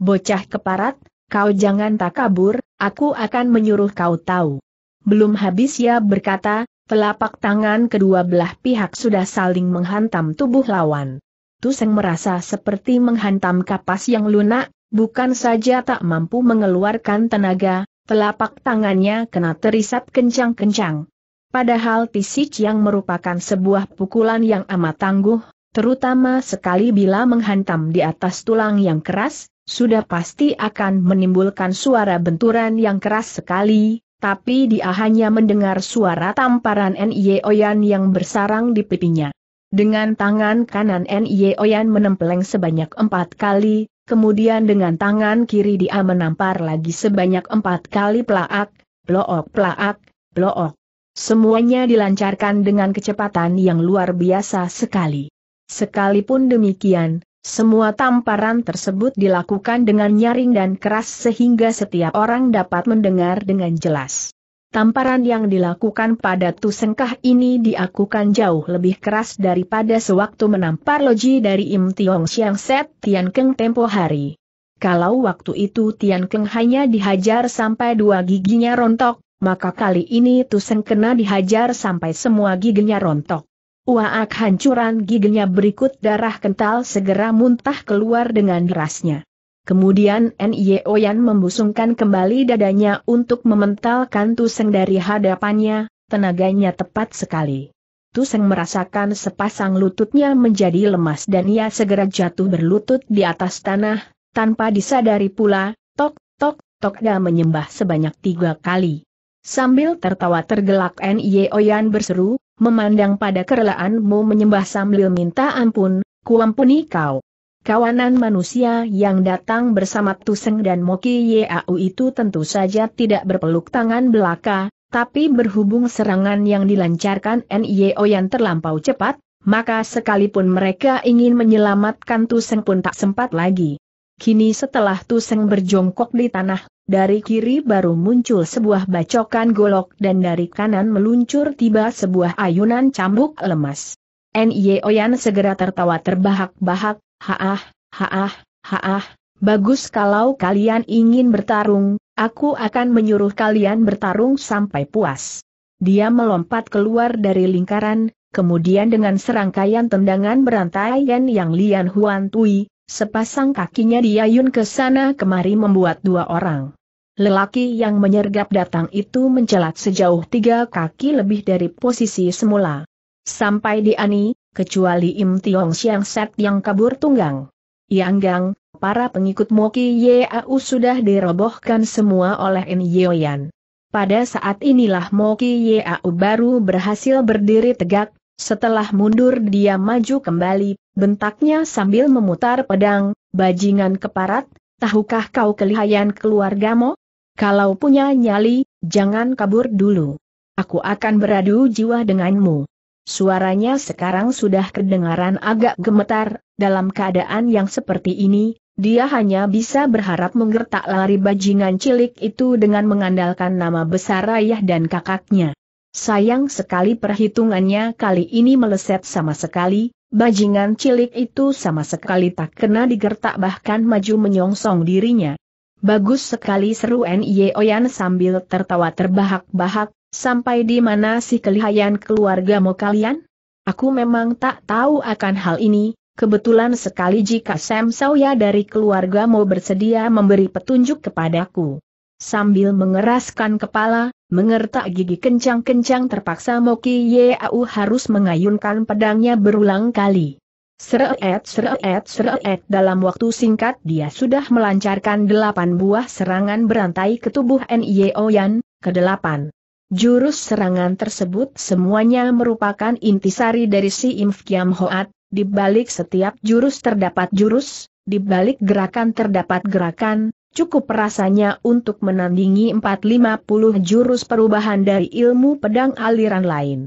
bocah keparat, Kau jangan tak kabur, aku akan menyuruh kau tahu. Belum habis ia berkata, telapak tangan kedua belah pihak sudah saling menghantam tubuh lawan. Tuseng merasa seperti menghantam kapas yang lunak, bukan saja tak mampu mengeluarkan tenaga, telapak tangannya kena terisap kencang-kencang. Padahal Tisic yang merupakan sebuah pukulan yang amat tangguh, terutama sekali bila menghantam di atas tulang yang keras, sudah pasti akan menimbulkan suara benturan yang keras sekali, tapi dia hanya mendengar suara tamparan N.I.E. Oyan yang bersarang di pipinya. Dengan tangan kanan N.I.E. Oyan menempeleng sebanyak empat kali, kemudian dengan tangan kiri dia menampar lagi sebanyak empat kali pelaak, blook, pelaak, blook. Semuanya dilancarkan dengan kecepatan yang luar biasa sekali. Sekalipun demikian, semua tamparan tersebut dilakukan dengan nyaring dan keras sehingga setiap orang dapat mendengar dengan jelas. Tamparan yang dilakukan pada Tusengkah ini diakukan jauh lebih keras daripada sewaktu menampar loji dari Im Tiong Siang Set Tian Keng tempo hari. Kalau waktu itu Tian Keng hanya dihajar sampai dua giginya rontok, maka kali ini Tuseng kena dihajar sampai semua giginya rontok. Uaak hancuran giginya berikut darah kental segera muntah keluar dengan derasnya. Kemudian Nye Oyan membusungkan kembali dadanya untuk mementalkan tuseng dari hadapannya, tenaganya tepat sekali. Tuseng merasakan sepasang lututnya menjadi lemas dan ia segera jatuh berlutut di atas tanah, tanpa disadari pula, tok, tok, tok dia menyembah sebanyak tiga kali. Sambil tertawa tergelak Nye Oyan berseru, memandang pada kerelaanmu menyembah sambil minta ampun, kuampuni kau. Kawanan manusia yang datang bersama Tuseng dan Moki Yau itu tentu saja tidak berpeluk tangan belaka, tapi berhubung serangan yang dilancarkan NIO e yang terlampau cepat, maka sekalipun mereka ingin menyelamatkan Tuseng pun tak sempat lagi. Kini setelah Tuseng berjongkok di tanah, dari kiri baru muncul sebuah bacokan golok dan dari kanan meluncur tiba sebuah ayunan cambuk lemas. Nye Oyan segera tertawa terbahak-bahak, haah, haah, haah, bagus kalau kalian ingin bertarung, aku akan menyuruh kalian bertarung sampai puas. Dia melompat keluar dari lingkaran, kemudian dengan serangkaian tendangan berantaian yang Lian Huan Tui, sepasang kakinya diayun ke sana kemari membuat dua orang Lelaki yang menyergap datang itu mencelat sejauh tiga kaki lebih dari posisi semula. Sampai di Ani, kecuali Im Tiong Siang Set yang kabur tunggang. Yang Gang, para pengikut Moki Yeau sudah dirobohkan semua oleh In Yeoyan. Pada saat inilah Moki Yeau baru berhasil berdiri tegak, setelah mundur dia maju kembali, bentaknya sambil memutar pedang, bajingan keparat, tahukah kau kelihayan keluargamu? Kalau punya nyali, jangan kabur dulu. Aku akan beradu jiwa denganmu. Suaranya sekarang sudah kedengaran agak gemetar, dalam keadaan yang seperti ini, dia hanya bisa berharap menggertak lari bajingan cilik itu dengan mengandalkan nama besar ayah dan kakaknya. Sayang sekali perhitungannya kali ini meleset sama sekali, bajingan cilik itu sama sekali tak kena digertak bahkan maju menyongsong dirinya. Bagus sekali seru Nye Oyan sambil tertawa terbahak-bahak, sampai di mana sih kelihayan keluarga mau kalian? Aku memang tak tahu akan hal ini, kebetulan sekali jika Sam Sawya dari keluarga mau bersedia memberi petunjuk kepadaku. Sambil mengeraskan kepala, mengertak gigi kencang-kencang terpaksa Moki Yeau harus mengayunkan pedangnya berulang kali. Seret seret seret dalam waktu singkat dia sudah melancarkan delapan buah serangan berantai ke tubuh N.I.O. Yan, ke delapan. Jurus serangan tersebut semuanya merupakan intisari dari si Imf Kiam Hoat, di balik setiap jurus terdapat jurus, di balik gerakan terdapat gerakan, cukup rasanya untuk menandingi 450 jurus perubahan dari ilmu pedang aliran lain.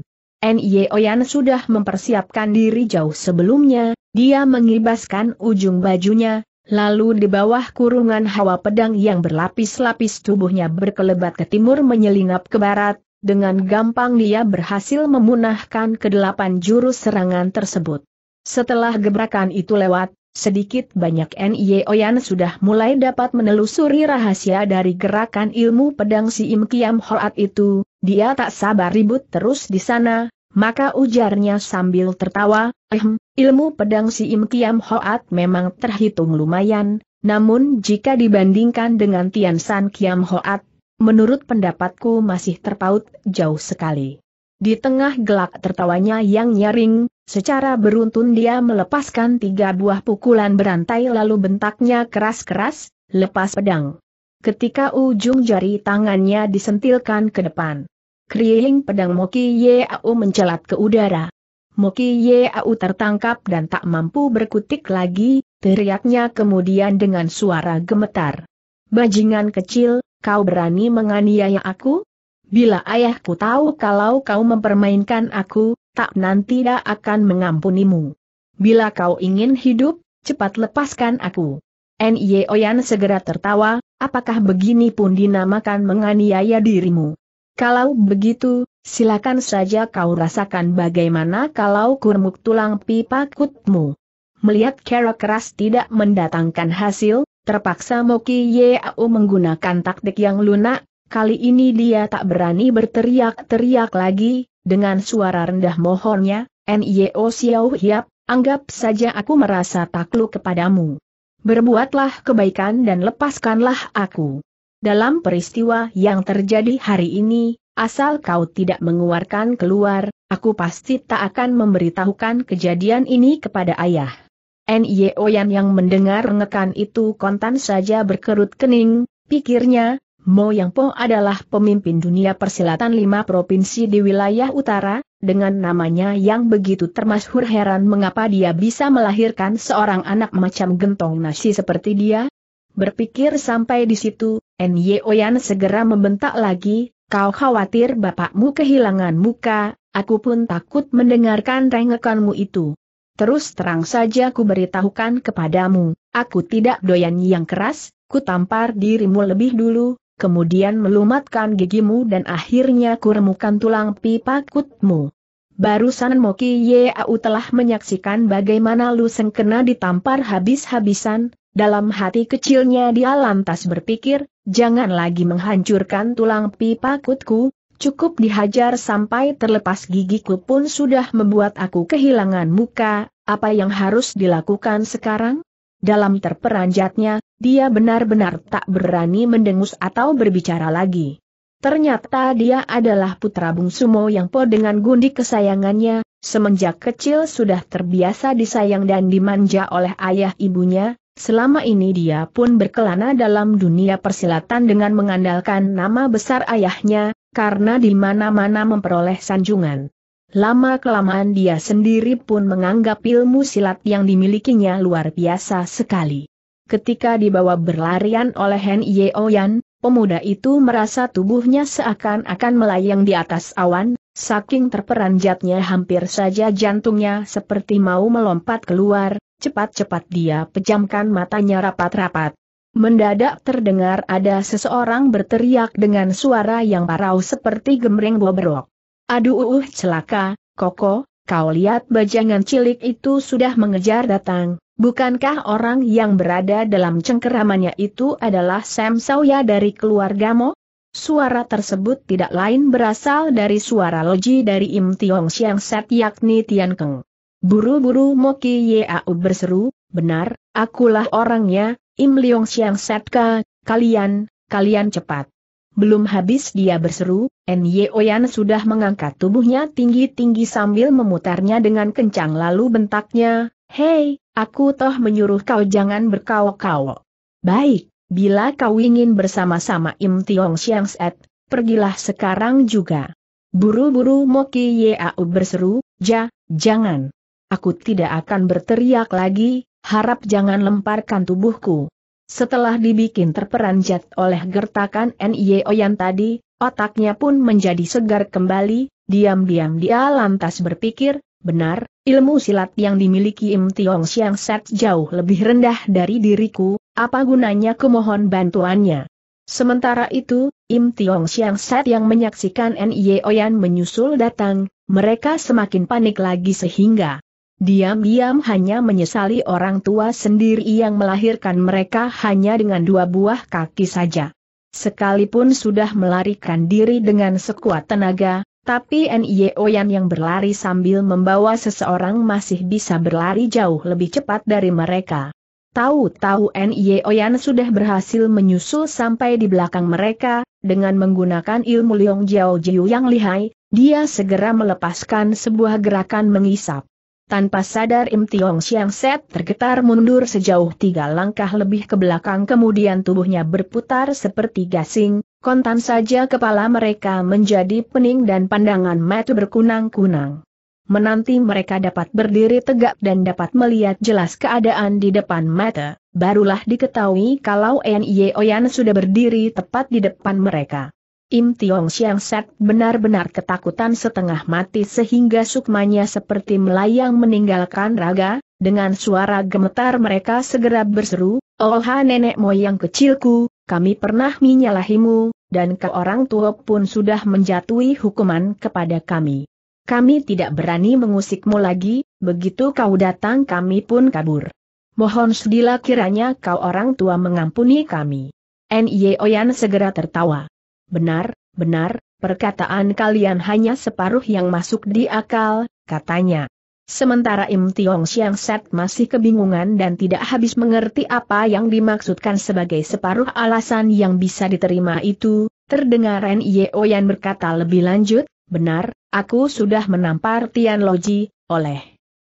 Nye Oyan sudah mempersiapkan diri jauh sebelumnya, dia mengibaskan ujung bajunya, lalu di bawah kurungan hawa pedang yang berlapis-lapis tubuhnya berkelebat ke timur menyelinap ke barat, dengan gampang dia berhasil memunahkan kedelapan jurus serangan tersebut. Setelah gebrakan itu lewat, Sedikit banyak Nye Oyan sudah mulai dapat menelusuri rahasia dari gerakan ilmu pedang si Im Kiam Hoat itu, dia tak sabar ribut terus di sana, maka ujarnya sambil tertawa, ehm, ilmu pedang si Im Kiam Hoat memang terhitung lumayan, namun jika dibandingkan dengan Tian San Kiam Hoat, menurut pendapatku masih terpaut jauh sekali. Di tengah gelak tertawanya yang nyaring, Secara beruntun dia melepaskan tiga buah pukulan berantai lalu bentaknya keras-keras, lepas pedang. Ketika ujung jari tangannya disentilkan ke depan. Kriing pedang Moki Yeau mencelat ke udara. Moki Yeau tertangkap dan tak mampu berkutik lagi, teriaknya kemudian dengan suara gemetar. Bajingan kecil, kau berani menganiaya aku? Bila ayahku tahu kalau kau mempermainkan aku, tak nanti dia akan mengampunimu. Bila kau ingin hidup, cepat lepaskan aku. Nye Oyan segera tertawa, apakah begini pun dinamakan menganiaya dirimu? Kalau begitu, silakan saja kau rasakan bagaimana kalau kurmuk tulang pipa kutmu. Melihat kera keras tidak mendatangkan hasil, terpaksa Moki Yeau menggunakan taktik yang lunak, kali ini dia tak berani berteriak-teriak lagi, dengan suara rendah mohonnya, N.I.O. Xiao Hiap, anggap saja aku merasa takluk kepadamu. Berbuatlah kebaikan dan lepaskanlah aku. Dalam peristiwa yang terjadi hari ini, asal kau tidak mengeluarkan keluar, aku pasti tak akan memberitahukan kejadian ini kepada ayah. N.Y.O. Yan yang mendengar rengekan itu kontan saja berkerut kening, pikirnya, Mo Yang Po adalah pemimpin dunia persilatan lima provinsi di wilayah utara, dengan namanya yang begitu termasyhur heran mengapa dia bisa melahirkan seorang anak macam gentong nasi seperti dia. Berpikir sampai di situ, Nye Oyan segera membentak lagi, kau khawatir bapakmu kehilangan muka, aku pun takut mendengarkan rengekanmu itu. Terus terang saja ku beritahukan kepadamu, aku tidak doyan yang keras, ku tampar dirimu lebih dulu, kemudian melumatkan gigimu dan akhirnya kuremukan tulang pipa kutmu. Barusan Moki Yeau telah menyaksikan bagaimana Lu Seng kena ditampar habis-habisan, dalam hati kecilnya dia lantas berpikir, jangan lagi menghancurkan tulang pipa kutku, cukup dihajar sampai terlepas gigiku pun sudah membuat aku kehilangan muka, apa yang harus dilakukan sekarang? Dalam terperanjatnya, dia benar-benar tak berani mendengus atau berbicara lagi. Ternyata dia adalah putra Bung Sumo yang po dengan gundi kesayangannya, semenjak kecil sudah terbiasa disayang dan dimanja oleh ayah ibunya, selama ini dia pun berkelana dalam dunia persilatan dengan mengandalkan nama besar ayahnya, karena di mana-mana memperoleh sanjungan. Lama-kelamaan dia sendiri pun menganggap ilmu silat yang dimilikinya luar biasa sekali ketika dibawa berlarian oleh Hen Yeoyan, pemuda itu merasa tubuhnya seakan-akan melayang di atas awan, saking terperanjatnya hampir saja jantungnya seperti mau melompat keluar, cepat-cepat dia pejamkan matanya rapat-rapat. Mendadak terdengar ada seseorang berteriak dengan suara yang parau seperti gemreng bobrok. Aduh uh, celaka, Koko, kau lihat bajangan cilik itu sudah mengejar datang. Bukankah orang yang berada dalam cengkeramannya itu adalah Sam Sawya dari keluargamu? Suara tersebut tidak lain berasal dari suara loji dari Im Tiong Siang Set yakni Tian Keng. Buru-buru Moki Yeau berseru, benar, akulah orangnya, Im Liong Siang Set ke, kalian, kalian cepat. Belum habis dia berseru, Nye Oyan sudah mengangkat tubuhnya tinggi-tinggi sambil memutarnya dengan kencang lalu bentaknya, Hei, aku toh menyuruh kau jangan berkawok-kawok. Baik, bila kau ingin bersama-sama Im Tiong Siang Set, pergilah sekarang juga. Buru-buru Moki Yeau berseru, ja, jangan. Aku tidak akan berteriak lagi, harap jangan lemparkan tubuhku. Setelah dibikin terperanjat oleh gertakan N.I.O. yang tadi, otaknya pun menjadi segar kembali, diam-diam dia lantas berpikir, benar, Ilmu silat yang dimiliki Im Tiong Siang Set jauh lebih rendah dari diriku, apa gunanya kemohon bantuannya? Sementara itu, Im Tiong Siang Set yang menyaksikan Nye Oyan menyusul datang, mereka semakin panik lagi sehingga diam-diam hanya menyesali orang tua sendiri yang melahirkan mereka hanya dengan dua buah kaki saja. Sekalipun sudah melarikan diri dengan sekuat tenaga, tapi Nye Oyan yang berlari sambil membawa seseorang masih bisa berlari jauh lebih cepat dari mereka. Tahu-tahu Nye Oyan sudah berhasil menyusul sampai di belakang mereka, dengan menggunakan ilmu Liong Jiao Jiu yang lihai, dia segera melepaskan sebuah gerakan mengisap. Tanpa sadar Im Tiong Siang Set tergetar mundur sejauh tiga langkah lebih ke belakang kemudian tubuhnya berputar seperti gasing, kontan saja kepala mereka menjadi pening dan pandangan mata berkunang-kunang. Menanti mereka dapat berdiri tegak dan dapat melihat jelas keadaan di depan mata, barulah diketahui kalau N.Y. Oyan sudah berdiri tepat di depan mereka. Im Tiong Siang Sat benar-benar ketakutan setengah mati sehingga sukmanya seperti melayang meninggalkan raga, dengan suara gemetar mereka segera berseru, Oha nenek moyang kecilku, kami pernah menyalahimu, dan ke orang tua pun sudah menjatuhi hukuman kepada kami. Kami tidak berani mengusikmu lagi, begitu kau datang kami pun kabur. Mohon sedilah kiranya kau orang tua mengampuni kami. N.Y. Oyan segera tertawa benar, benar, perkataan kalian hanya separuh yang masuk di akal, katanya. Sementara Im Tiong Siang Set masih kebingungan dan tidak habis mengerti apa yang dimaksudkan sebagai separuh alasan yang bisa diterima itu, terdengar Yeo yang berkata lebih lanjut, benar, aku sudah menampar Tian Loji, oleh.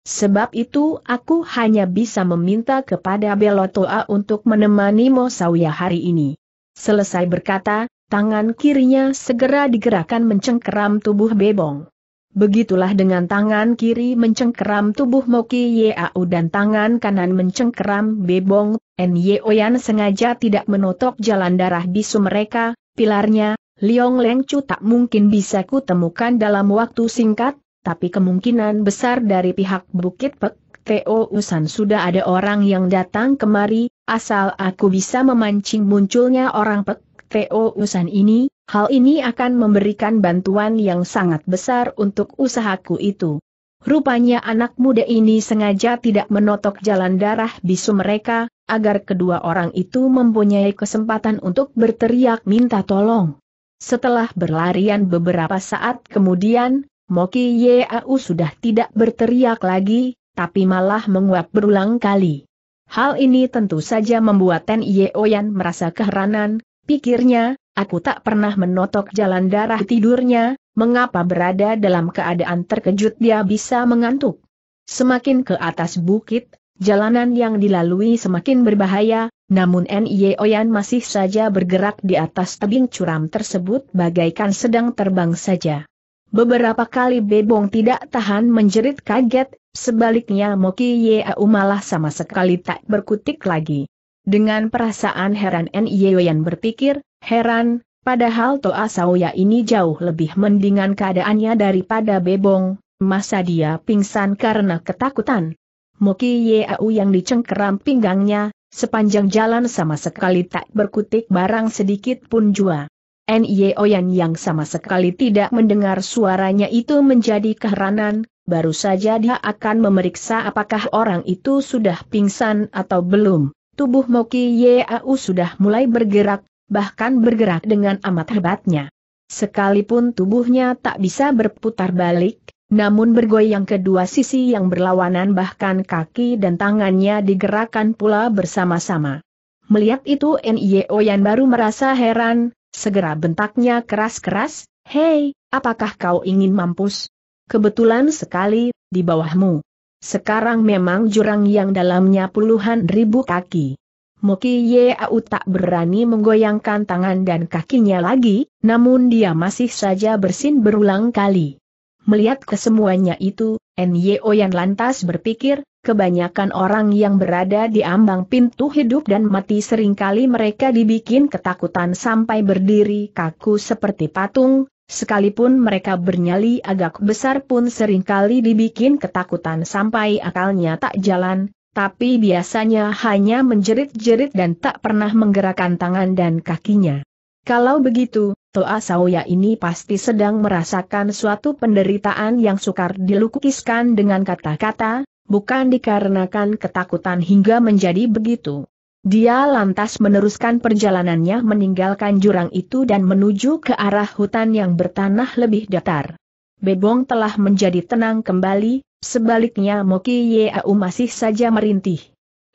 Sebab itu aku hanya bisa meminta kepada Belotoa untuk menemani Mo Sawia hari ini. Selesai berkata, tangan kirinya segera digerakkan mencengkeram tubuh Bebong. Begitulah dengan tangan kiri mencengkeram tubuh Moki Yeau dan tangan kanan mencengkeram Bebong, Nyeoyan sengaja tidak menotok jalan darah bisu mereka, pilarnya, Liong Lengcu tak mungkin bisa kutemukan dalam waktu singkat, tapi kemungkinan besar dari pihak Bukit Pek Teo Usan sudah ada orang yang datang kemari, asal aku bisa memancing munculnya orang Pek PO Usan ini, hal ini akan memberikan bantuan yang sangat besar untuk usahaku itu. Rupanya anak muda ini sengaja tidak menotok jalan darah bisu mereka, agar kedua orang itu mempunyai kesempatan untuk berteriak minta tolong. Setelah berlarian beberapa saat kemudian, Moki Yeau sudah tidak berteriak lagi, tapi malah menguap berulang kali. Hal ini tentu saja membuat Ten Yeoyan merasa keheranan, Pikirnya, aku tak pernah menotok jalan darah tidurnya, mengapa berada dalam keadaan terkejut dia bisa mengantuk. Semakin ke atas bukit, jalanan yang dilalui semakin berbahaya, namun N.I.E. Oyan masih saja bergerak di atas tebing curam tersebut bagaikan sedang terbang saja. Beberapa kali Bebong tidak tahan menjerit kaget, sebaliknya Moki Yeau malah sama sekali tak berkutik lagi. Dengan perasaan heran Nyeoyan berpikir, heran, padahal Toa Sauya ini jauh lebih mendingan keadaannya daripada Bebong, masa dia pingsan karena ketakutan. Moki Yeau yang dicengkeram pinggangnya, sepanjang jalan sama sekali tak berkutik barang sedikit pun jua. Nyeoyan yang sama sekali tidak mendengar suaranya itu menjadi keheranan, baru saja dia akan memeriksa apakah orang itu sudah pingsan atau belum. Tubuh Moki Yau sudah mulai bergerak, bahkan bergerak dengan amat hebatnya. Sekalipun tubuhnya tak bisa berputar balik, namun bergoyang kedua sisi yang berlawanan bahkan kaki dan tangannya digerakkan pula bersama-sama. Melihat itu Nio yang baru merasa heran, segera bentaknya keras-keras, Hei, apakah kau ingin mampus? Kebetulan sekali, di bawahmu. Sekarang memang jurang yang dalamnya puluhan ribu kaki. Moki Yeau tak berani menggoyangkan tangan dan kakinya lagi, namun dia masih saja bersin berulang kali. Melihat kesemuanya itu, Nyo yang lantas berpikir, kebanyakan orang yang berada di ambang pintu hidup dan mati seringkali mereka dibikin ketakutan sampai berdiri kaku seperti patung, Sekalipun mereka bernyali agak besar pun seringkali dibikin ketakutan sampai akalnya tak jalan, tapi biasanya hanya menjerit-jerit dan tak pernah menggerakkan tangan dan kakinya. Kalau begitu, Toa Saoya ini pasti sedang merasakan suatu penderitaan yang sukar dilukiskan dengan kata-kata, bukan dikarenakan ketakutan hingga menjadi begitu. Dia lantas meneruskan perjalanannya meninggalkan jurang itu dan menuju ke arah hutan yang bertanah lebih datar. Bebong telah menjadi tenang kembali, sebaliknya Moki Yeau masih saja merintih.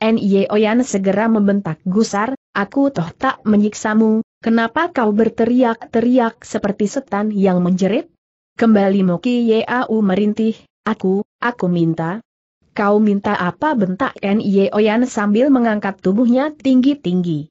Nye Oyan segera membentak gusar, aku toh tak menyiksamu, kenapa kau berteriak-teriak seperti setan yang menjerit? Kembali Moki Yeau merintih, aku, aku minta, Kau minta apa bentak Nye Oyan sambil mengangkat tubuhnya tinggi-tinggi.